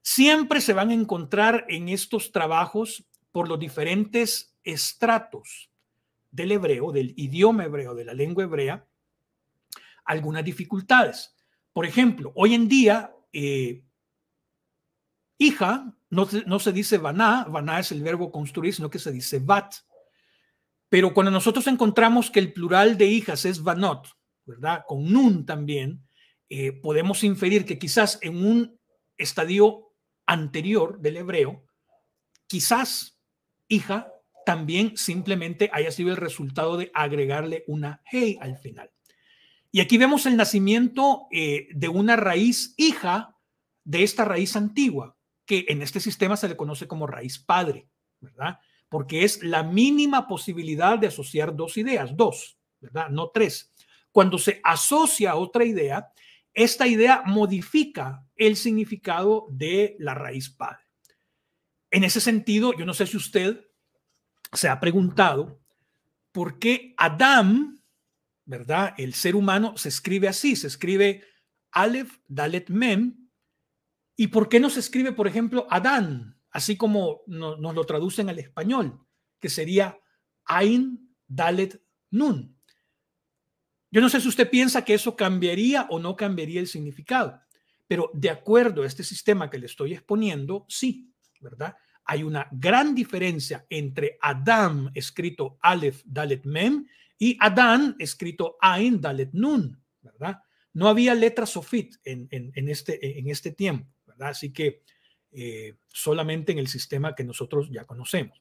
Siempre se van a encontrar en estos trabajos por los diferentes estratos del hebreo, del idioma hebreo, de la lengua hebrea, algunas dificultades. Por ejemplo, hoy en día eh, Hija, no, no se dice vaná, vaná es el verbo construir, sino que se dice bat. Pero cuando nosotros encontramos que el plural de hijas es vanot, ¿verdad? Con nun también, eh, podemos inferir que quizás en un estadio anterior del hebreo, quizás hija también simplemente haya sido el resultado de agregarle una hey al final. Y aquí vemos el nacimiento eh, de una raíz hija de esta raíz antigua, que en este sistema se le conoce como raíz padre, ¿verdad? Porque es la mínima posibilidad de asociar dos ideas, dos, ¿verdad? No tres. Cuando se asocia otra idea, esta idea modifica el significado de la raíz padre. En ese sentido, yo no sé si usted se ha preguntado por qué Adam, ¿verdad? El ser humano se escribe así, se escribe Aleph Dalet Mem, ¿Y por qué no se escribe, por ejemplo, Adán, así como nos lo traducen al español, que sería Ain Dalet Nun? Yo no sé si usted piensa que eso cambiaría o no cambiaría el significado, pero de acuerdo a este sistema que le estoy exponiendo, sí, ¿verdad? Hay una gran diferencia entre Adán, escrito Aleph Dalet Mem y Adán escrito Ain Dalet Nun, ¿verdad? No había letra sofit en, este, en este tiempo. Así que eh, solamente en el sistema que nosotros ya conocemos.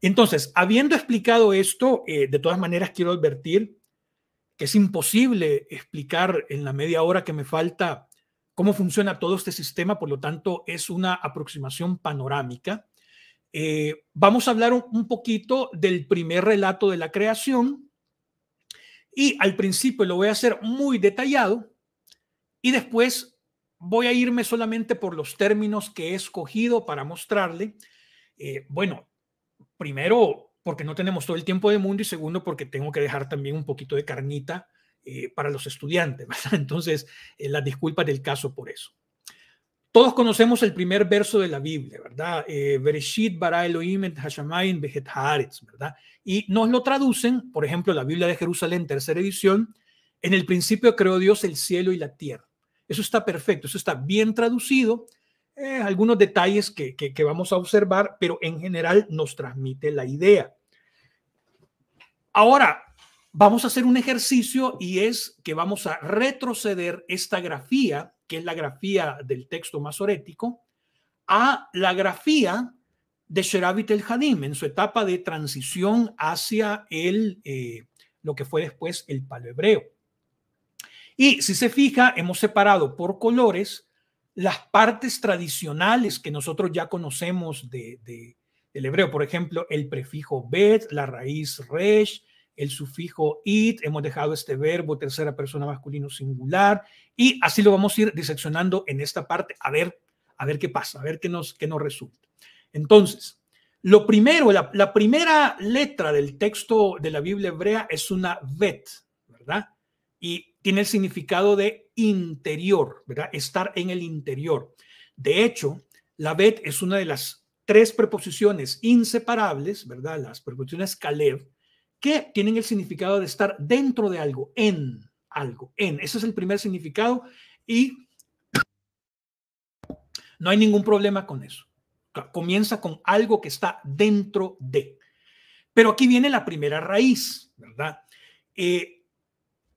Entonces, habiendo explicado esto, eh, de todas maneras quiero advertir que es imposible explicar en la media hora que me falta cómo funciona todo este sistema, por lo tanto es una aproximación panorámica. Eh, vamos a hablar un, un poquito del primer relato de la creación y al principio lo voy a hacer muy detallado y después voy a irme solamente por los términos que he escogido para mostrarle. Eh, bueno, primero, porque no tenemos todo el tiempo del mundo y segundo, porque tengo que dejar también un poquito de carnita eh, para los estudiantes. *laughs* Entonces, eh, las disculpas del caso por eso. Todos conocemos el primer verso de la Biblia, ¿verdad? Bereshit bara Elohim et ¿verdad? Y nos lo traducen, por ejemplo, la Biblia de Jerusalén, tercera edición, en el principio creó Dios el cielo y la tierra. Eso está perfecto, eso está bien traducido. Eh, algunos detalles que, vamos a observar, pero en general nos transmite la idea. Ahora, vamos a hacer un ejercicio y es que vamos a retroceder esta grafía, que es la grafía del texto masorético, a la grafía de Sherabit el Hadim en su etapa de transición hacia el, eh, lo que fue después el palo hebreo. Y si se fija, hemos separado por colores las partes tradicionales que nosotros ya conocemos de, del hebreo. Por ejemplo, el prefijo bet, la raíz resh, el sufijo it, hemos dejado este verbo tercera persona masculino singular y así lo vamos a ir diseccionando en esta parte a ver, a ver qué pasa, a ver qué nos, qué nos resulta. Entonces, lo primero, la, la primera letra del texto de la Biblia hebrea es una bet, ¿verdad? Y tiene el significado de interior, ¿verdad? Estar en el interior. De hecho, la bet es una de las tres preposiciones inseparables, ¿verdad? Las preposiciones kalev, que tienen el significado de estar dentro de algo, en algo, en. Ese es el primer significado y no hay ningún problema con eso. Comienza con algo que está dentro de. Pero aquí viene la primera raíz, ¿verdad? Eh,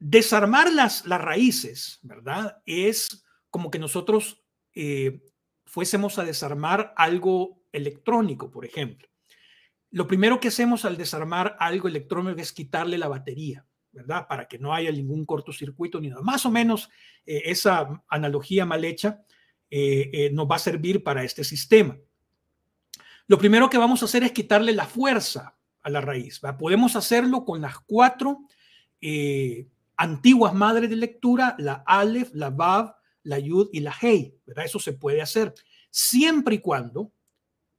Desarmar las, las raíces, ¿verdad? Es como que nosotros eh, fuésemos a desarmar algo electrónico, por ejemplo. Lo primero que hacemos al desarmar algo electrónico es quitarle la batería, ¿verdad? Para que no haya ningún cortocircuito ni nada. Más o menos eh, esa analogía mal hecha eh, nos va a servir para este sistema. Lo primero que vamos a hacer es quitarle la fuerza a la raíz. Podemos hacerlo con las cuatro antiguas madres de lectura, la Aleph, la Vav, la Yud y la Hey, ¿verdad? Eso se puede hacer siempre y cuando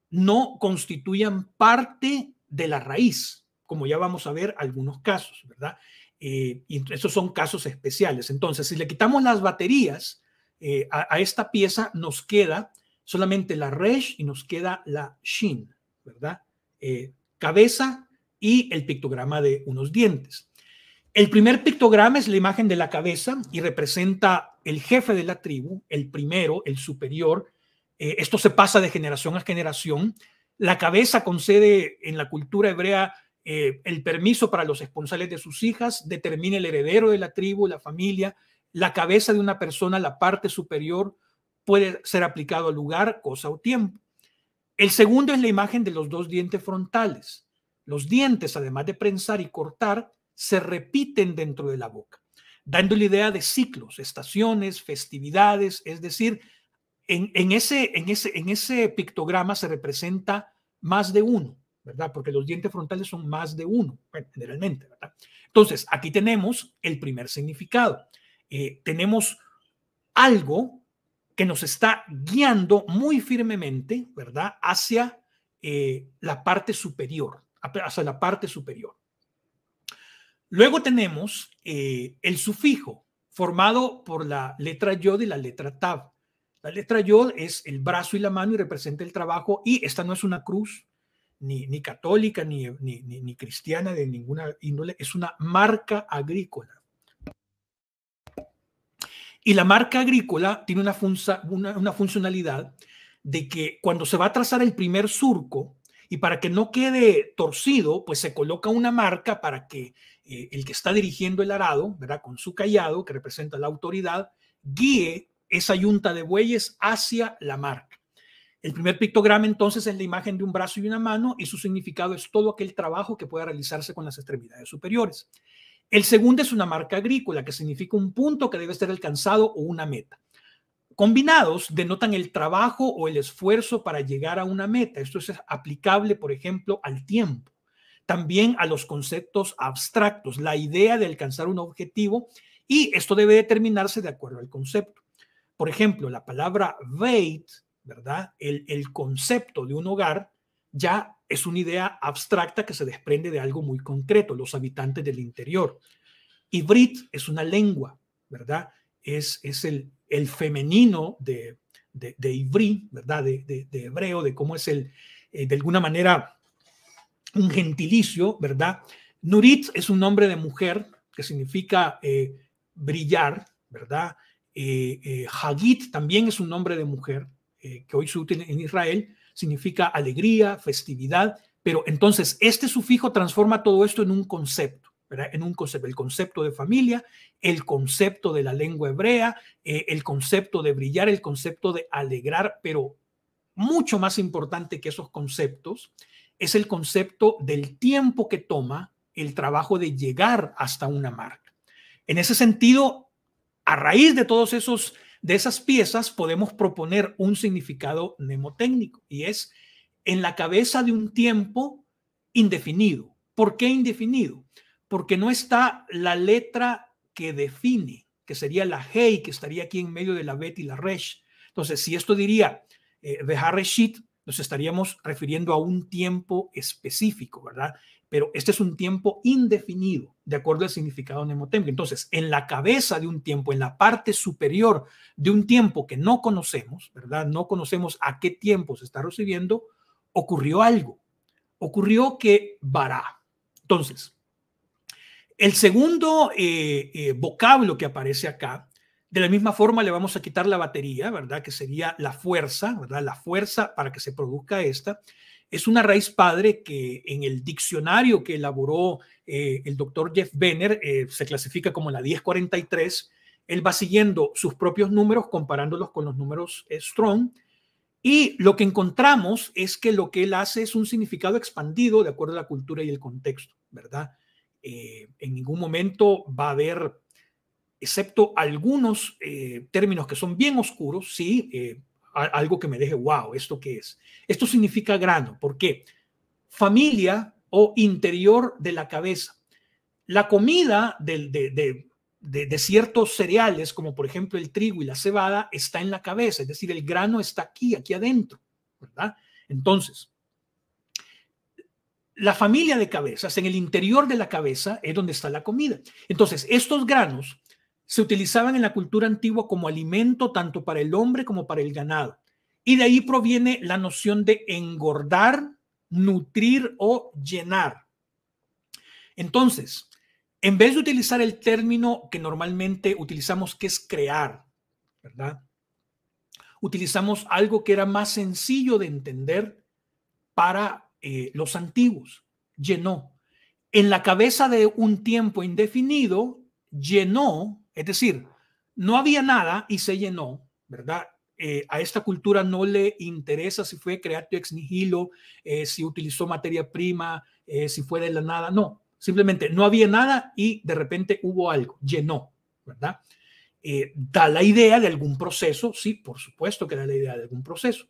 no constituyan parte de la raíz, como ya vamos a ver algunos casos, ¿verdad? Eh, y esos son casos especiales. Entonces, si le quitamos las baterías eh, a, esta pieza, nos queda solamente la Resh y nos queda la Shin, ¿verdad? Eh, cabeza y el pictograma de unos dientes. El primer pictograma es la imagen de la cabeza y representa el jefe de la tribu, el primero, el superior. Eh, esto se pasa de generación a generación. La cabeza concede en la cultura hebrea eh, el permiso para los esponsales de sus hijas, determina el heredero de la tribu, la familia. La cabeza de una persona, la parte superior, puede ser aplicado al lugar, cosa o tiempo. El segundo es la imagen de los dos dientes frontales. Los dientes, además de prensar y cortar, se repiten dentro de la boca, dando la idea de ciclos, estaciones, festividades, es decir, en, ese, en, ese, en ese pictograma se representa más de uno, ¿verdad? Porque los dientes frontales son más de uno, generalmente, ¿verdad? Entonces, aquí tenemos el primer significado. Eh, tenemos algo que nos está guiando muy firmemente, ¿verdad? Hacia eh, la parte superior, hacia la parte superior. Luego tenemos eh, el sufijo, formado por la letra yod y la letra tab. La letra yod es el brazo y la mano y representa el trabajo, y esta no es una cruz, ni, católica, ni, ni, cristiana de ninguna índole, es una marca agrícola. Y la marca agrícola tiene una, una, funcionalidad de que cuando se va a trazar el primer surco y para que no quede torcido, pues se coloca una marca para que eh, el que está dirigiendo el arado, ¿verdad? Con su callado, que representa la autoridad, guíe esa yunta de bueyes hacia la marca. El primer pictograma entonces es la imagen de un brazo y una mano y su significado es todo aquel trabajo que pueda realizarse con las extremidades superiores. El segundo es una marca agrícola, que significa un punto que debe ser alcanzado o una meta. Combinados denotan el trabajo o el esfuerzo para llegar a una meta. Esto es aplicable, por ejemplo, al tiempo también a los conceptos abstractos, la idea de alcanzar un objetivo y esto debe determinarse de acuerdo al concepto. Por ejemplo, la palabra veit, ¿verdad? El, concepto de un hogar ya es una idea abstracta que se desprende de algo muy concreto, los habitantes del interior. Y Brit es una lengua, ¿verdad? Es, es el, el femenino de, de, de ¿verdad? De, hebreo, de cómo es el, eh, de alguna manera, un gentilicio, ¿verdad? Nurit es un nombre de mujer que significa eh, brillar, ¿verdad? Eh, eh, Hagit también es un nombre de mujer que hoy se utiliza en Israel, significa alegría, festividad, pero entonces este sufijo transforma todo esto en un concepto. ¿verdad? en un concepto, el concepto de familia, el concepto de la lengua hebrea, el concepto de brillar, el concepto de alegrar, pero mucho más importante que esos conceptos es el concepto del tiempo que toma el trabajo de llegar hasta una marca. En ese sentido, a raíz de todos esos de esas piezas podemos proponer un significado mnemotécnico y es en la cabeza de un tiempo indefinido. ¿Por qué indefinido? Porque no está la letra que define, que sería la hey, que estaría aquí en medio de la bet y la resh. Entonces, si esto diría eh, Reshit, nos estaríamos refiriendo a un tiempo específico, ¿verdad? Pero este es un tiempo indefinido, de acuerdo al significado mnemotémico. Entonces, en la cabeza de un tiempo, en la parte superior de un tiempo que no conocemos, ¿verdad? No conocemos a qué tiempo se está recibiendo, ocurrió algo. Ocurrió que vará. Entonces, el segundo eh, eh, vocablo que aparece acá de la misma forma le vamos a quitar la batería, ¿verdad? Que sería la fuerza, ¿verdad? La fuerza para que se produzca esta. Es una raíz padre que en el diccionario que elaboró eh, el doctor Jeff Benner eh, se clasifica como la 1043. Él va siguiendo sus propios números comparándolos con los números eh, strong. Y lo que encontramos es que lo que él hace es un significado expandido de acuerdo a la cultura y el contexto, ¿verdad? en ningún momento va a haber excepto algunos eh, términos que son bien oscuros, sí, eh, algo que me deje, wow, ¿esto qué es? Esto significa grano, ¿por qué? Familia o interior de la cabeza. La comida de, de, de, de, ciertos cereales, como por ejemplo el trigo y la cebada, está en la cabeza, es decir, el grano está aquí, aquí adentro, ¿verdad? Entonces, la familia de cabezas, en el interior de la cabeza es donde está la comida. Entonces, estos granos se utilizaban en la cultura antigua como alimento tanto para el hombre como para el ganado. Y de ahí proviene la noción de engordar, nutrir o llenar. Entonces, en vez de utilizar el término que normalmente utilizamos, que es crear, ¿verdad? Utilizamos algo que era más sencillo de entender para eh, los antiguos, llenó. En la cabeza de un tiempo indefinido, llenó es decir, no había nada y se llenó, ¿verdad? Eh, a esta cultura no le interesa si fue creado ex nihilo, eh, si utilizó materia prima, eh, si fue de la nada, no. Simplemente no había nada y de repente hubo algo, llenó, ¿verdad? da la idea de algún proceso, sí, por supuesto que da la idea de algún proceso.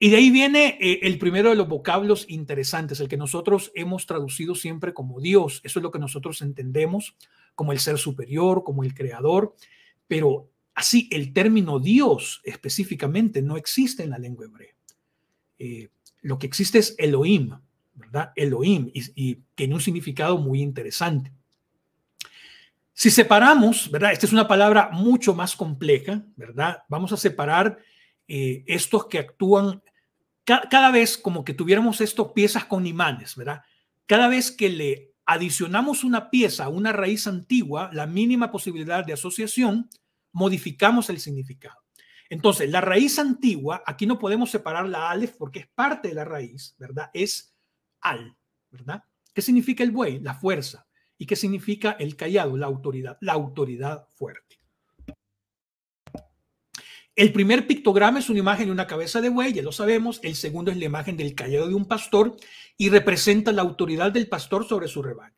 Y de ahí viene el primero de los vocablos interesantes, el que nosotros hemos traducido siempre como Dios, eso es lo que nosotros entendemos como el ser superior, como el creador, pero así el término Dios específicamente no existe en la lengua hebrea. Eh, lo que existe es Elohim, ¿verdad? Elohim, y, tiene un significado muy interesante. Si separamos, ¿verdad? Esta es una palabra mucho más compleja, ¿verdad? Vamos a separar eh, estos que actúan cada vez como que tuviéramos esto, piezas con imanes, ¿verdad? Cada vez que le adicionamos una pieza una raíz antigua, la mínima posibilidad de asociación, modificamos el significado. Entonces, la raíz antigua, aquí no podemos separar la alef porque es parte de la raíz, ¿verdad? Es al, ¿verdad? ¿Qué significa el buey? La fuerza. ¿Y qué significa el callado? La autoridad, la autoridad fuerte. El primer pictograma es una imagen de una cabeza de buey, ya lo sabemos. El segundo es la imagen del cayado de un pastor y representa la autoridad del pastor sobre su rebaño.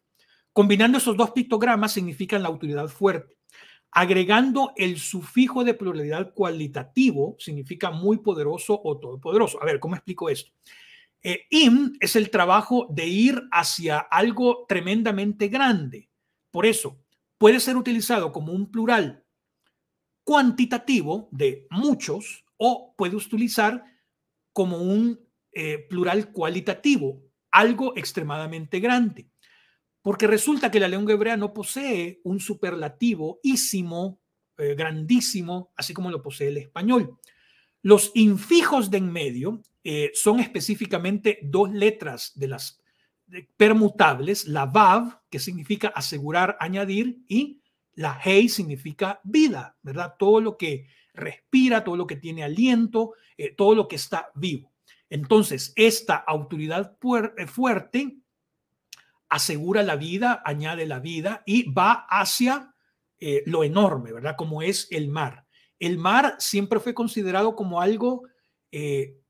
Combinando esos dos pictogramas significan la autoridad fuerte. Agregando el sufijo de pluralidad cualitativo significa muy poderoso o todopoderoso. A ver, ¿cómo explico esto? Eh, im es el trabajo de ir hacia algo tremendamente grande. Por eso, puede ser utilizado como un plural cuantitativo de muchos o puede utilizar como un eh, plural cualitativo, algo extremadamente grande. Porque resulta que la lengua hebrea no posee un superlativo ísimo, eh, grandísimo, así como lo posee el español. Los infijos de en medio eh, son específicamente dos letras de las permutables, la vav, que significa asegurar, añadir, y la Hei significa vida, ¿verdad? Todo lo que respira, todo lo que tiene aliento, eh, todo lo que está vivo. Entonces, esta autoridad eh, fuerte asegura la vida, añade la vida y va hacia eh, lo enorme, ¿verdad? Como es el mar. El mar siempre fue considerado como algo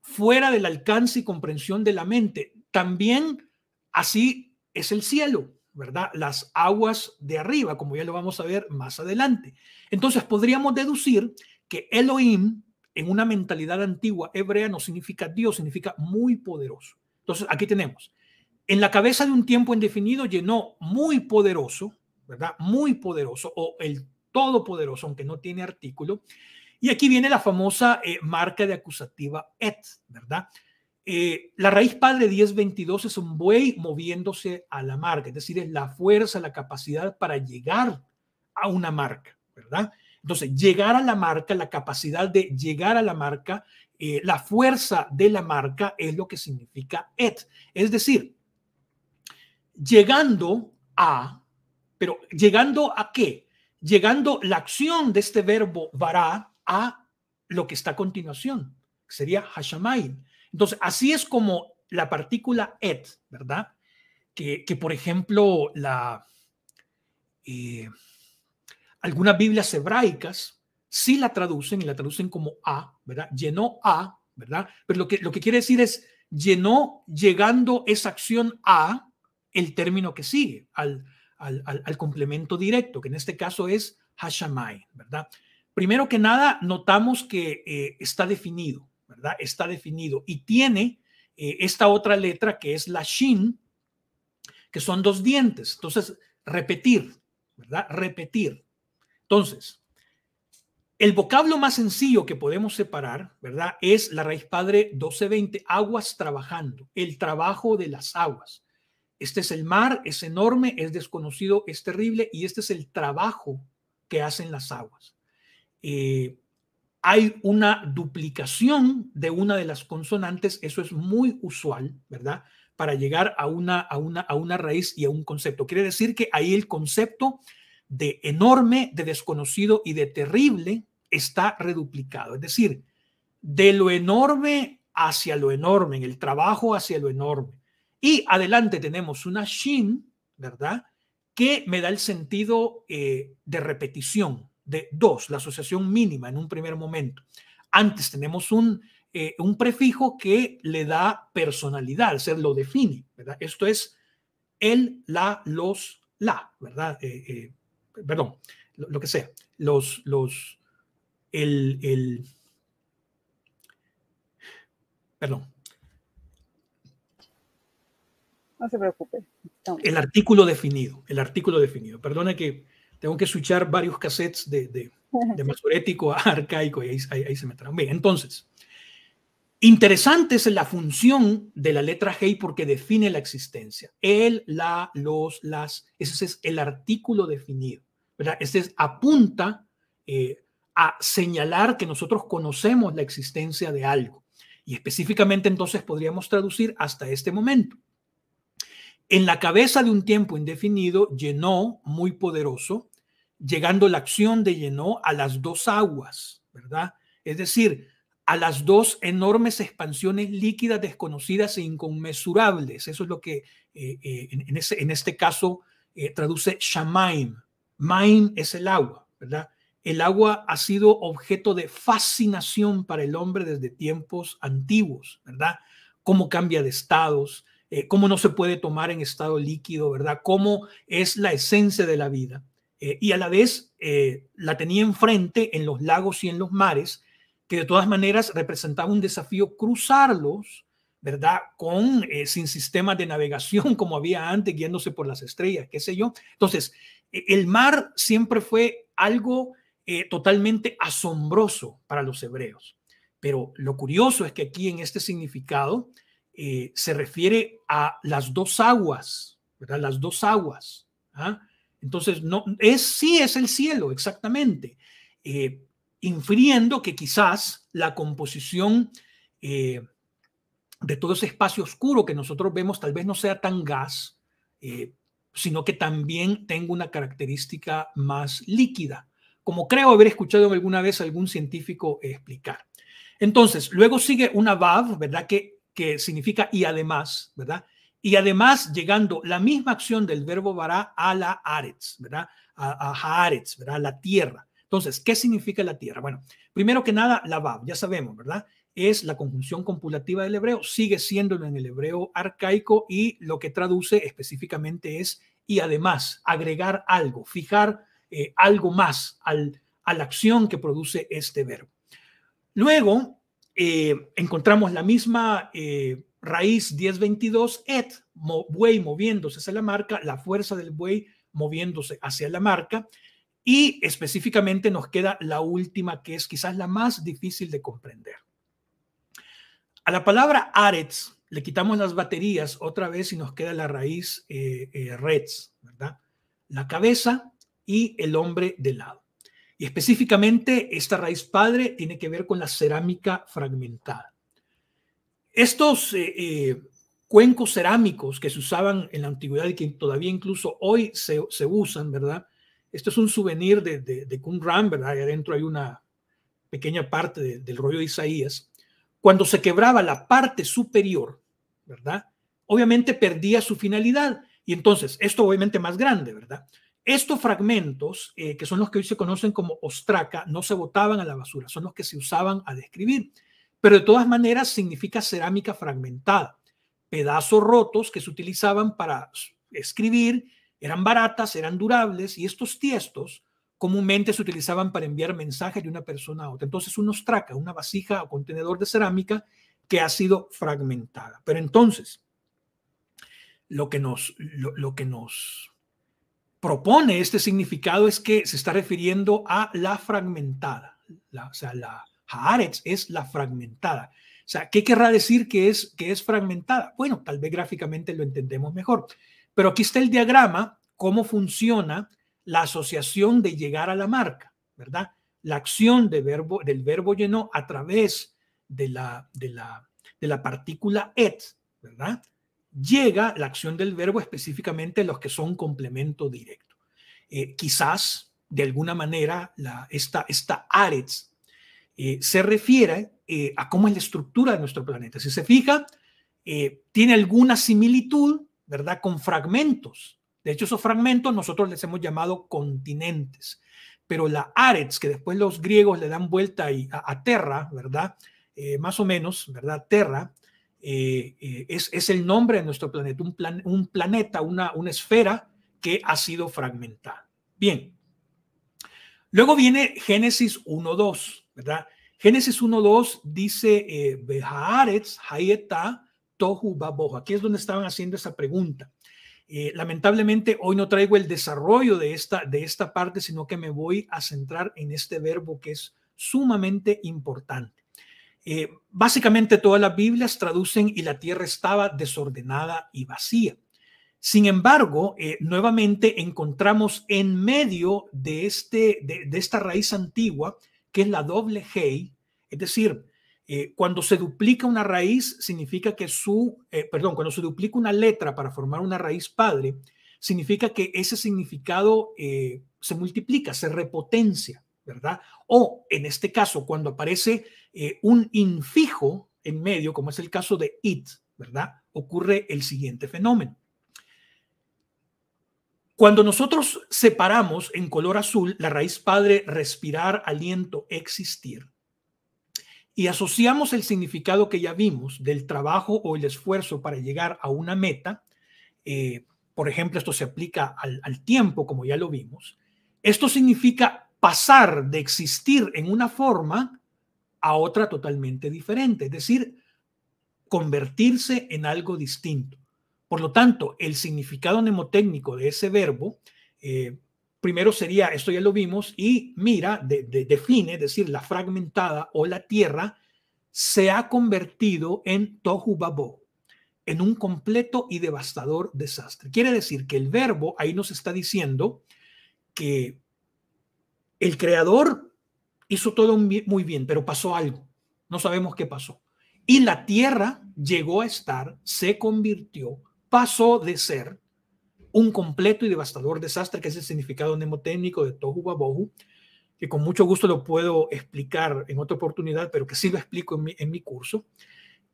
fuera del alcance y comprensión de la mente. También así es el cielo. ¿verdad? Las aguas de arriba, como ya lo vamos a ver más adelante. Entonces podríamos deducir que Elohim, en una mentalidad antigua hebrea, no significa Dios, significa muy poderoso. Entonces aquí tenemos, en la cabeza de un tiempo indefinido llenó muy poderoso, ¿verdad? Muy poderoso o el todopoderoso, aunque no tiene artículo. Y aquí viene la famosa eh, marca de acusativa et, ¿verdad? Eh, la raíz padre 1022 es un buey moviéndose a la marca, es decir, es la fuerza, la capacidad para llegar a una marca, ¿verdad? Entonces, llegar a la marca, la capacidad de llegar a la marca, eh, la fuerza de la marca es lo que significa et. Es decir, llegando a, pero llegando a qué? Llegando la acción de este verbo vará a lo que está a continuación, sería Hashamayim. Entonces, así es como la partícula et, ¿verdad? Que, por ejemplo, la, eh, algunas Biblias hebraicas sí la traducen y la traducen como a, ¿verdad? Llenó a, ¿verdad? Pero lo que, lo que quiere decir es llenó llegando esa acción a el término que sigue, al, al, complemento directo, que en este caso es Hashamay, ¿verdad? Primero que nada, notamos que eh, está definido, ¿verdad? Está definido. Y tiene eh, esta otra letra que es la shin, que son dos dientes. Entonces, repetir, ¿verdad? Repetir. Entonces, el vocablo más sencillo que podemos separar, ¿verdad? Es la raíz padre 1220, aguas trabajando, el trabajo de las aguas. Este es el mar, es enorme, es desconocido, es terrible y este es el trabajo que hacen las aguas. Eh, hay una duplicación de una de las consonantes, eso es muy usual, ¿verdad? Para llegar a una, a una, a una raíz y a un concepto. Quiere decir que ahí el concepto de enorme, de desconocido y de terrible está reduplicado. Es decir, de lo enorme hacia lo enorme, en el trabajo hacia lo enorme. Y adelante tenemos una shin, ¿verdad? Que me da el sentido eh, de repetición, de dos, la asociación mínima en un primer momento. Antes tenemos un, eh, un prefijo que le da personalidad, o ser lo define, ¿verdad? Esto es el, la, los, la, ¿verdad? Eh, eh, perdón, lo, que sea. Los, los, el, el, perdón. No se preocupe. El artículo definido, el artículo definido. Perdona que tengo que escuchar varios cassettes de, *laughs* de, masorético a arcaico y ahí, se me traen. Bien, entonces, interesante es la función de la letra G porque define la existencia. El, la, los, las, ese es el artículo definido. Ese Este es, apunta eh, a señalar que nosotros conocemos la existencia de algo. Y específicamente entonces podríamos traducir hasta este momento. En la cabeza de un tiempo indefinido llenó muy poderoso llegando la acción de lleno a las dos aguas, ¿verdad? Es decir, a las dos enormes expansiones líquidas desconocidas e inconmensurables. Eso es lo que eh, eh, en, este caso eh, traduce Shamaim. Maim es el agua, ¿verdad? El agua ha sido objeto de fascinación para el hombre desde tiempos antiguos, ¿verdad? Cómo cambia de estados, cómo no se puede tomar en estado líquido, ¿verdad? Cómo es la esencia de la vida. Eh, y a la vez eh, la tenía enfrente en los lagos y en los mares, que de todas maneras representaba un desafío cruzarlos, ¿verdad? Con, eh, sin sistema de navegación *laughs* como había antes, guiándose por las estrellas, qué sé yo. Entonces, e, el mar siempre fue algo totalmente asombroso para los hebreos. Pero lo curioso es que aquí en este significado se refiere a las dos aguas, ¿verdad? Las dos aguas. ¿ah? Entonces, no, es, sí es el cielo, exactamente, eh, infiriendo que quizás la composición eh, de todo ese espacio oscuro que nosotros vemos tal vez no sea tan gas, eh, sino que también tenga una característica más líquida, como creo haber escuchado alguna vez algún científico explicar. Entonces, luego sigue una VAV, ¿verdad? Que, que significa y además, ¿verdad? Y además llegando la misma acción del verbo vará a la aretz, ¿verdad? A, a ¿verdad? ¿verdad? La tierra. Entonces, ¿qué significa la tierra? Bueno, primero que nada, la vav, ya sabemos, ¿verdad? Es la conjunción compulativa del hebreo, sigue siéndolo en el hebreo arcaico y lo que traduce específicamente es y además agregar algo, fijar eh, algo más al, a la acción que produce este verbo. Luego, eh, encontramos la misma eh, raíz 1022 et, buey moviéndose hacia la marca, la fuerza del buey moviéndose hacia la marca. Y específicamente nos queda la última, que es quizás la más difícil de comprender. A la palabra arets le quitamos las baterías otra vez y nos queda la raíz rets, eh, eh, reds, ¿verdad? La cabeza y el hombre de lado. Y específicamente esta raíz padre tiene que ver con la cerámica fragmentada. Estos eh, eh, cuencos cerámicos que se usaban en la antigüedad y que todavía incluso hoy se, usan, ¿verdad? Esto es un souvenir de, de, de ¿verdad? adentro hay una pequeña parte del rollo de Isaías. Cuando se quebraba la parte superior, ¿verdad? Obviamente perdía su finalidad. Y entonces, esto obviamente más grande, ¿verdad? Estos fragmentos, eh, que son los que hoy se conocen como ostraca, no se botaban a la basura, son los que se usaban a describir pero de todas maneras significa cerámica fragmentada. Pedazos rotos que se utilizaban para escribir, eran baratas, eran durables y estos tiestos comúnmente se utilizaban para enviar mensajes de una persona a otra. Entonces uno ostraca, una vasija o contenedor de cerámica que ha sido fragmentada. Pero entonces, lo que nos, lo, que nos propone este significado es que se está refiriendo a la fragmentada, o sea, la, Haaretz es la fragmentada. O sea, ¿qué querrá decir que es, que es fragmentada? Bueno, tal vez gráficamente lo entendemos mejor. Pero aquí está el diagrama, cómo funciona la asociación de llegar a la marca, ¿verdad? La acción de verbo, del verbo lleno a través de la, de la, de la partícula et, ¿verdad? Llega la acción del verbo específicamente los que son complemento directo. Eh, quizás, de alguna manera, la, esta, esta arets eh, se refiere eh, a cómo es la estructura de nuestro planeta. Si se fija, eh, tiene alguna similitud, ¿verdad?, con fragmentos. De hecho, esos fragmentos nosotros les hemos llamado continentes. Pero la Aretz, que después los griegos le dan vuelta a, Terra, ¿verdad? más o menos, ¿verdad? Terra, es, el nombre de nuestro planeta, un, planeta, una, una, esfera que ha sido fragmentada. Bien. Luego viene Génesis 1.2. ¿verdad? Génesis 1.2 dice, eh, Tohu, Aquí es donde estaban haciendo esa pregunta. Eh, lamentablemente hoy no traigo el desarrollo de esta, de esta parte, sino que me voy a centrar en este verbo que es sumamente importante. Eh, básicamente todas las Biblias traducen y la tierra estaba desordenada y vacía. Sin embargo, nuevamente encontramos en medio de, este, de esta raíz antigua que es la doble hey es decir, eh, cuando se duplica una raíz, significa que su, eh, perdón, cuando se duplica una letra para formar una raíz padre, significa que ese significado eh, se multiplica, se repotencia, ¿verdad? O en este caso, cuando aparece un infijo en medio, como es el caso de it, ¿verdad? Ocurre el siguiente fenómeno. Cuando nosotros separamos en color azul la raíz padre respirar, aliento, existir, y asociamos el significado que ya vimos del trabajo o el esfuerzo para llegar a una meta, eh, por ejemplo, esto se aplica al tiempo, como ya lo vimos, esto significa pasar de existir en una forma a otra totalmente diferente, es decir, convertirse en algo distinto. Por lo tanto, el significado mnemotécnico de ese verbo, eh, primero sería, esto ya lo vimos, y mira, define, es decir, la fragmentada o la tierra, se ha convertido en tohu en un completo y devastador desastre. Quiere decir que el verbo ahí nos está diciendo que el creador hizo todo muy bien, pero pasó algo. No sabemos qué pasó. Y la tierra llegó a estar, se convirtió pasó de ser un completo y devastador desastre, que es el significado mnemotécnico de Tohu que con mucho gusto lo puedo explicar en otra oportunidad, pero que sí lo explico en mi, curso.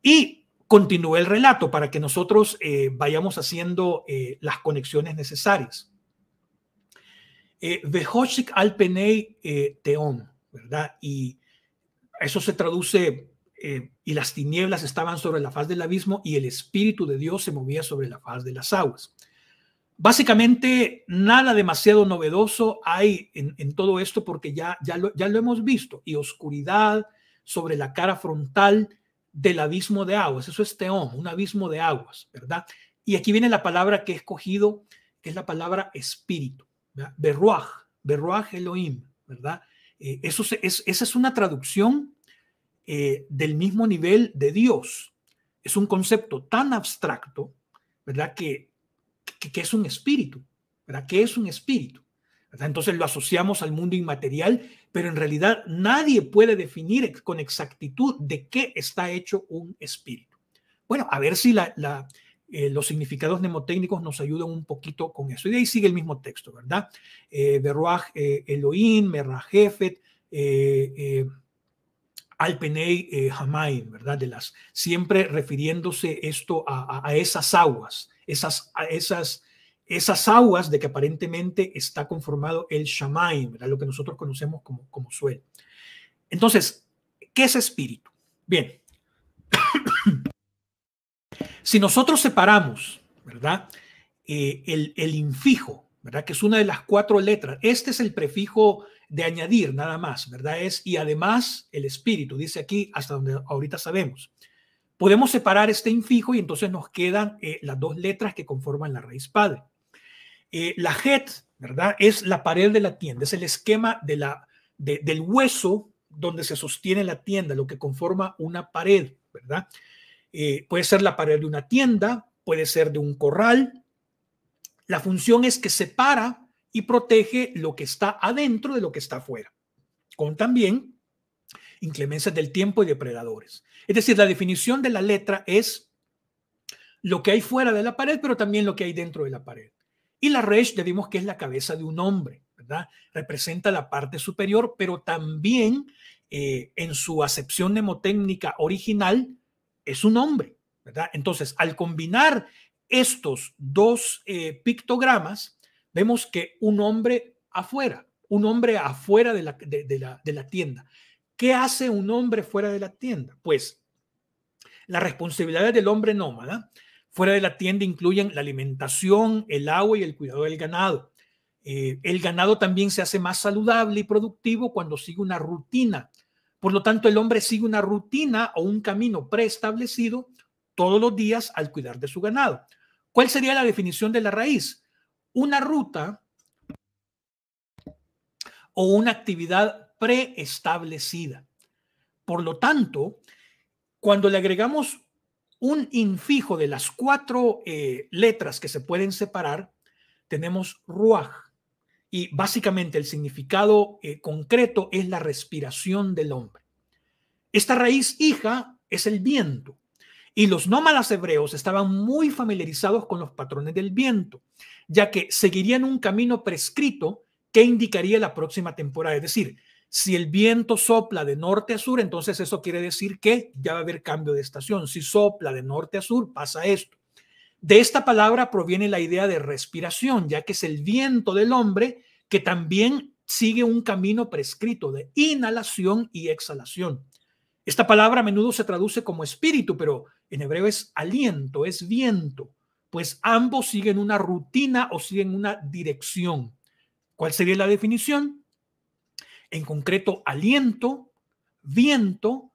Y continúe el relato para que nosotros eh, vayamos haciendo eh, las conexiones necesarias. Eh, Vehoshik al teon, ¿verdad? Y eso se traduce eh, y las tinieblas estaban sobre la faz del abismo y el Espíritu de Dios se movía sobre la faz de las aguas. Básicamente, nada demasiado novedoso hay en, todo esto porque ya, ya, lo, ya lo hemos visto. Y oscuridad sobre la cara frontal del abismo de aguas. Eso es teón, un abismo de aguas, ¿verdad? Y aquí viene la palabra que he escogido, que es la palabra espíritu. Berruaj, Berruaj Elohim, ¿verdad? Eh, eso es, esa es una traducción eh, del mismo nivel de Dios. Es un concepto tan abstracto, ¿verdad? Que, que, es un espíritu, ¿verdad? Que es un espíritu. Entonces lo asociamos al mundo inmaterial, pero en realidad nadie puede definir con exactitud de qué está hecho un espíritu. Bueno, a ver si eh, los significados mnemotécnicos nos ayudan un poquito con eso. Y ahí sigue el mismo texto, ¿verdad? Eh, eh Elohim, Merajefet, Alpenei eh, ¿verdad? De las, siempre refiriéndose esto a, esas aguas, esas, esas, esas aguas de que aparentemente está conformado el Shamaim, ¿verdad? Lo que nosotros conocemos como, como suelo. Entonces, ¿qué es espíritu? Bien, *coughs* si nosotros separamos, ¿verdad? Eh, el, el infijo, ¿verdad? Que es una de las cuatro letras. Este es el prefijo de añadir nada más, ¿verdad? Es, y además el espíritu, dice aquí, hasta donde ahorita sabemos. Podemos separar este infijo y entonces nos quedan eh, las dos letras que conforman la raíz padre. Eh, la jet, ¿verdad? Es la pared de la tienda, es el esquema de la, del hueso donde se sostiene la tienda, lo que conforma una pared, ¿verdad? Eh, puede ser la pared de una tienda, puede ser de un corral. La función es que separa y protege lo que está adentro de lo que está afuera, con también inclemencias del tiempo y depredadores. Es decir, la definición de la letra es lo que hay fuera de la pared, pero también lo que hay dentro de la pared. Y la resh ya vimos que es la cabeza de un hombre, ¿verdad? Representa la parte superior, pero también eh, en su acepción mnemotécnica original es un hombre, ¿verdad? Entonces, al combinar estos dos eh, pictogramas, Vemos que un hombre afuera, un hombre afuera de la, de, la, tienda. ¿Qué hace un hombre fuera de la tienda? Pues las responsabilidades del hombre nómada fuera de la tienda incluyen la alimentación, el agua y el cuidado del ganado. Eh, el ganado también se hace más saludable y productivo cuando sigue una rutina. Por lo tanto, el hombre sigue una rutina o un camino preestablecido todos los días al cuidar de su ganado. ¿Cuál sería la definición de la raíz? una ruta o una actividad preestablecida. Por lo tanto, cuando le agregamos un infijo de las cuatro eh, letras que se pueden separar, tenemos ruaj. Y básicamente el significado eh, concreto es la respiración del hombre. Esta raíz hija es el viento. Y los nómadas hebreos estaban muy familiarizados con los patrones del viento ya que seguirían un camino prescrito que indicaría la próxima temporada. Es decir, si el viento sopla de norte a sur, entonces eso quiere decir que ya va a haber cambio de estación. Si sopla de norte a sur, pasa esto. De esta palabra proviene la idea de respiración, ya que es el viento del hombre que también sigue un camino prescrito de inhalación y exhalación. Esta palabra a menudo se traduce como espíritu, pero en hebreo es aliento, es viento pues ambos siguen una rutina o siguen una dirección. ¿Cuál sería la definición? En concreto, aliento, viento,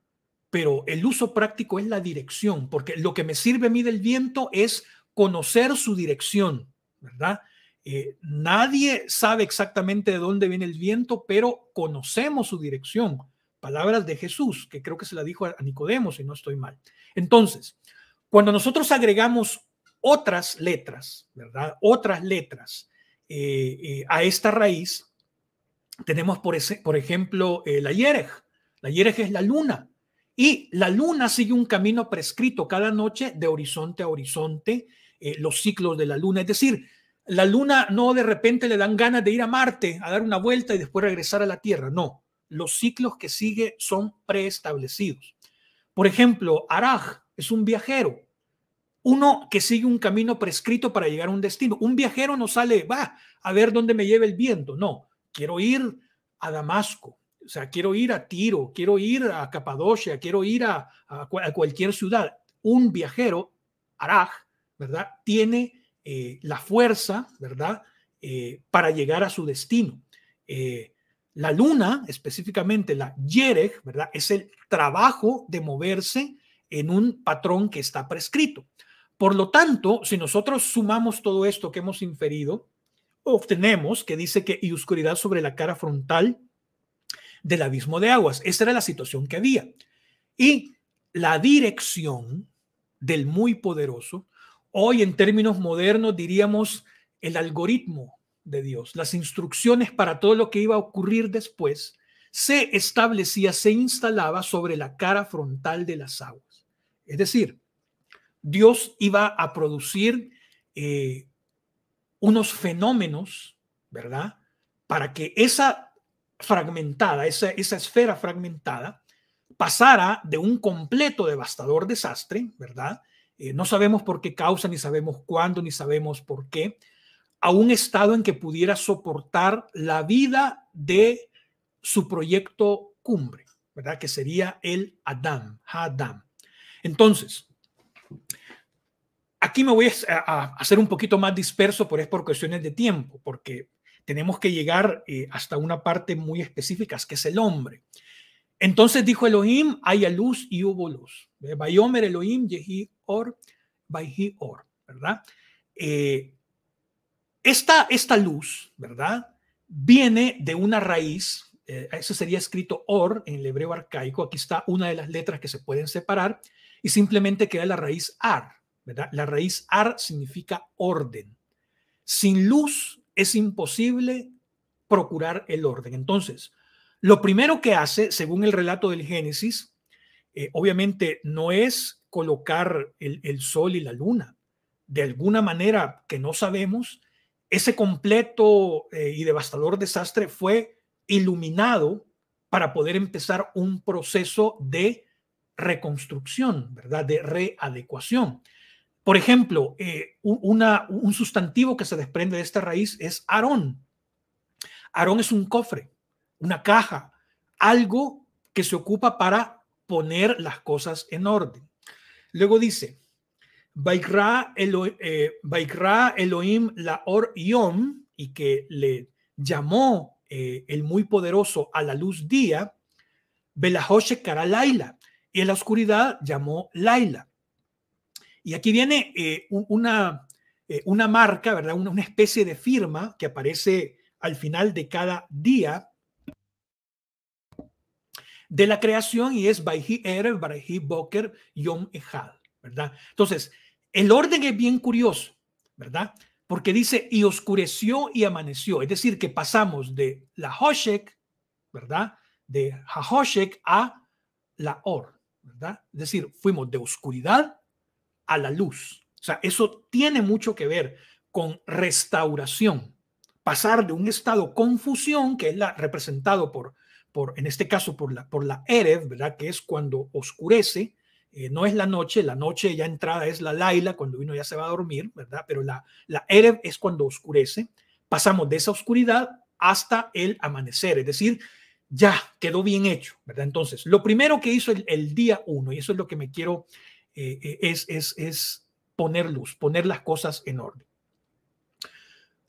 pero el uso práctico es la dirección, porque lo que me sirve a mí del viento es conocer su dirección, ¿verdad? Eh, nadie sabe exactamente de dónde viene el viento, pero conocemos su dirección. Palabras de Jesús, que creo que se la dijo a Nicodemo, si no estoy mal. Entonces, cuando nosotros agregamos otras letras, ¿verdad? Otras letras eh, eh, a esta raíz. Tenemos, por, ejemplo, eh, la Yerej. La Yerej es la luna. Y la luna sigue un camino prescrito cada noche de horizonte a horizonte, los ciclos de la luna. Es decir, la luna no de repente le dan ganas de ir a Marte a dar una vuelta y después regresar a la Tierra. No, los ciclos que sigue son preestablecidos. Por ejemplo, Araj es un viajero uno que sigue un camino prescrito para llegar a un destino. Un viajero no sale, va, a ver dónde me lleva el viento. No, quiero ir a Damasco, o sea, quiero ir a Tiro, quiero ir a Capadocia, quiero ir a, cualquier ciudad. Un viajero, Araj, ¿verdad? Tiene eh, la fuerza, ¿verdad? Eh, para llegar a su destino. Eh, la luna, específicamente la Yereg, ¿verdad? Es el trabajo de moverse en un patrón que está prescrito. Por lo tanto, si nosotros sumamos todo esto que hemos inferido, obtenemos que dice que y oscuridad sobre la cara frontal del abismo de aguas. Esa era la situación que había. Y la dirección del muy poderoso, hoy en términos modernos diríamos el algoritmo de Dios, las instrucciones para todo lo que iba a ocurrir después, se establecía, se instalaba sobre la cara frontal de las aguas. Es decir, Dios iba a producir eh, unos fenómenos, ¿verdad? Para que esa fragmentada, esa, esfera fragmentada, pasara de un completo devastador desastre, ¿verdad? Eh, no sabemos por qué causa, ni sabemos cuándo, ni sabemos por qué, a un estado en que pudiera soportar la vida de su proyecto cumbre, ¿verdad? Que sería el Adam, Hadam. Entonces, Aquí me voy a, hacer un poquito más disperso, pero es por cuestiones de tiempo, porque tenemos que llegar eh, hasta una parte muy específica, que es el hombre. Entonces dijo Elohim, haya luz y hubo luz. Bayomer Elohim, Yehi Or, Bayhi Or, ¿verdad? Eh, esta, esta luz, ¿verdad? Viene de una raíz, eh, eso sería escrito Or en el hebreo arcaico, aquí está una de las letras que se pueden separar, y simplemente queda la raíz ar, ¿verdad? La raíz ar significa orden. Sin luz es imposible procurar el orden. Entonces, lo primero que hace, según el relato del Génesis, eh, obviamente no es colocar el, sol y la luna. De alguna manera que no sabemos, ese completo eh, y devastador desastre fue iluminado para poder empezar un proceso de reconstrucción, ¿verdad? De readecuación. Por ejemplo, eh, un sustantivo que se desprende de esta raíz es Aarón Aarón es un cofre, una caja, algo que se ocupa para poner las cosas en orden. Luego dice, Baikra, eh, Elohim la Or Yom, y que le llamó eh, el muy poderoso a la luz día, Belahoshe Karalaila y en la oscuridad llamó Laila. Y aquí viene eh, una, eh, una marca, ¿verdad? Una, especie de firma que aparece al final de cada día de la creación y es Baihi Erev, Baihi Boker, Yom Ejad, ¿verdad? Entonces, el orden es bien curioso, ¿verdad? Porque dice, y oscureció y amaneció, es decir, que pasamos de la Hoshek, ¿verdad? De Hahoshek a la Or, es decir, fuimos de oscuridad a la luz. O sea, eso tiene mucho que ver con restauración, pasar de un estado confusión, que es la representado por, por en este caso, por la, por la Erev, ¿verdad? Que es cuando oscurece, eh, no es la noche, la noche ya entrada es la Laila, cuando uno ya se va a dormir, ¿verdad? Pero la, la Erev es cuando oscurece, pasamos de esa oscuridad hasta el amanecer, es decir, ya quedó bien hecho, ¿verdad? Entonces, lo primero que hizo el, día uno, y eso es lo que me quiero, eh, eh, es, es, es poner luz, poner las cosas en orden.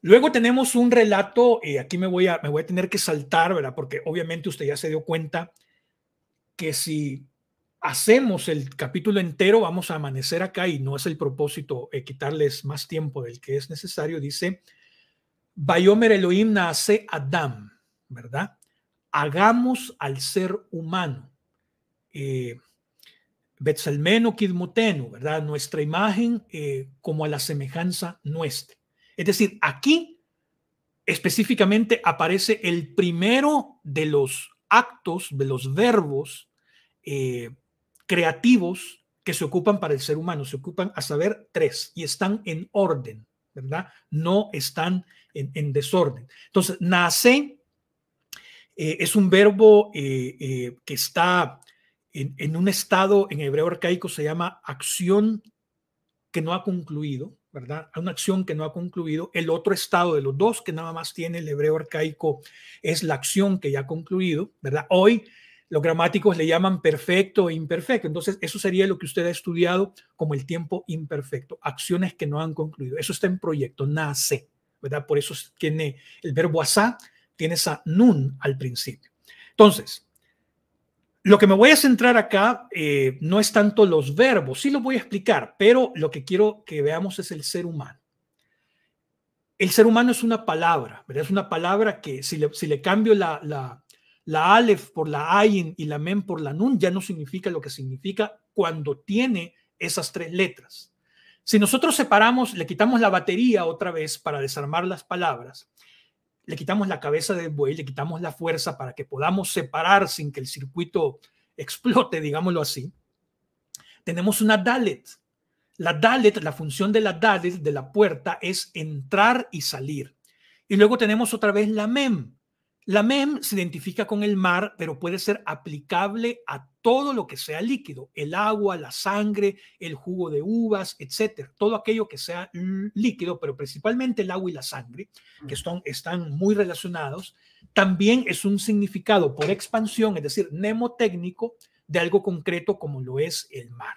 Luego tenemos un relato, y eh, aquí me voy, a, me voy a tener que saltar, ¿verdad? Porque obviamente usted ya se dio cuenta que si hacemos el capítulo entero, vamos a amanecer acá y no es el propósito quitarles más tiempo del que es necesario. Dice, Bayomer Elohim nace Adam, ¿verdad? hagamos al ser humano. Eh, Betsalmeno Kidmutenu, ¿verdad? Nuestra imagen eh, como a la semejanza nuestra. Es decir, aquí específicamente aparece el primero de los actos, de los verbos eh, creativos que se ocupan para el ser humano. Se ocupan a saber tres y están en orden, ¿verdad? No están en, en desorden. Entonces, nace eh, es un verbo eh, eh, que está en, en, un estado, en hebreo arcaico se llama acción que no ha concluido, ¿verdad? Una acción que no ha concluido. El otro estado de los dos que nada más tiene el hebreo arcaico es la acción que ya ha concluido, ¿verdad? Hoy los gramáticos le llaman perfecto e imperfecto. Entonces, eso sería lo que usted ha estudiado como el tiempo imperfecto, acciones que no han concluido. Eso está en proyecto, nace, ¿verdad? Por eso tiene el verbo asá, tiene esa nun al principio. Entonces, lo que me voy a centrar acá eh, no es tanto los verbos, sí los voy a explicar, pero lo que quiero que veamos es el ser humano. El ser humano es una palabra, ¿verdad? Es una palabra que si le, cambio la, la, la, alef por la ayin y la mem por la nun, ya no significa lo que significa cuando tiene esas tres letras. Si nosotros separamos, le quitamos la batería otra vez para desarmar las palabras, le quitamos la cabeza del buey, le quitamos la fuerza para que podamos separar sin que el circuito explote, digámoslo así. Tenemos una Dalet. La Dalet, la función de la Dalet de la puerta es entrar y salir. Y luego tenemos otra vez la Mem. La Mem se identifica con el mar, pero puede ser aplicable a todo lo que sea líquido, el agua, la sangre, el jugo de uvas, etcétera, todo aquello que sea líquido, pero principalmente el agua y la sangre, que están muy relacionados, también es un significado por expansión, es decir, mnemotécnico de algo concreto como lo es el mar.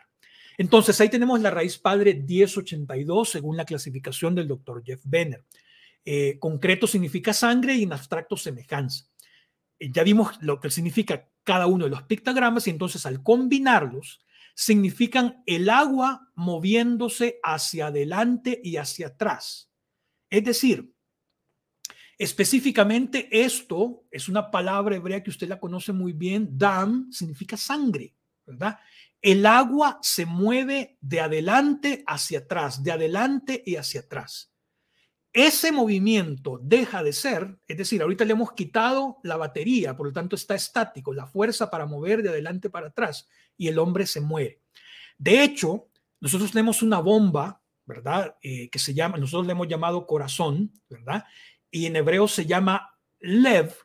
Entonces ahí tenemos la raíz padre 1082 según la clasificación del doctor Jeff Benner. Eh, concreto significa sangre y en abstracto semejanza. Eh, ya vimos lo que significa cada uno de los pictogramas y entonces al combinarlos significan el agua moviéndose hacia adelante y hacia atrás. Es decir, específicamente esto es una palabra hebrea que usted la conoce muy bien, dam significa sangre, ¿verdad? El agua se mueve de adelante hacia atrás, de adelante y hacia atrás ese movimiento deja de ser, es decir, ahorita le hemos quitado la batería, por lo tanto está estático, la fuerza para mover de adelante para atrás y el hombre se muere. De hecho, nosotros tenemos una bomba, ¿verdad? Eh, que se llama, nosotros le hemos llamado corazón, ¿verdad? Y en hebreo se llama lev,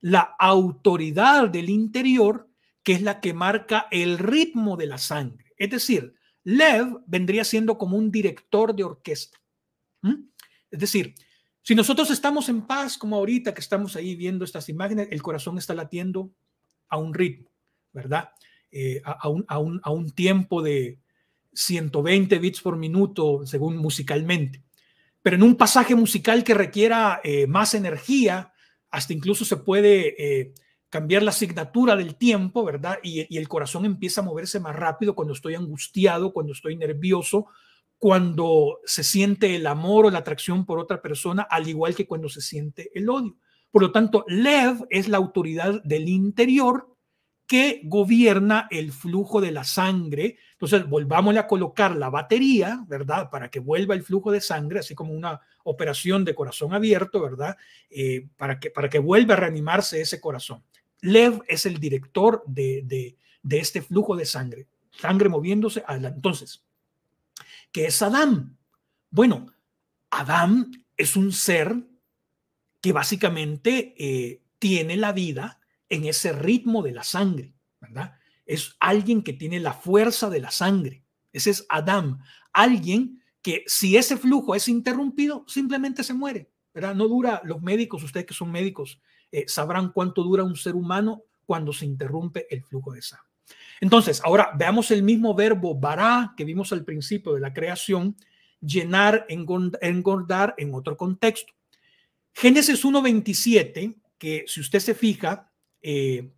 la autoridad del interior, que es la que marca el ritmo de la sangre. Es decir, lev vendría siendo como un director de orquesta. Es decir, si nosotros estamos en paz, como ahorita que estamos ahí viendo estas imágenes, el corazón está latiendo a un ritmo, ¿verdad? Eh, a, un, tiempo de 120 bits por minuto, según musicalmente. Pero en un pasaje musical que requiera eh, más energía, hasta incluso se puede eh, cambiar la asignatura del tiempo, ¿verdad? y el corazón empieza a moverse más rápido cuando estoy angustiado, cuando estoy nervioso, cuando se siente el amor o la atracción por otra persona, al igual que cuando se siente el odio. Por lo tanto, Lev es la autoridad del interior que gobierna el flujo de la sangre. Entonces, volvámosle a colocar la batería, ¿verdad? Para que vuelva el flujo de sangre, así como una operación de corazón abierto, ¿verdad? Eh, para, que, para que vuelva a reanimarse ese corazón. Lev es el director de, de, de este flujo de sangre, sangre moviéndose. entonces, que es Adán. Bueno, Adán es un ser que básicamente eh, tiene la vida en ese ritmo de la sangre, ¿verdad? Es alguien que tiene la fuerza de la sangre. Ese es Adán, alguien que si ese flujo es interrumpido, simplemente se muere, ¿verdad? No dura, los médicos, ustedes que son médicos, eh, sabrán cuánto dura un ser humano cuando se interrumpe el flujo de sangre. Entonces, ahora veamos el mismo verbo bará que vimos al principio de la creación, llenar, engordar en otro contexto. Génesis 1.27, que si usted se fija, eh,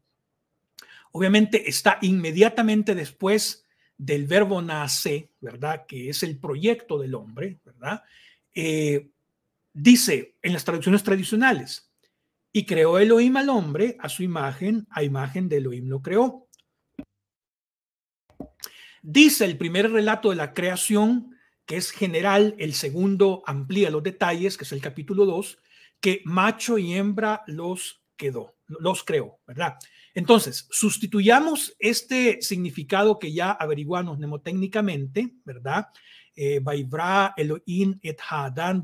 obviamente está inmediatamente después del verbo nace, ¿verdad? Que es el proyecto del hombre, ¿verdad? Eh, dice en las traducciones tradicionales, y creó Elohim al hombre a su imagen, a imagen de Elohim lo creó. Dice el primer relato de la creación, que es general, el segundo amplía los detalles, que es el capítulo 2, que macho y hembra los quedó, los creó, ¿verdad? Entonces, sustituyamos este significado que ya averiguamos mnemotécnicamente, ¿verdad? Eh, Baibra Elohim et Hadan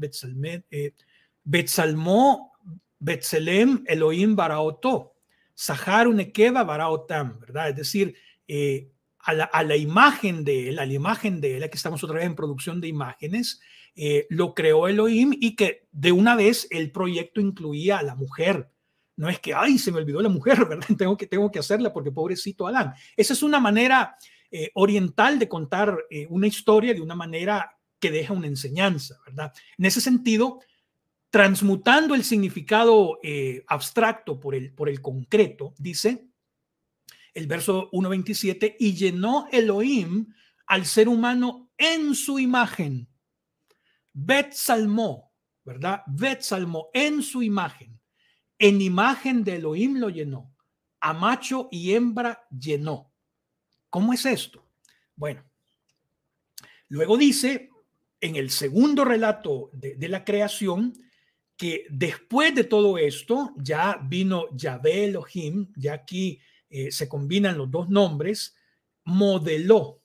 Betzalmo eh, Betzelem Elohim Baraoto, Sahar bara Baraotam, ¿verdad? Es decir, eh, a la, imagen de él, a la imagen de él, aquí estamos otra vez en producción de imágenes, eh, lo creó Elohim y que de una vez el proyecto incluía a la mujer. No es que, ay, se me olvidó la mujer, *laughs* ¿verdad? Tengo que, tengo que hacerla porque pobrecito Adán. Esa es una manera eh, oriental de contar eh, una historia de una manera que deja una enseñanza, ¿verdad? En ese sentido, transmutando el significado abstracto por el, por el concreto, dice, el verso 1.27, y llenó Elohim al ser humano en su imagen. Bet Salmó, ¿verdad? Bet Salmó, en su imagen. En imagen de Elohim lo llenó. A macho y hembra llenó. ¿Cómo es esto? Bueno, luego dice en el segundo relato de, de la creación, que después de todo esto, ya vino Yahvé Elohim, ya aquí eh, se combinan los dos nombres, modeló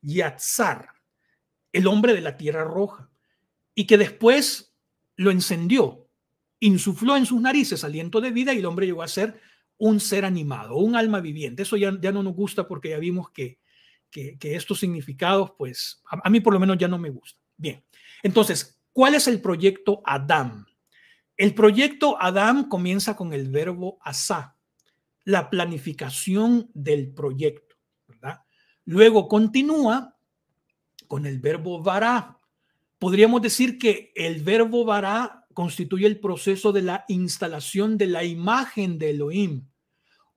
Yatzar, el hombre de la Tierra Roja, y que después lo encendió, insufló en sus narices aliento de vida y el hombre llegó a ser un ser animado, un alma viviente. Eso ya, ya no nos gusta porque ya vimos que, que, estos significados, pues a, mí por lo menos ya no me gusta. Bien, entonces, ¿cuál es el proyecto Adam? El proyecto Adam comienza con el verbo asá, la planificación del proyecto, ¿verdad? Luego continúa con el verbo vará. Podríamos decir que el verbo vará constituye el proceso de la instalación de la imagen de Elohim.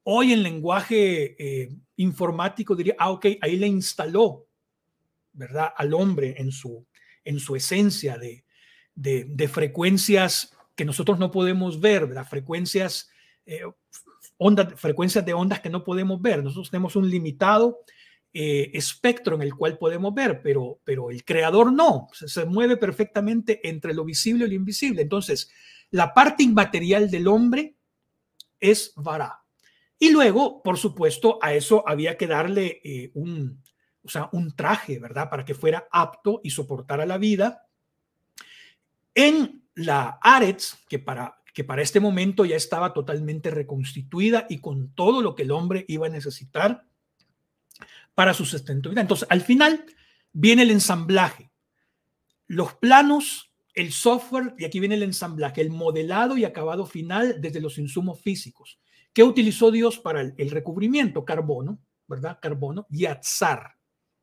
Hoy en lenguaje eh, informático diría, ah, ok, ahí le instaló, ¿verdad? Al hombre en su, en su esencia de, de, frecuencias que nosotros no podemos ver, ¿verdad? Frecuencias eh, ondas, frecuencias de ondas que no podemos ver. Nosotros tenemos un limitado eh, espectro en el cual podemos ver, pero, pero el creador no, se, mueve perfectamente entre lo visible y lo invisible. Entonces, la parte inmaterial del hombre es vará. Y luego, por supuesto, a eso había que darle eh, un, un traje, ¿verdad? Para que fuera apto y soportara la vida. En la Aretz, que para que para este momento ya estaba totalmente reconstituida y con todo lo que el hombre iba a necesitar para su sustento Entonces, al final viene el ensamblaje, los planos, el software, y aquí viene el ensamblaje, el modelado y acabado final desde los insumos físicos. ¿Qué utilizó Dios para el, recubrimiento? Carbono, ¿verdad? Carbono y azar,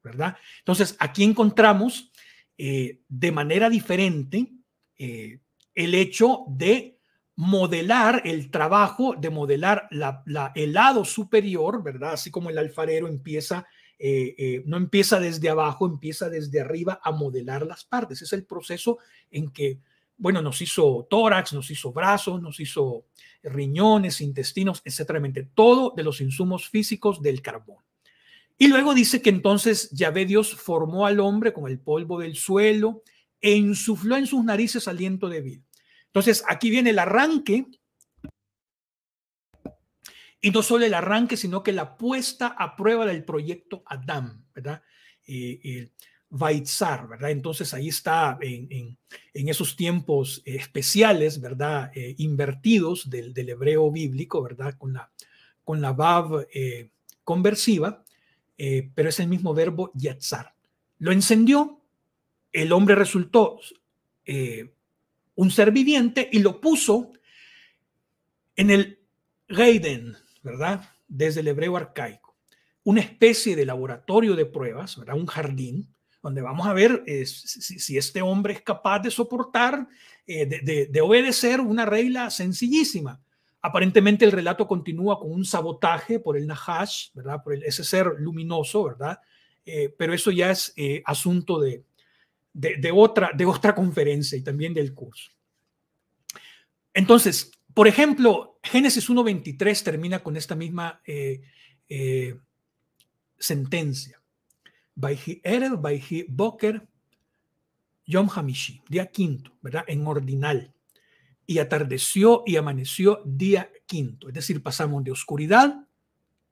¿verdad? Entonces, aquí encontramos eh, de manera diferente eh, el hecho de modelar el trabajo, de modelar la, el lado superior, ¿verdad? Así como el alfarero empieza, eh, eh, no empieza desde abajo, empieza desde arriba a modelar las partes. Es el proceso en que, bueno, nos hizo tórax, nos hizo brazos, nos hizo riñones, intestinos, etcétera, todo de los insumos físicos del carbón. Y luego dice que entonces Yahvé Dios formó al hombre con el polvo del suelo e insufló en sus narices aliento de vida. Entonces, aquí viene el arranque. Y no solo el arranque, sino que la puesta a prueba del proyecto Adam, ¿verdad? Eh, eh, ¿verdad? Entonces ahí está en, esos tiempos especiales, ¿verdad? Eh, invertidos del, del, hebreo bíblico, ¿verdad? Con la, con eh, conversiva, eh, pero es el mismo verbo Yatzar. Lo encendió, el hombre resultó un ser viviente y lo puso en el Reiden, ¿verdad? Desde el hebreo arcaico. Una especie de laboratorio de pruebas, ¿verdad? Un jardín donde vamos a ver eh, si, este hombre es capaz de soportar, eh, de, obedecer una regla sencillísima. Aparentemente el relato continúa con un sabotaje por el Nahash, ¿verdad? Por ese ser luminoso, ¿verdad? Eh, pero eso ya es asunto de, de, otra, de otra conferencia y también del curso. Entonces, por ejemplo, Génesis 1.23 termina con esta misma eh, eh, sentencia. Baiji by he Boker, Yom Hamishi, día quinto, ¿verdad? En ordinal. Y atardeció y amaneció día quinto. Es decir, pasamos de oscuridad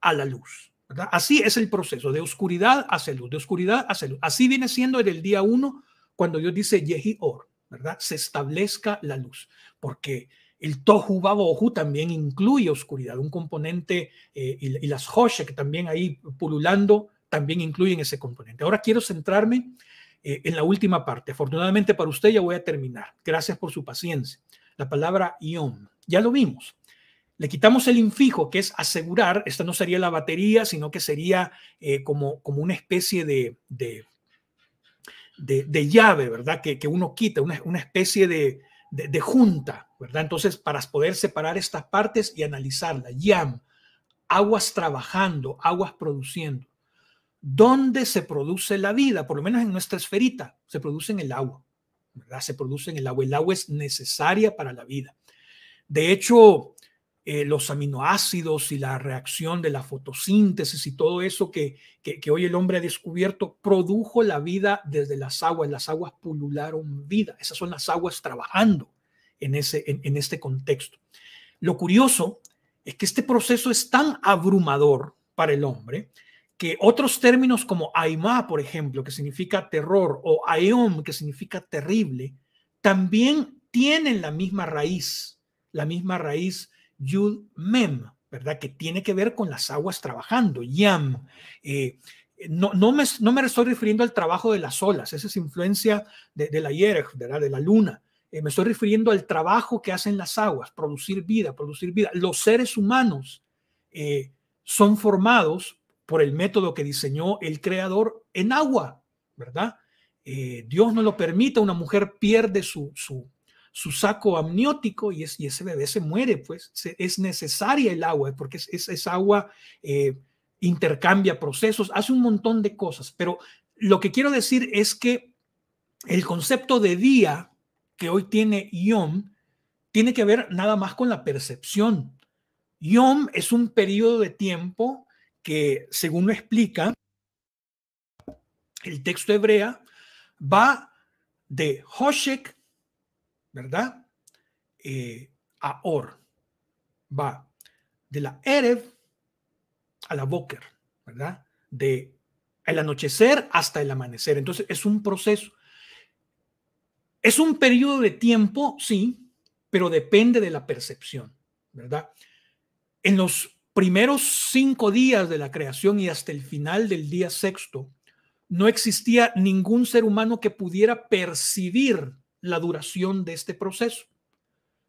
a la luz. Así es el proceso, de oscuridad a luz, de oscuridad hacia luz. Así viene siendo desde el día 1 cuando Dios dice Yehi Or, ¿verdad? Se establezca la luz, porque el Tohu Babohu también incluye oscuridad, un componente, eh, y, las Hoshe que también ahí pululando también incluyen ese componente. Ahora quiero centrarme eh, en la última parte. Afortunadamente para usted ya voy a terminar. Gracias por su paciencia. La palabra Ion, ya lo vimos. Le quitamos el infijo, que es asegurar, esta no sería la batería, sino que sería eh, como, como una especie de de, llave, ¿verdad? Que, uno quita, una, especie de, de, junta, ¿verdad? Entonces, para poder separar estas partes y analizarlas. YAM, aguas trabajando, aguas produciendo. ¿Dónde se produce la vida? Por lo menos en nuestra esferita, se produce en el agua, ¿verdad? Se produce en el agua. El agua es necesaria para la vida. De hecho, eh, los aminoácidos y la reacción de la fotosíntesis y todo eso que, hoy el hombre ha descubierto, produjo la vida desde las aguas. Las aguas pulularon vida. Esas son las aguas trabajando en, ese, en, este contexto. Lo curioso es que este proceso es tan abrumador para el hombre que otros términos como aima por ejemplo, que significa terror, o Aeom, que significa terrible, también tienen la misma raíz, la misma raíz Yud Mem, ¿verdad? Que tiene que ver con las aguas trabajando, Yam. Eh, no, no, me, no me estoy refiriendo al trabajo de las olas, esa es influencia de, la yerf, ¿verdad? De la luna. Eh, me estoy refiriendo al trabajo que hacen las aguas, producir vida, producir vida. Los seres humanos eh, son formados por el método que diseñó el creador en agua, ¿verdad? Dios no lo permite, una mujer pierde su, su, su saco amniótico y, es, y ese bebé se muere, pues es necesaria el agua, porque esa es, agua eh, intercambia procesos, hace un montón de cosas, pero lo que quiero decir es que el concepto de día que hoy tiene Yom tiene que ver nada más con la percepción. Yom es un periodo de tiempo que, según lo explica el texto hebrea, va de Hoshek ¿verdad? Eh, Va de la Erev a la Boker, ¿verdad? De el anochecer hasta el amanecer. Entonces es un proceso. Es un periodo de tiempo, sí, pero depende de la percepción, ¿verdad? En los primeros cinco días de la creación y hasta el final del día sexto, no existía ningún ser humano que pudiera percibir la duración de este proceso.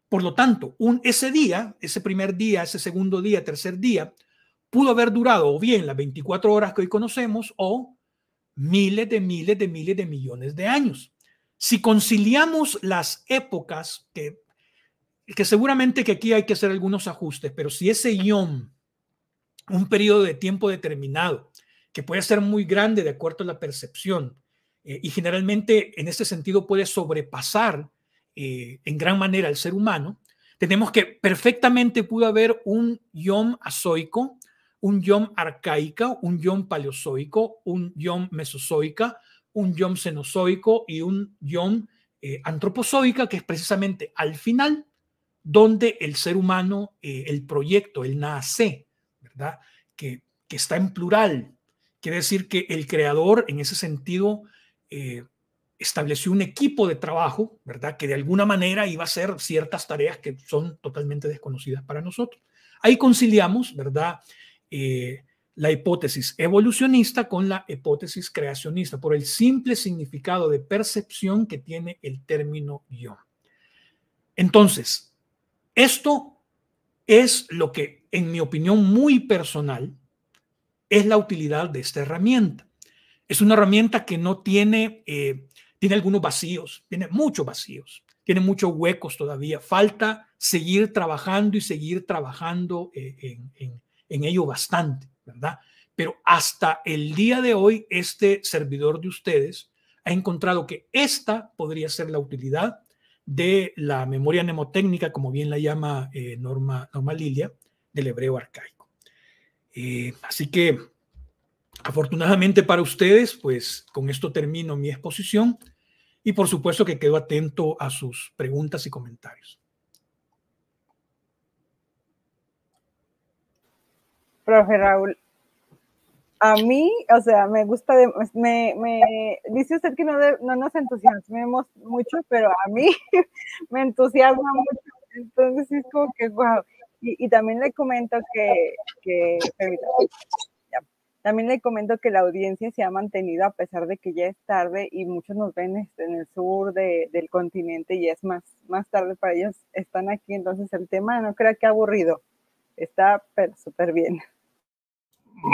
Por lo tanto, un, ese día, ese primer día, ese segundo día, tercer día, pudo haber durado o bien las 24 horas que hoy conocemos o miles de miles de miles de millones de años. Si conciliamos las épocas, que, que seguramente que aquí hay que hacer algunos ajustes, pero si ese ion, un periodo de tiempo determinado, que puede ser muy grande de acuerdo a la percepción, eh, y generalmente en este sentido puede sobrepasar eh, en gran manera al ser humano, tenemos que perfectamente pudo haber un yom azoico, un yom arcaica, un yom paleozoico, un yom mesozoica, un yom cenozoico y un yom eh, antropozoica, que es precisamente al final donde el ser humano, eh, el proyecto, el nace, ¿verdad? Que, que está en plural. Quiere decir que el creador, en ese sentido, eh, estableció un equipo de trabajo, ¿verdad? Que de alguna manera iba a hacer ciertas tareas que son totalmente desconocidas para nosotros. Ahí conciliamos, ¿verdad? Eh, la hipótesis evolucionista con la hipótesis creacionista, por el simple significado de percepción que tiene el término yo. Entonces, esto es lo que, en mi opinión muy personal, es la utilidad de esta herramienta. Es una herramienta que no tiene, eh, tiene algunos vacíos, tiene muchos vacíos, tiene muchos huecos todavía. Falta seguir trabajando y seguir trabajando eh, en, ello bastante, ¿verdad? Pero hasta el día de hoy, este servidor de ustedes ha encontrado que esta podría ser la utilidad de la memoria mnemotécnica, como bien la llama eh, Norma, Norma Lilia, del hebreo arcaico. así que Afortunadamente para ustedes, pues con esto termino mi exposición y por supuesto que quedo atento a sus preguntas y comentarios. Profe Raúl, a mí, o sea, me gusta, me, dice usted que no, nos entusiasmemos mucho, pero a mí *laughs* me entusiasma mucho. Entonces es como que, wow. Y, también le comento que también le comento que la audiencia se ha mantenido a pesar de que ya es tarde y muchos nos ven este, en el sur del continente y es más, más tarde para ellos, están aquí, entonces el tema no creo que aburrido, está súper bien.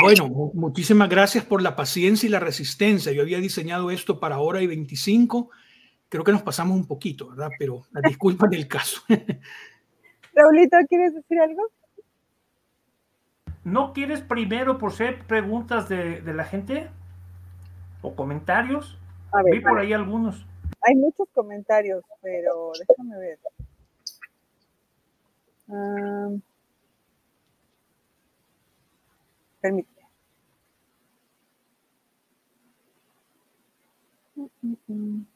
Bueno, muchísimas gracias por la paciencia y la resistencia. Yo había diseñado esto para hora y 25. Creo que nos pasamos un poquito, ¿verdad? Pero la disculpa del caso. *laughs* Raulito, ¿quieres decir algo? ¿No quieres primero por ser preguntas de, la gente? ¿O comentarios? Vi por ahí algunos. Hay muchos comentarios, pero déjame ver. Ah, permíteme. Mm, mm, mm.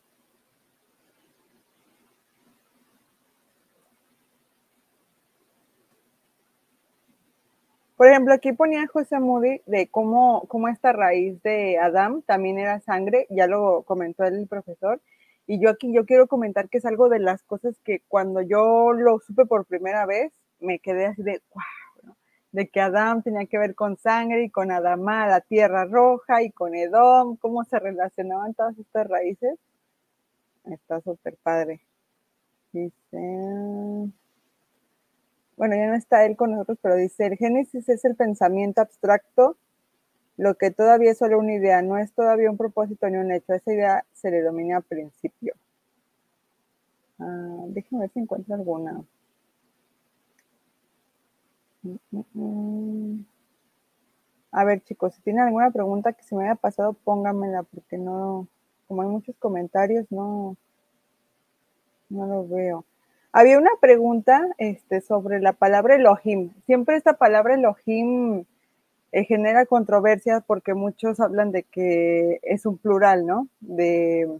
Por ejemplo, aquí ponía José Moody de cómo, esta raíz de Adán también era sangre, ya lo comentó el profesor, y yo aquí yo quiero comentar que es algo de las cosas que cuando yo lo supe por primera vez, me quedé así de, wow, de que Adán tenía que ver con sangre y con Adama, la tierra roja y con Edom, cómo se relacionaban todas estas raíces. Está súper padre. Dice bueno, ya no está él con nosotros, pero dice, el génesis es el pensamiento abstracto, lo que todavía es solo una idea, no es todavía un propósito ni un hecho, esa idea se le domina al principio. Ah, déjenme ver si encuentro alguna. Mm, mm, mm. A ver, chicos, si tienen alguna pregunta que se me haya pasado, pónganmela, porque no, como hay muchos comentarios, no, no lo veo. Había una pregunta este, sobre la palabra Elohim. Siempre esta palabra Elohim eh, genera controversia porque muchos hablan de que es un plural, ¿no? De,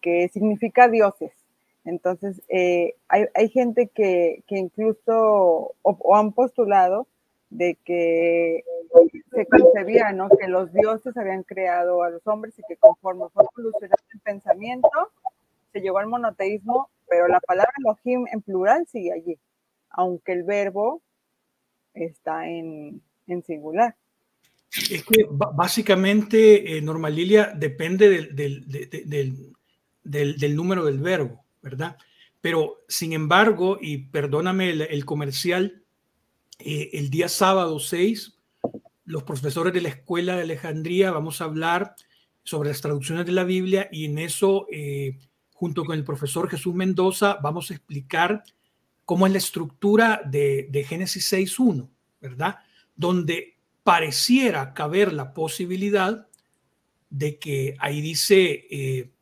que significa dioses. Entonces, eh, hay, gente que, incluso o, han postulado de que se concebía, ¿no? Que los dioses habían creado a los hombres y que conforme fue evolucionando el pensamiento, se llegó al monoteísmo, pero la palabra Elohim en plural sigue allí, aunque el verbo está en, en singular. Es que básicamente, eh, normalilia Lilia, depende del, del, del, número del verbo, ¿verdad? Pero, sin embargo, y perdóname el, comercial, eh, el día sábado 6, los profesores de la Escuela de Alejandría vamos a hablar sobre las traducciones de la Biblia y en eso eh, junto con el profesor Jesús Mendoza, vamos a explicar cómo es la estructura de, de Génesis 6.1, ¿verdad? Donde pareciera caber la posibilidad de que ahí dice, eh,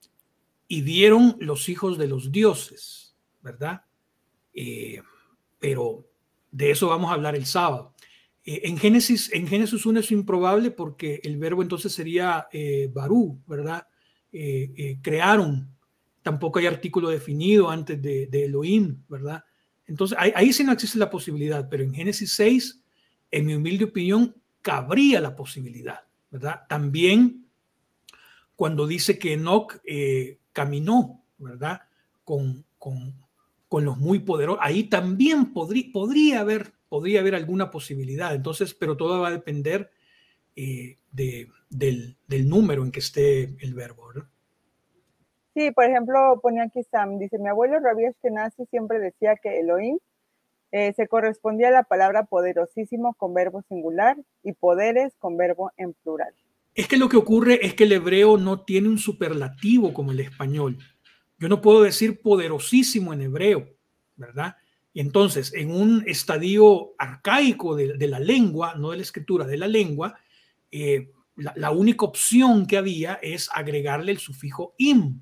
y dieron los hijos de los dioses, ¿verdad? Eh, pero de eso vamos a hablar el sábado. Eh, en, Génesis, en Génesis 1 es improbable porque el verbo entonces sería Barú, ¿verdad? crearon tampoco hay artículo definido antes de, Elohim, ¿verdad? Entonces, ahí, sí no existe la posibilidad, pero en Génesis 6, en mi humilde opinión, cabría la posibilidad, ¿verdad? También cuando dice que Enoch eh, caminó, ¿verdad? Con, los muy poderosos, ahí también podría, haber, podría haber alguna posibilidad, entonces, pero todo va a depender eh, del, del número en que esté el verbo, ¿verdad? Sí, por ejemplo, ponía aquí Sam, dice, mi abuelo Rabbi Ashkenazi siempre decía que Elohim eh, se correspondía a la palabra poderosísimo con verbo singular y poderes con verbo en plural. Es que lo que ocurre es que el hebreo no tiene un superlativo como el español. Yo no puedo decir poderosísimo en hebreo, ¿verdad? Entonces, en un estadio arcaico de, la lengua, no de la escritura, de la lengua, eh, la única opción que había es agregarle el sufijo im,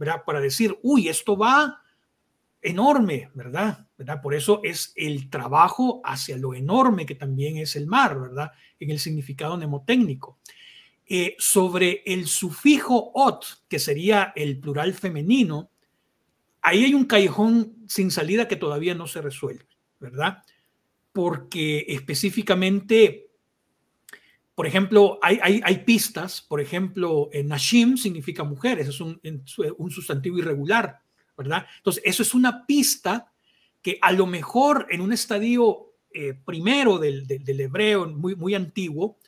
¿verdad? Para decir, uy, esto va enorme, ¿verdad? ¿verdad? Por eso es el trabajo hacia lo enorme que también es el mar, ¿verdad? En el significado mnemotécnico. Eh, sobre el sufijo ot, que sería el plural femenino, ahí hay un callejón sin salida que todavía no se resuelve, ¿verdad? Porque específicamente por ejemplo, hay, pistas, por ejemplo, Nashim significa mujeres, es un, sustantivo irregular, ¿verdad? Entonces, eso es una pista que a lo mejor en un estadio eh, primero del, hebreo muy, muy antiguo,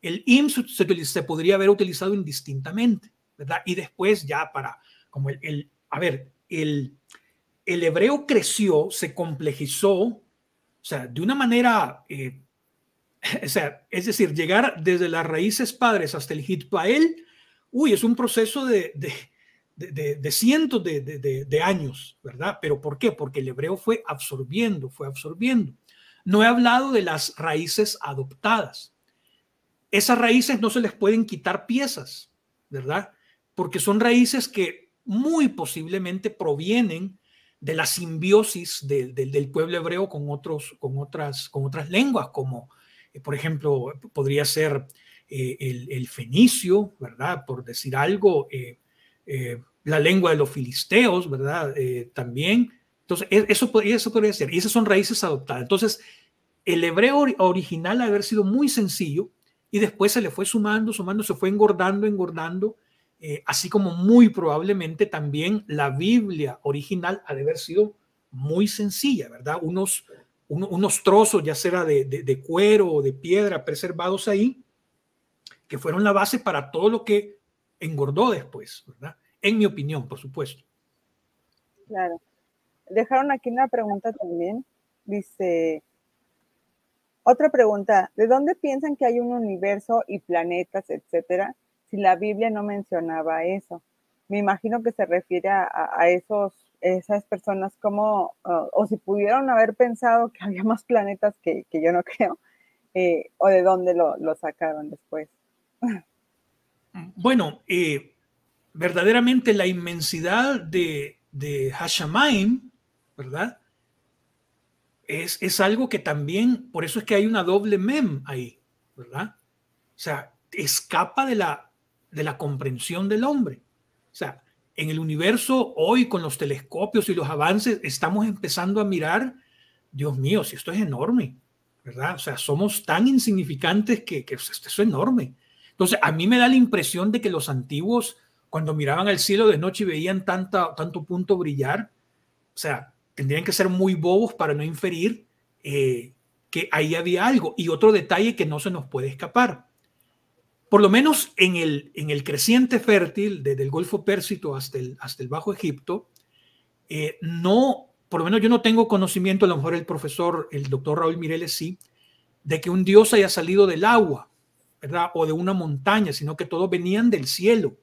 el im se, podría haber utilizado indistintamente, ¿verdad? Y después ya para, como el, a ver, el, el hebreo creció, se complejizó, o sea, de una manera eh, *laughs* es decir, llegar desde las raíces padres hasta el hitpael, uy, es un proceso de, de, cientos de, años, ¿verdad? Pero ¿por qué? Porque el hebreo fue absorbiendo, fue absorbiendo. No he hablado de las raíces adoptadas. Esas raíces no se les pueden quitar piezas, ¿verdad? Porque son raíces que muy posiblemente provienen de la simbiosis del pueblo hebreo con, otras, con otras lenguas, como eh, por ejemplo, podría ser eh, el, fenicio, ¿verdad? Por decir algo, eh, la lengua de los filisteos, ¿verdad? también. Entonces, e-, eso, eso podría ser. Y esas son raíces adoptadas. Entonces, el hebreo original haber sido muy sencillo y después se le fue sumando, sumando, se fue engordando, engordando, así como muy probablemente también la Biblia original ha de haber sido muy sencilla, ¿verdad? Unos unos trozos, ya sea de, cuero o de piedra, preservados ahí, que fueron la base para todo lo que engordó después, ¿verdad? En mi opinión, por supuesto. Claro. Dejaron aquí una pregunta también. Dice, otra pregunta, ¿de dónde piensan que hay un universo y planetas, etcétera, si la Biblia no mencionaba eso? Me imagino que se refiere a esos esas personas como, ah, o si pudieron haber pensado que *laughs* había más planetas que, yo no creo, eh, o de dónde lo, sacaron después. Mm, bueno, eh, verdaderamente la inmensidad de, de ¿verdad? Es, es, algo que también, por eso es que hay una doble mem ahí, ¿verdad? O sea, escapa de la, de la comprensión del hombre. O sea, en el universo hoy con los telescopios y los avances estamos empezando a mirar, Dios mío, si esto es enorme, ¿verdad? O sea, somos tan insignificantes que, es enorme. Entonces, a mí me da la impresión de que los antiguos, cuando miraban al cielo de noche y veían tanta, tanto punto brillar, o sea, tendrían que ser muy bobos para no inferir eh, que ahí había algo. Y otro detalle que no se nos puede escapar por lo menos en el, en el creciente fértil, desde el Golfo Pérsico hasta el, hasta el Bajo Egipto, eh, no, por lo menos yo no tengo conocimiento, a lo mejor el profesor, el doctor Raúl Mireles sí, de que un dios haya salido del agua, ¿verdad? O de una montaña, sino que todos venían del cielo,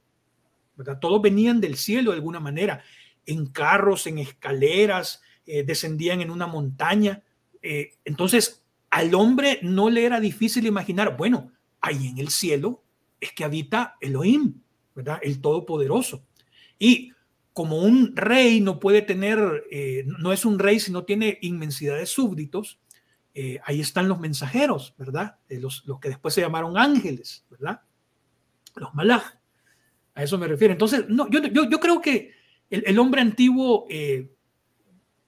¿verdad? Todos venían del cielo de alguna manera, en carros, en escaleras, eh, descendían en una montaña. Eh, entonces, al hombre no le era difícil imaginar, bueno, ahí en el cielo es que habita Elohim, ¿verdad? El Todopoderoso. Y como un rey no puede tener, eh, no es un rey si no tiene inmensidad de súbditos, eh, ahí están los mensajeros, ¿verdad? Eh, los, los, que después se llamaron ángeles, ¿verdad? Los malaj. A eso me refiero. Entonces, no, yo, creo que el, hombre antiguo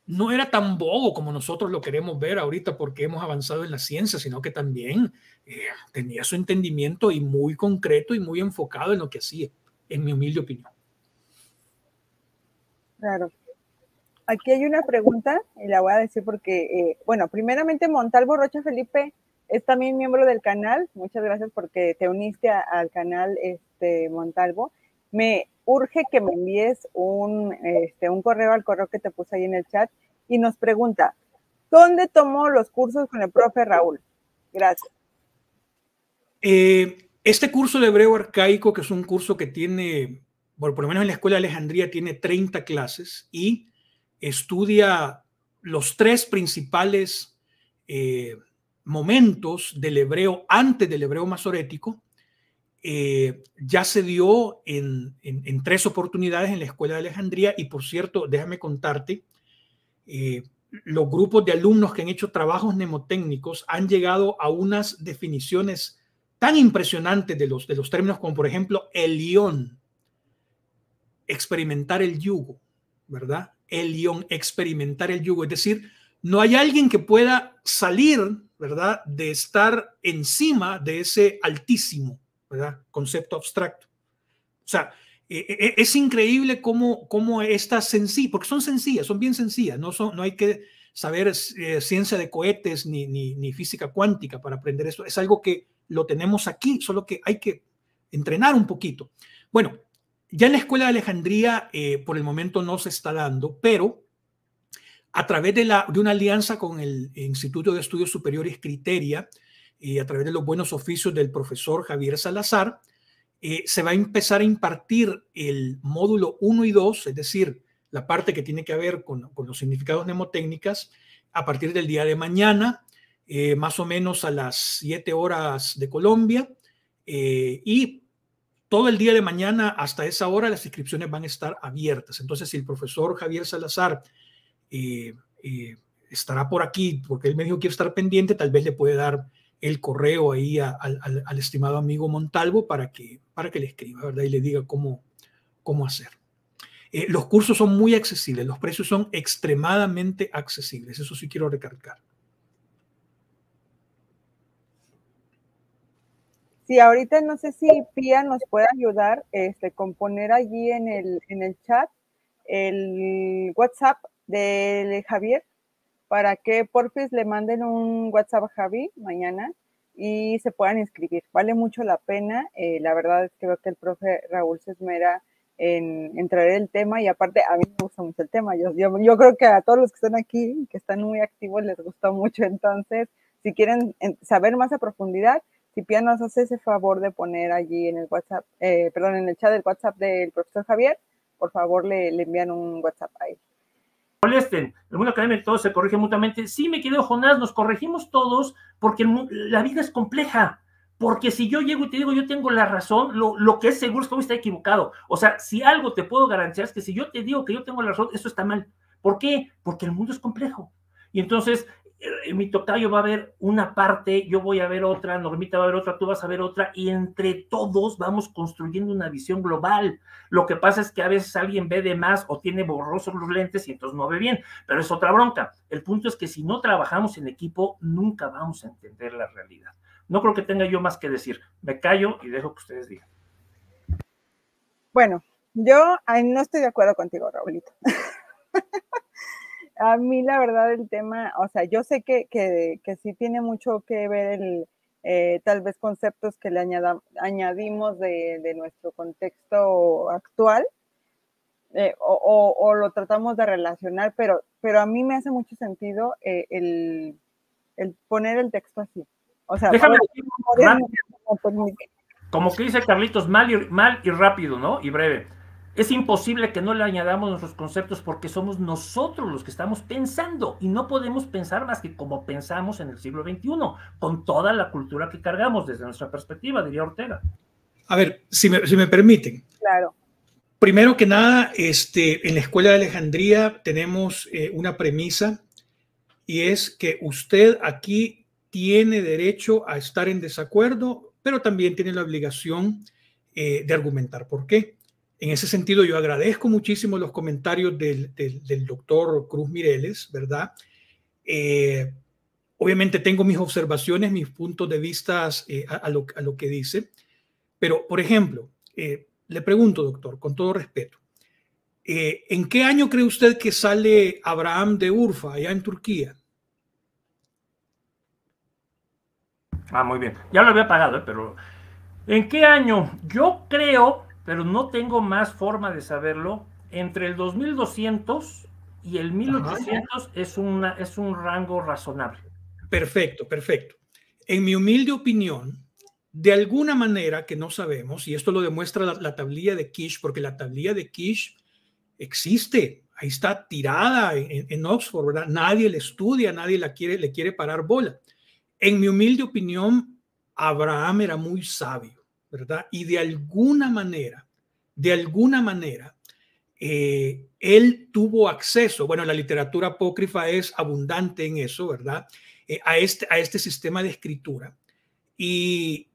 no era tan bobo como nosotros lo queremos ver ahorita porque hemos avanzado en la ciencia, sino que también eh, tenía su entendimiento y muy concreto y muy enfocado en lo que hacía, en mi humilde opinión. Claro. Aquí hay una pregunta y la voy a decir porque, eh, bueno, primeramente Montalvo Rocha Felipe es también miembro del canal. Muchas gracias porque te uniste al canal este, Montalvo. Me, urge que me envíes un, este, un correo al correo que te puse ahí en el chat y nos pregunta, ¿dónde tomó los cursos con el profe Raúl? Gracias. Eh, este curso de hebreo arcaico, que es un curso que tiene, bueno, por lo menos en la Escuela de Alejandría tiene 30 clases y estudia los tres principales eh, momentos del hebreo antes del hebreo masorético eh, ya se dio en, tres oportunidades en la Escuela de Alejandría y por cierto, déjame contarte, eh, los grupos de alumnos que han hecho trabajos mnemotécnicos han llegado a unas definiciones tan impresionantes de los, de los términos como por ejemplo el ión, experimentar el yugo, ¿verdad? El ión, experimentar el yugo, es decir, no hay alguien que pueda salir, ¿verdad? De estar encima de ese altísimo ¿verdad? Concepto abstracto. O sea, e, e, e, es increíble cómo, cómo estas sencillas, porque son sencillas, son bien sencillas, no, no hay que saber eh, ciencia de cohetes ni, ni, física cuántica para aprender esto, es algo que lo tenemos aquí, solo que hay que entrenar un poquito. Bueno, ya en la Escuela de Alejandría eh, por el momento no se está dando, pero a través de, la, de una alianza con el Instituto de Estudios Superiores Criteria, y a través de los buenos oficios del profesor Javier Salazar, eh, se va a empezar a impartir el módulo 1 y 2, es decir, la parte que tiene que ver con, los significados mnemotécnicas, a partir del día de mañana, eh, más o menos a las 7 horas de Colombia, eh, y todo el día de mañana hasta esa hora las inscripciones van a estar abiertas. Entonces, si el profesor Javier Salazar estará por aquí, porque él me dijo que estar pendiente, tal vez le puede dar el correo ahí al, estimado amigo Montalvo para que, para que le escriba, ¿verdad? Y le diga cómo, cómo hacer. Eh, los cursos son muy accesibles, los precios son extremadamente accesibles, eso sí quiero recalcar. Sí, ahorita no sé si Pia nos puede ayudar este, con poner allí en el, en el chat el WhatsApp de Javier para que porfis le manden un WhatsApp a Javi mañana y se puedan inscribir. Vale mucho la pena. Eh, la verdad es que veo que el profe Raúl se esmera en, en el tema y aparte a mí me gusta mucho el tema. Yo, yo, creo que a todos los que están aquí, que están muy activos, les gustó mucho. Entonces, si quieren saber más a profundidad, Tipia nos hace ese favor de poner allí en el WhatsApp, eh, perdón, en el chat del WhatsApp del profesor Javier, por favor le, le envían un WhatsApp a él molesten. El mundo académico todo se corrige mutuamente. Sí, mi querido Jonás, nos corregimos todos porque la vida es compleja. Porque si yo llego y te digo yo tengo la razón, lo, lo que es seguro es que hoy está equivocado. O sea, si algo te puedo garantizar es que si yo te digo que yo tengo la razón, eso está mal. ¿Por qué? Porque el mundo es complejo. Y entonces en mi tocayo va a haber una parte, yo voy a ver otra, Normita va a ver otra, tú vas a ver otra, y entre todos vamos construyendo una visión global. Lo que pasa es que a veces alguien ve de más o tiene borrosos los lentes y entonces no ve bien, pero es otra bronca. El punto es que si no trabajamos en equipo, nunca vamos a entender la realidad. No creo que tenga yo más que decir. Me callo y dejo que ustedes digan. Bueno, yo no estoy de acuerdo contigo, Raulito. *laughs* a mí la verdad el tema, o sea, yo sé que, sí tiene mucho que ver el, tal vez conceptos que le añadimos de, nuestro contexto actual o, lo tratamos de relacionar, pero, pero a mí me hace mucho sentido el, poner el texto así. O sea, como, que dice Carlitos, mal y, mal y rápido, ¿no? Y breve. Es imposible que no le añadamos nuestros conceptos porque somos nosotros los que estamos pensando y no podemos pensar más que como pensamos en el siglo XXI, con toda la cultura que cargamos desde nuestra perspectiva, diría Ortega. A ver, si me, permiten. Claro. Primero que nada, este, en la Escuela de Alejandría tenemos eh, una premisa y es que usted aquí tiene derecho a estar en desacuerdo, pero también tiene la obligación eh, de argumentar por qué. En ese sentido, yo agradezco muchísimo los comentarios del, doctor Cruz Mireles, ¿verdad? Eh, obviamente tengo mis observaciones, mis puntos de vista eh, a, lo, que dice, pero, por ejemplo, eh, le pregunto, doctor, con todo respeto, ¿en qué año cree usted que sale Abraham de Urfa, allá en Turquía? Ah, muy bien. Ya lo había pagado, pero ¿en qué año? Yo creo pero no tengo más forma de saberlo. Entre el 2200 y el 1800 es, es un rango razonable. Perfecto, perfecto. En mi humilde opinión, de alguna manera que no sabemos, y esto lo demuestra la, tablilla de Kish, porque la tablilla de Kish existe, ahí está tirada en, Oxford, ¿verdad? Nadie la estudia, nadie la quiere, le quiere parar bola. En mi humilde opinión, Abraham era muy sabio. ¿verdad? Y de alguna manera, de alguna manera, eh, él tuvo acceso, bueno, la literatura apócrifa es abundante en eso, ¿verdad? Eh, a, este, a este sistema de escritura. Y,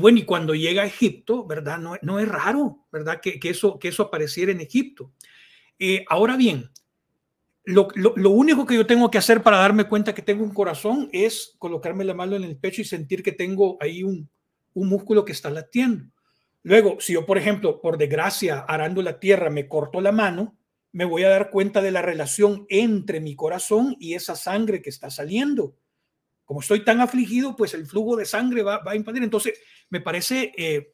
bueno, y cuando llega a Egipto, ¿verdad? No, no es raro, ¿verdad? Que, que, eso, que eso apareciera en Egipto. Eh, ahora bien, lo, lo, único que yo tengo que hacer para darme cuenta que tengo un corazón es colocarme la mano en el pecho y sentir que tengo ahí un, un músculo que está latiendo. Luego, si yo, por ejemplo, por desgracia, arando la tierra, me corto la mano, me voy a dar cuenta de la relación entre mi corazón y esa sangre que está saliendo. Como estoy tan afligido, pues el flujo de sangre va, a impedir. Entonces, me parece eh,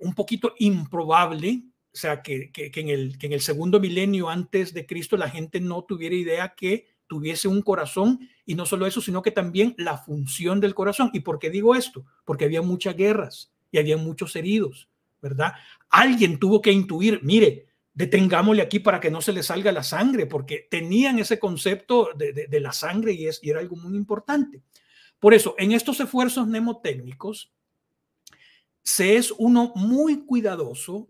un poquito improbable, o sea, que, en el, que en el segundo milenio antes de Cristo la gente no tuviera idea que tuviese un corazón y no solo eso, sino que también la función del corazón. ¿Y por qué digo esto? Porque había muchas guerras y había muchos heridos, ¿verdad? Alguien tuvo que intuir, mire, detengámosle aquí para que no se le salga la sangre, porque tenían ese concepto de, la sangre y, es, y era algo muy importante. Por eso, en estos esfuerzos mnemotécnicos, se es uno muy cuidadoso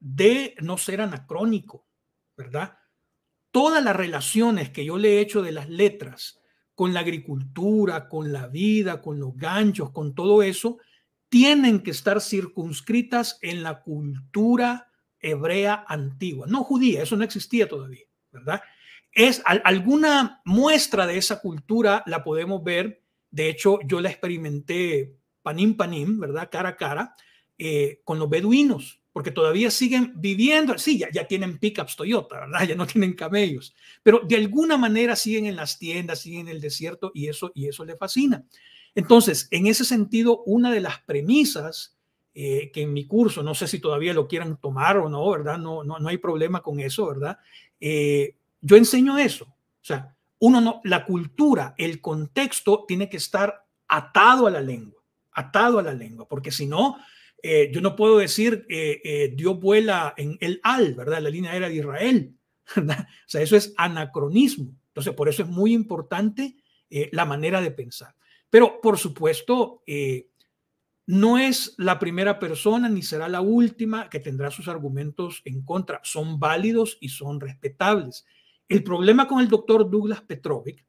de no ser anacrónico, ¿verdad? todas las relaciones que yo le he hecho de las letras con la agricultura, con la vida, con los ganchos, con todo eso, tienen que estar circunscritas en la cultura hebrea antigua, no judía, eso no existía todavía, ¿verdad? Es alguna muestra de esa cultura la podemos ver, de hecho yo la experimenté panim panim, ¿verdad? Cara a cara, eh, con los beduinos, porque todavía siguen viviendo, sí, ya, ya tienen pickups Toyota, ¿verdad? *laughs* Ya no tienen camellos, pero de alguna manera siguen en las tiendas, siguen en el desierto y eso, y eso le fascina. Entonces, en ese sentido, una de las premisas eh, que en mi curso, no sé si todavía lo quieran tomar o no, ¿verdad? No, no, no hay problema con eso, ¿verdad? Eh, yo enseño eso, o sea, uno no, la cultura, el contexto tiene que estar atado a la lengua, atado a la lengua, porque si no, eh, yo no puedo decir eh, eh, Dios vuela en el al, ¿verdad? La línea era de Israel, *laughs* ¿verdad? O sea, eso es anacronismo. Entonces, por eso es muy importante eh, la manera de pensar. Pero, por supuesto, no es la primera persona ni será la última que tendrá sus argumentos en contra. Son válidos y son respetables. El problema con el doctor Douglas Petrovic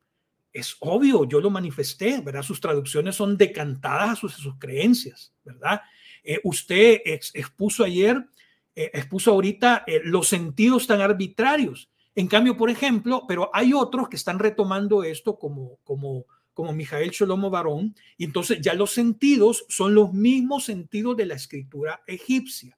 es obvio, yo lo manifesté, ¿verdad? Sus traducciones son decantadas a sus, a sus creencias, ¿verdad? Eh, usted expuso ayer, eh, expuso ahorita eh, los sentidos tan arbitrarios. En cambio, por ejemplo, pero hay otros que están retomando esto como, como, como Mijael Sholomo Barón, y entonces ya los sentidos son los mismos sentidos de la escritura egipcia.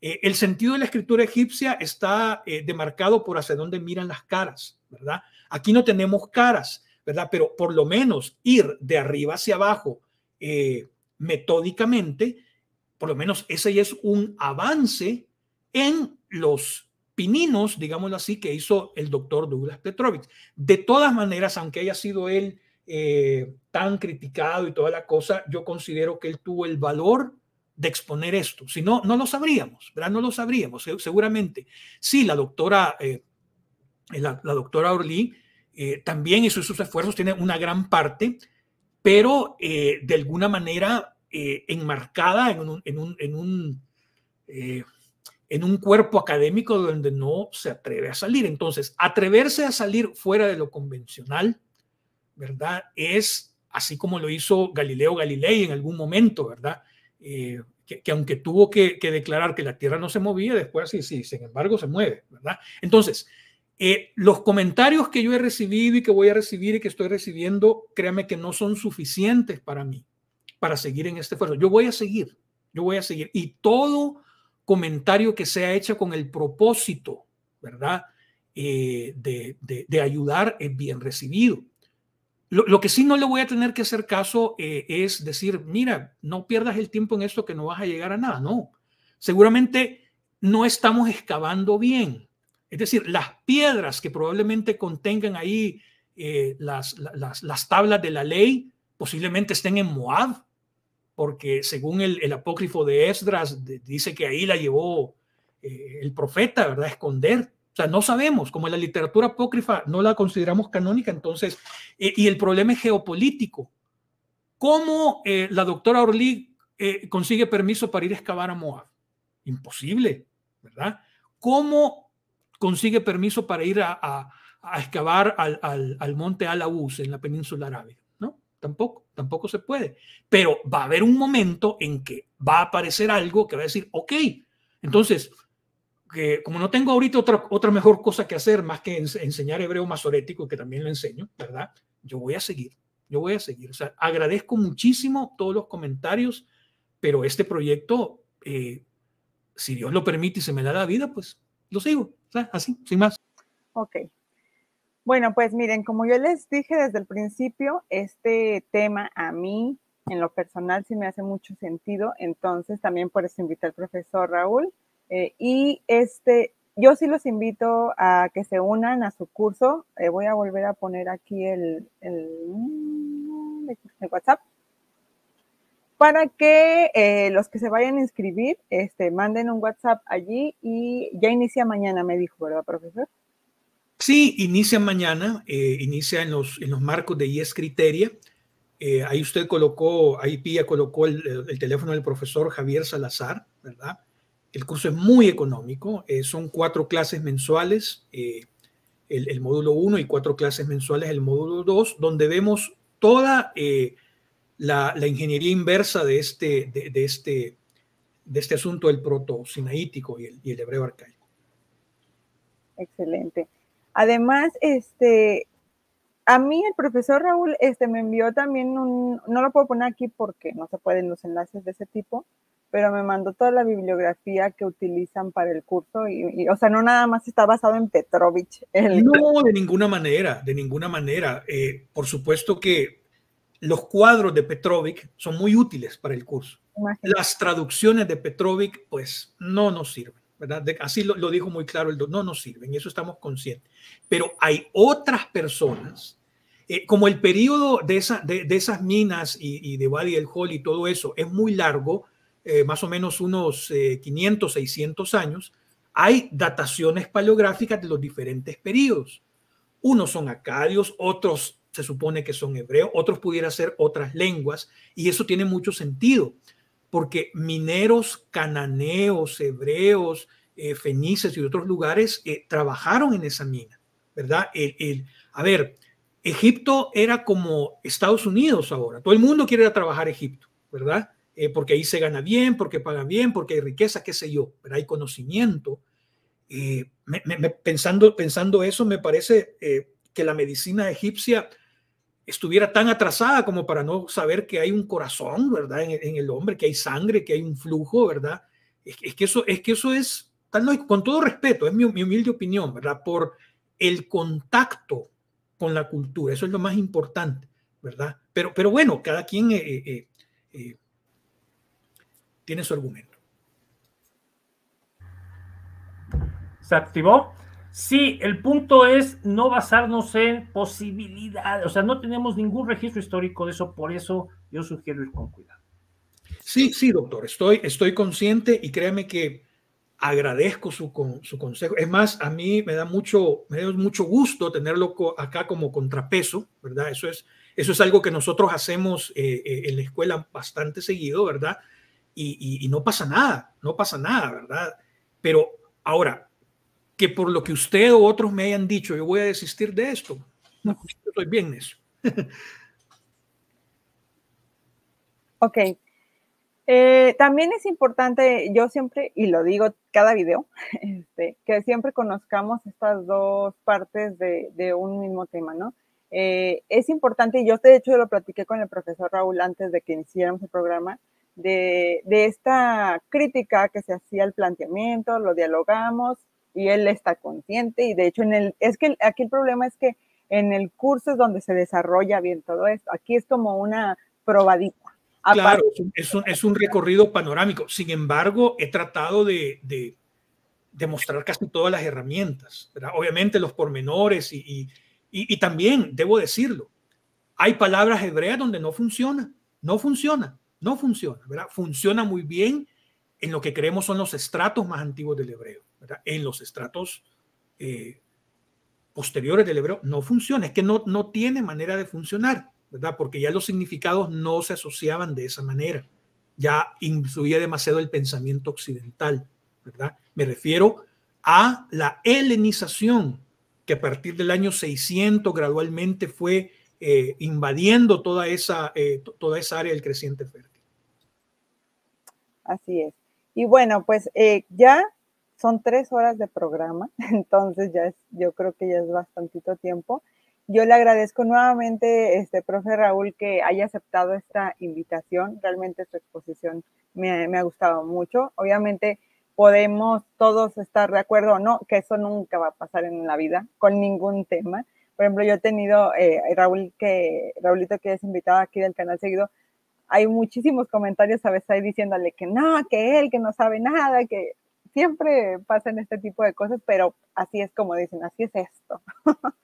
el sentido de la escritura egipcia está demarcado por hacia dónde miran las caras, ¿verdad? Aquí no tenemos caras, ¿verdad? Pero por lo menos ir de arriba hacia abajo metódicamente por lo menos ese es un avance en los pininos, digámoslo así, que hizo el doctor Douglas Petrovich. De todas maneras, aunque haya sido él eh, tan criticado y toda la cosa, yo considero que él tuvo el valor de exponer esto. Si no, no lo sabríamos, ¿verdad? No lo sabríamos, seguramente. Sí, la doctora, eh, la, doctora eh, también hizo sus esfuerzos, tiene una gran parte, pero eh, de alguna manera eh, enmarcada en un, eh, en un, cuerpo académico donde no se atreve a salir. Entonces, atreverse a salir fuera de lo convencional, ¿verdad? Es así como lo hizo Galileo Galilei en algún momento, ¿verdad? Eh, que, aunque tuvo que, declarar que la Tierra no se movía, después sí, sí, sin embargo se mueve, ¿verdad? Entonces, los comentarios que yo he recibido y que voy a recibir y que estoy recibiendo, créame que no son suficientes para mí para seguir en este esfuerzo. Yo voy a seguir, yo voy a seguir. Y todo comentario que sea hecho con el propósito, ¿verdad? Eh, de, ayudar es bien recibido. Lo, que sí no le voy a tener que hacer caso eh, es decir, mira, no pierdas el tiempo en esto que no vas a llegar a nada. No, seguramente no estamos excavando bien. Es decir, las piedras que probablemente contengan ahí eh, las tablas de la ley posiblemente estén en Moab porque según el, apócrifo de Esdras, dice que ahí la llevó eh, el profeta, ¿verdad? A esconder. O sea, no sabemos, como la literatura apócrifa no la consideramos canónica, entonces, eh, y el problema es geopolítico. ¿Cómo eh, la doctora Orly consigue permiso para ir a excavar a Moab? Imposible, ¿verdad? ¿Cómo consigue permiso para ir a, excavar al, monte al en la península árabe? tampoco, tampoco se puede. Pero va a haber un momento en que va a aparecer algo que va a decir, ok, entonces, que como no tengo ahorita otra, otra mejor cosa que hacer más que enseñar hebreo masorético, que también lo enseño, ¿verdad? Yo voy a seguir, yo voy a seguir. O sea, agradezco muchísimo todos los comentarios, pero este proyecto, eh, si Dios lo permite y se me da la vida, pues lo sigo, o así, sin más. Ok, bueno, pues miren, como yo les dije desde el principio, este tema a mí en lo personal sí me hace mucho sentido, entonces también por eso invito al profesor Raúl. Eh, y este, yo sí los invito a que se unan a su curso. Eh, voy a volver a poner aquí el, WhatsApp para que eh, los que se vayan a inscribir este, manden un WhatsApp allí y ya inicia mañana, me dijo, ¿verdad, profesor? Sí, inicia mañana, eh, inicia en los, marcos de IES Criteria. Eh, ahí usted colocó, ahí Pía colocó el, teléfono del profesor Javier Salazar, ¿verdad? El curso es muy económico, eh, son cuatro clases mensuales, el, módulo 1 y cuatro clases mensuales el módulo 2, donde vemos toda la, ingeniería inversa de este, de, este, de este asunto del proto-sinaítico y el, y el hebreo arcaico. Excelente. Además, este, a mí el profesor Raúl este, me envió también un, no lo puedo poner aquí porque no se pueden los enlaces de ese tipo, pero me mandó toda la bibliografía que utilizan para el curso y, o sea, no nada más está basado en Petrovich. No, de ninguna manera, de ninguna manera. Eh, por supuesto que los cuadros de Petrovich son muy útiles para el curso. Las traducciones de Petrovich, pues, no nos sirven así lo, dijo muy claro el doctor, no nos sirven, eso estamos conscientes. Pero hay otras personas, eh, como el periodo de, esas minas y, de Wadi el Hall y todo eso es muy largo, eh, más o menos unos 500, eh, 600 años, hay dataciones paleográficas de los diferentes periodos. Unos son acadios, otros se supone que son hebreos, otros pudiera ser otras lenguas, y eso tiene mucho sentido porque mineros cananeos, hebreos, eh, fenices y otros lugares eh, trabajaron en esa mina, ¿verdad? a ver, Egipto era como Estados Unidos ahora. Todo el mundo quiere ir a trabajar a Egipto, ¿verdad? Eh, porque ahí se gana bien, porque paga bien, porque hay riqueza, qué sé yo, pero hay conocimiento. pensando, pensando eso, me parece que la medicina egipcia estuviera tan atrasada como para no saber que hay un corazón, ¿verdad? En, el hombre, que hay sangre, que hay un flujo, ¿verdad? Es, que, eso, es que eso es, con todo respeto, es mi, humilde opinión, ¿verdad? Por el contacto con la cultura, eso es lo más importante, ¿verdad? Pero, pero bueno, cada quien eh, eh, eh, tiene su argumento. ¿Se activó? Sí, el punto es no basarnos en posibilidades, o sea, no tenemos ningún registro histórico de eso, por eso yo sugiero ir con cuidado. Sí, sí, doctor, estoy, estoy consciente y créame que agradezco su, consejo. Es más, a mí me da mucho, me mucho gusto tenerlo acá como contrapeso, ¿verdad? Eso es, eso es algo que nosotros hacemos eh, eh, en la escuela bastante seguido, ¿verdad? Y, y no pasa nada, no pasa nada, ¿verdad? Pero ahora, que por lo que usted o otros me hayan dicho, yo voy a desistir de esto. No, yo estoy bien en eso. *laughs* ok. Eh, también es importante, yo siempre, y lo digo cada video, *laughs* este, que siempre conozcamos estas dos partes de, un mismo tema, ¿no? Eh, es importante, y yo de hecho lo platiqué con el profesor Raúl antes de que iniciáramos el programa, de, de esta crítica que se hacía al planteamiento, lo dialogamos, y él está consciente y de hecho en el, es que aquí el problema es que en el curso es donde se desarrolla bien todo esto, aquí es como una probadita. Claro, es un, recorrido panorámico, sin embargo he tratado de, de, mostrar casi todas las herramientas, obviamente los pormenores y, también, debo decirlo, hay palabras hebreas donde no funciona, no funciona, no funciona, Funciona muy bien en lo que creemos son los estratos más antiguos del hebreo en los estratos eh, posteriores del hebreo, no funciona, es que no, no tiene manera de funcionar, ¿verdad? Porque ya los significados no se asociaban de esa manera, ya influía demasiado el pensamiento occidental, ¿verdad? Me refiero a la helenización, que a partir del año 600 gradualmente fue eh, invadiendo toda esa, eh, toda esa área del creciente fértil. Así es. Y bueno, pues ya son tres horas de programa, *laughs* entonces ya es, yo creo que ya es bastantito tiempo. Yo le agradezco nuevamente, este profe Raúl, que haya aceptado esta invitación. Realmente su exposición me, ha gustado mucho. Obviamente podemos todos estar de acuerdo o no, que eso nunca va a pasar en la vida con ningún tema. Por ejemplo, yo he tenido, eh, Raúl, que, Raulito, que es invitado aquí del canal seguido, hay muchísimos comentarios a veces ahí diciéndole que no, que él, que no sabe nada, que siempre pasan este tipo de cosas, pero así es como dicen, así es esto. *laughs*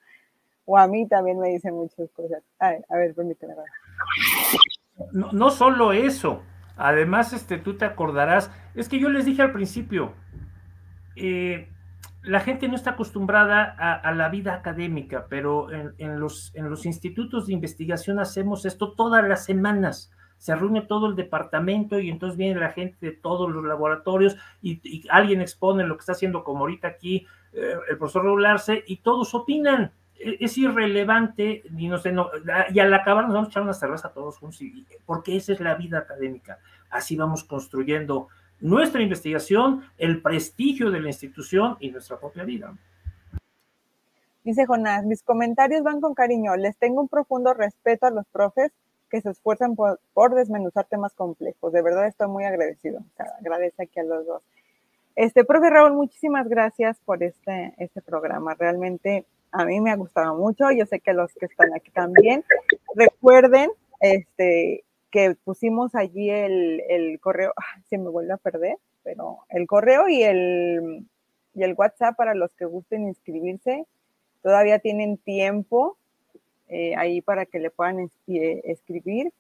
o a mí también me dicen muchas cosas. A ver, a ver permíteme. No, no solo eso, además este, tú te acordarás, es que yo les dije al principio, eh, la gente no está acostumbrada a, la vida académica, pero en, los, en los institutos de investigación hacemos esto todas las semanas se reúne todo el departamento y entonces viene la gente de todos los laboratorios y, alguien expone lo que está haciendo como ahorita aquí eh, el profesor Regularse y todos opinan. E, es, irrelevante y, no sé, no, ah, y al acabar nos vamos a echar una cerveza todos juntos porque esa es la vida académica. Así vamos construyendo nuestra investigación, el prestigio de la institución y nuestra propia vida. Dice Jonás, mis comentarios van con cariño. Les tengo un profundo respeto a los profes que se esfuerzan por, desmenuzar temas complejos. De verdad estoy muy agradecido. agradezco aquí a los dos. Este, profe Raúl, muchísimas gracias por este, este programa. Realmente a mí me ha gustado mucho. Yo sé que los que están aquí también. Recuerden este, que pusimos allí el, correo, ah, se me vuelve a perder, pero el correo y y el WhatsApp para los que gusten inscribirse. Todavía tienen tiempo eh, ahí para que le puedan eh, escribir.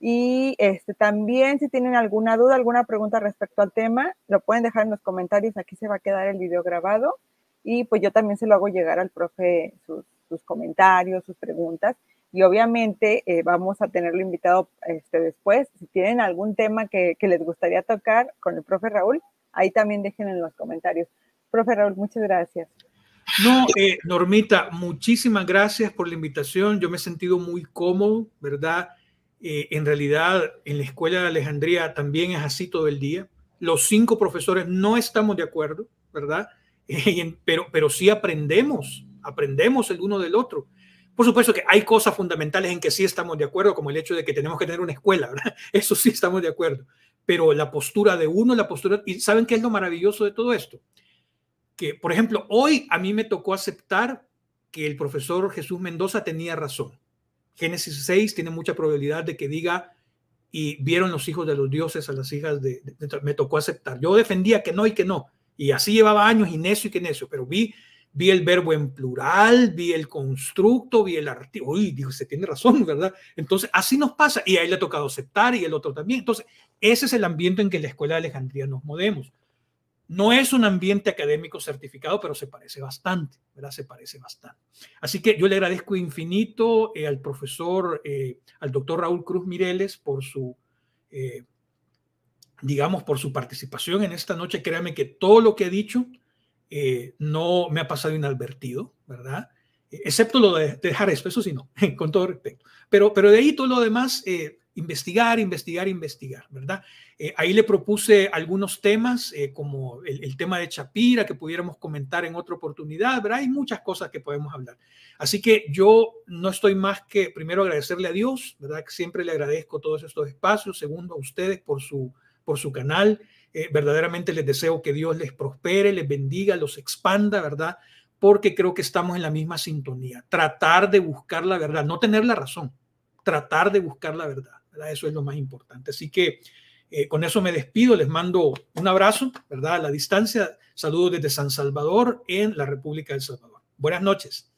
Y este, también si tienen alguna duda, alguna pregunta respecto al tema, lo pueden dejar en los comentarios, aquí se va a quedar el video grabado y pues yo también se lo hago llegar al profe sus, comentarios, sus preguntas y obviamente eh, vamos a tenerlo invitado este, después. Si tienen algún tema que, que, les gustaría tocar con el profe Raúl, ahí también dejen en los comentarios. Profe Raúl, muchas gracias. No, eh, Normita, muchísimas gracias por la invitación. Yo me he sentido muy cómodo, ¿verdad? Eh, en realidad, en la Escuela de Alejandría también es así todo el día. Los cinco profesores no estamos de acuerdo, ¿verdad? *laughs* Eh, pero, pero sí aprendemos, aprendemos el uno del otro. Por supuesto que hay cosas fundamentales en que sí estamos de acuerdo, como el hecho de que tenemos que tener una escuela, *laughs* ¿verdad? Eso sí estamos de acuerdo. Pero la postura de uno, la postura... ¿Y saben qué es lo maravilloso de todo esto? que, por ejemplo, hoy a mí me tocó aceptar que el profesor Jesús Mendoza tenía razón. Génesis 6 tiene mucha probabilidad de que diga, y vieron los hijos de los dioses a las hijas de, me tocó aceptar. Yo defendía que no y que no, y así llevaba años y necio y que necio, pero vi vi el verbo en plural, vi el constructo, vi el artículo. Uy, dijo, se tiene razón, ¿verdad? Entonces, así nos pasa. Y a él le ha tocado aceptar y el otro también. Entonces, ese es el ambiente en que la Escuela de Alejandría nos movemos. No es un ambiente académico certificado, pero se parece bastante, ¿verdad? Se parece bastante. Así que yo le agradezco infinito eh, al profesor, eh, al doctor Raúl Cruz Mireles por su, eh, digamos, por su participación en esta noche. Créame que todo lo que he dicho no me ha pasado inadvertido, ¿verdad? Excepto lo de, dejar eso, eso sí, no, *laughs* con todo respeto. Pero, pero de ahí todo lo demás investigar, investigar, investigar, ¿verdad? Eh, ahí le propuse algunos temas, eh, como el, tema de Chapira, que pudiéramos comentar en otra oportunidad, ¿verdad? Hay muchas cosas que podemos hablar. Así que yo no estoy más que, primero, agradecerle a Dios, ¿verdad? Que siempre le agradezco todos estos espacios. Segundo, a ustedes por su, por su canal. Eh, verdaderamente les deseo que Dios les prospere, les bendiga, los expanda, ¿verdad? Porque creo que estamos en la misma sintonía. Tratar de buscar la verdad, no tener la razón, tratar de buscar la verdad eso es lo más importante. Así que eh, con eso me despido, les mando un abrazo, ¿verdad? A la distancia, saludos desde San Salvador en la República del Salvador. Buenas noches.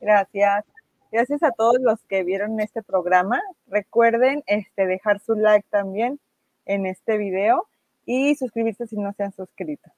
Gracias. Gracias a todos los que vieron este programa. Recuerden este, dejar su like también en este video y suscribirse si no se han suscrito.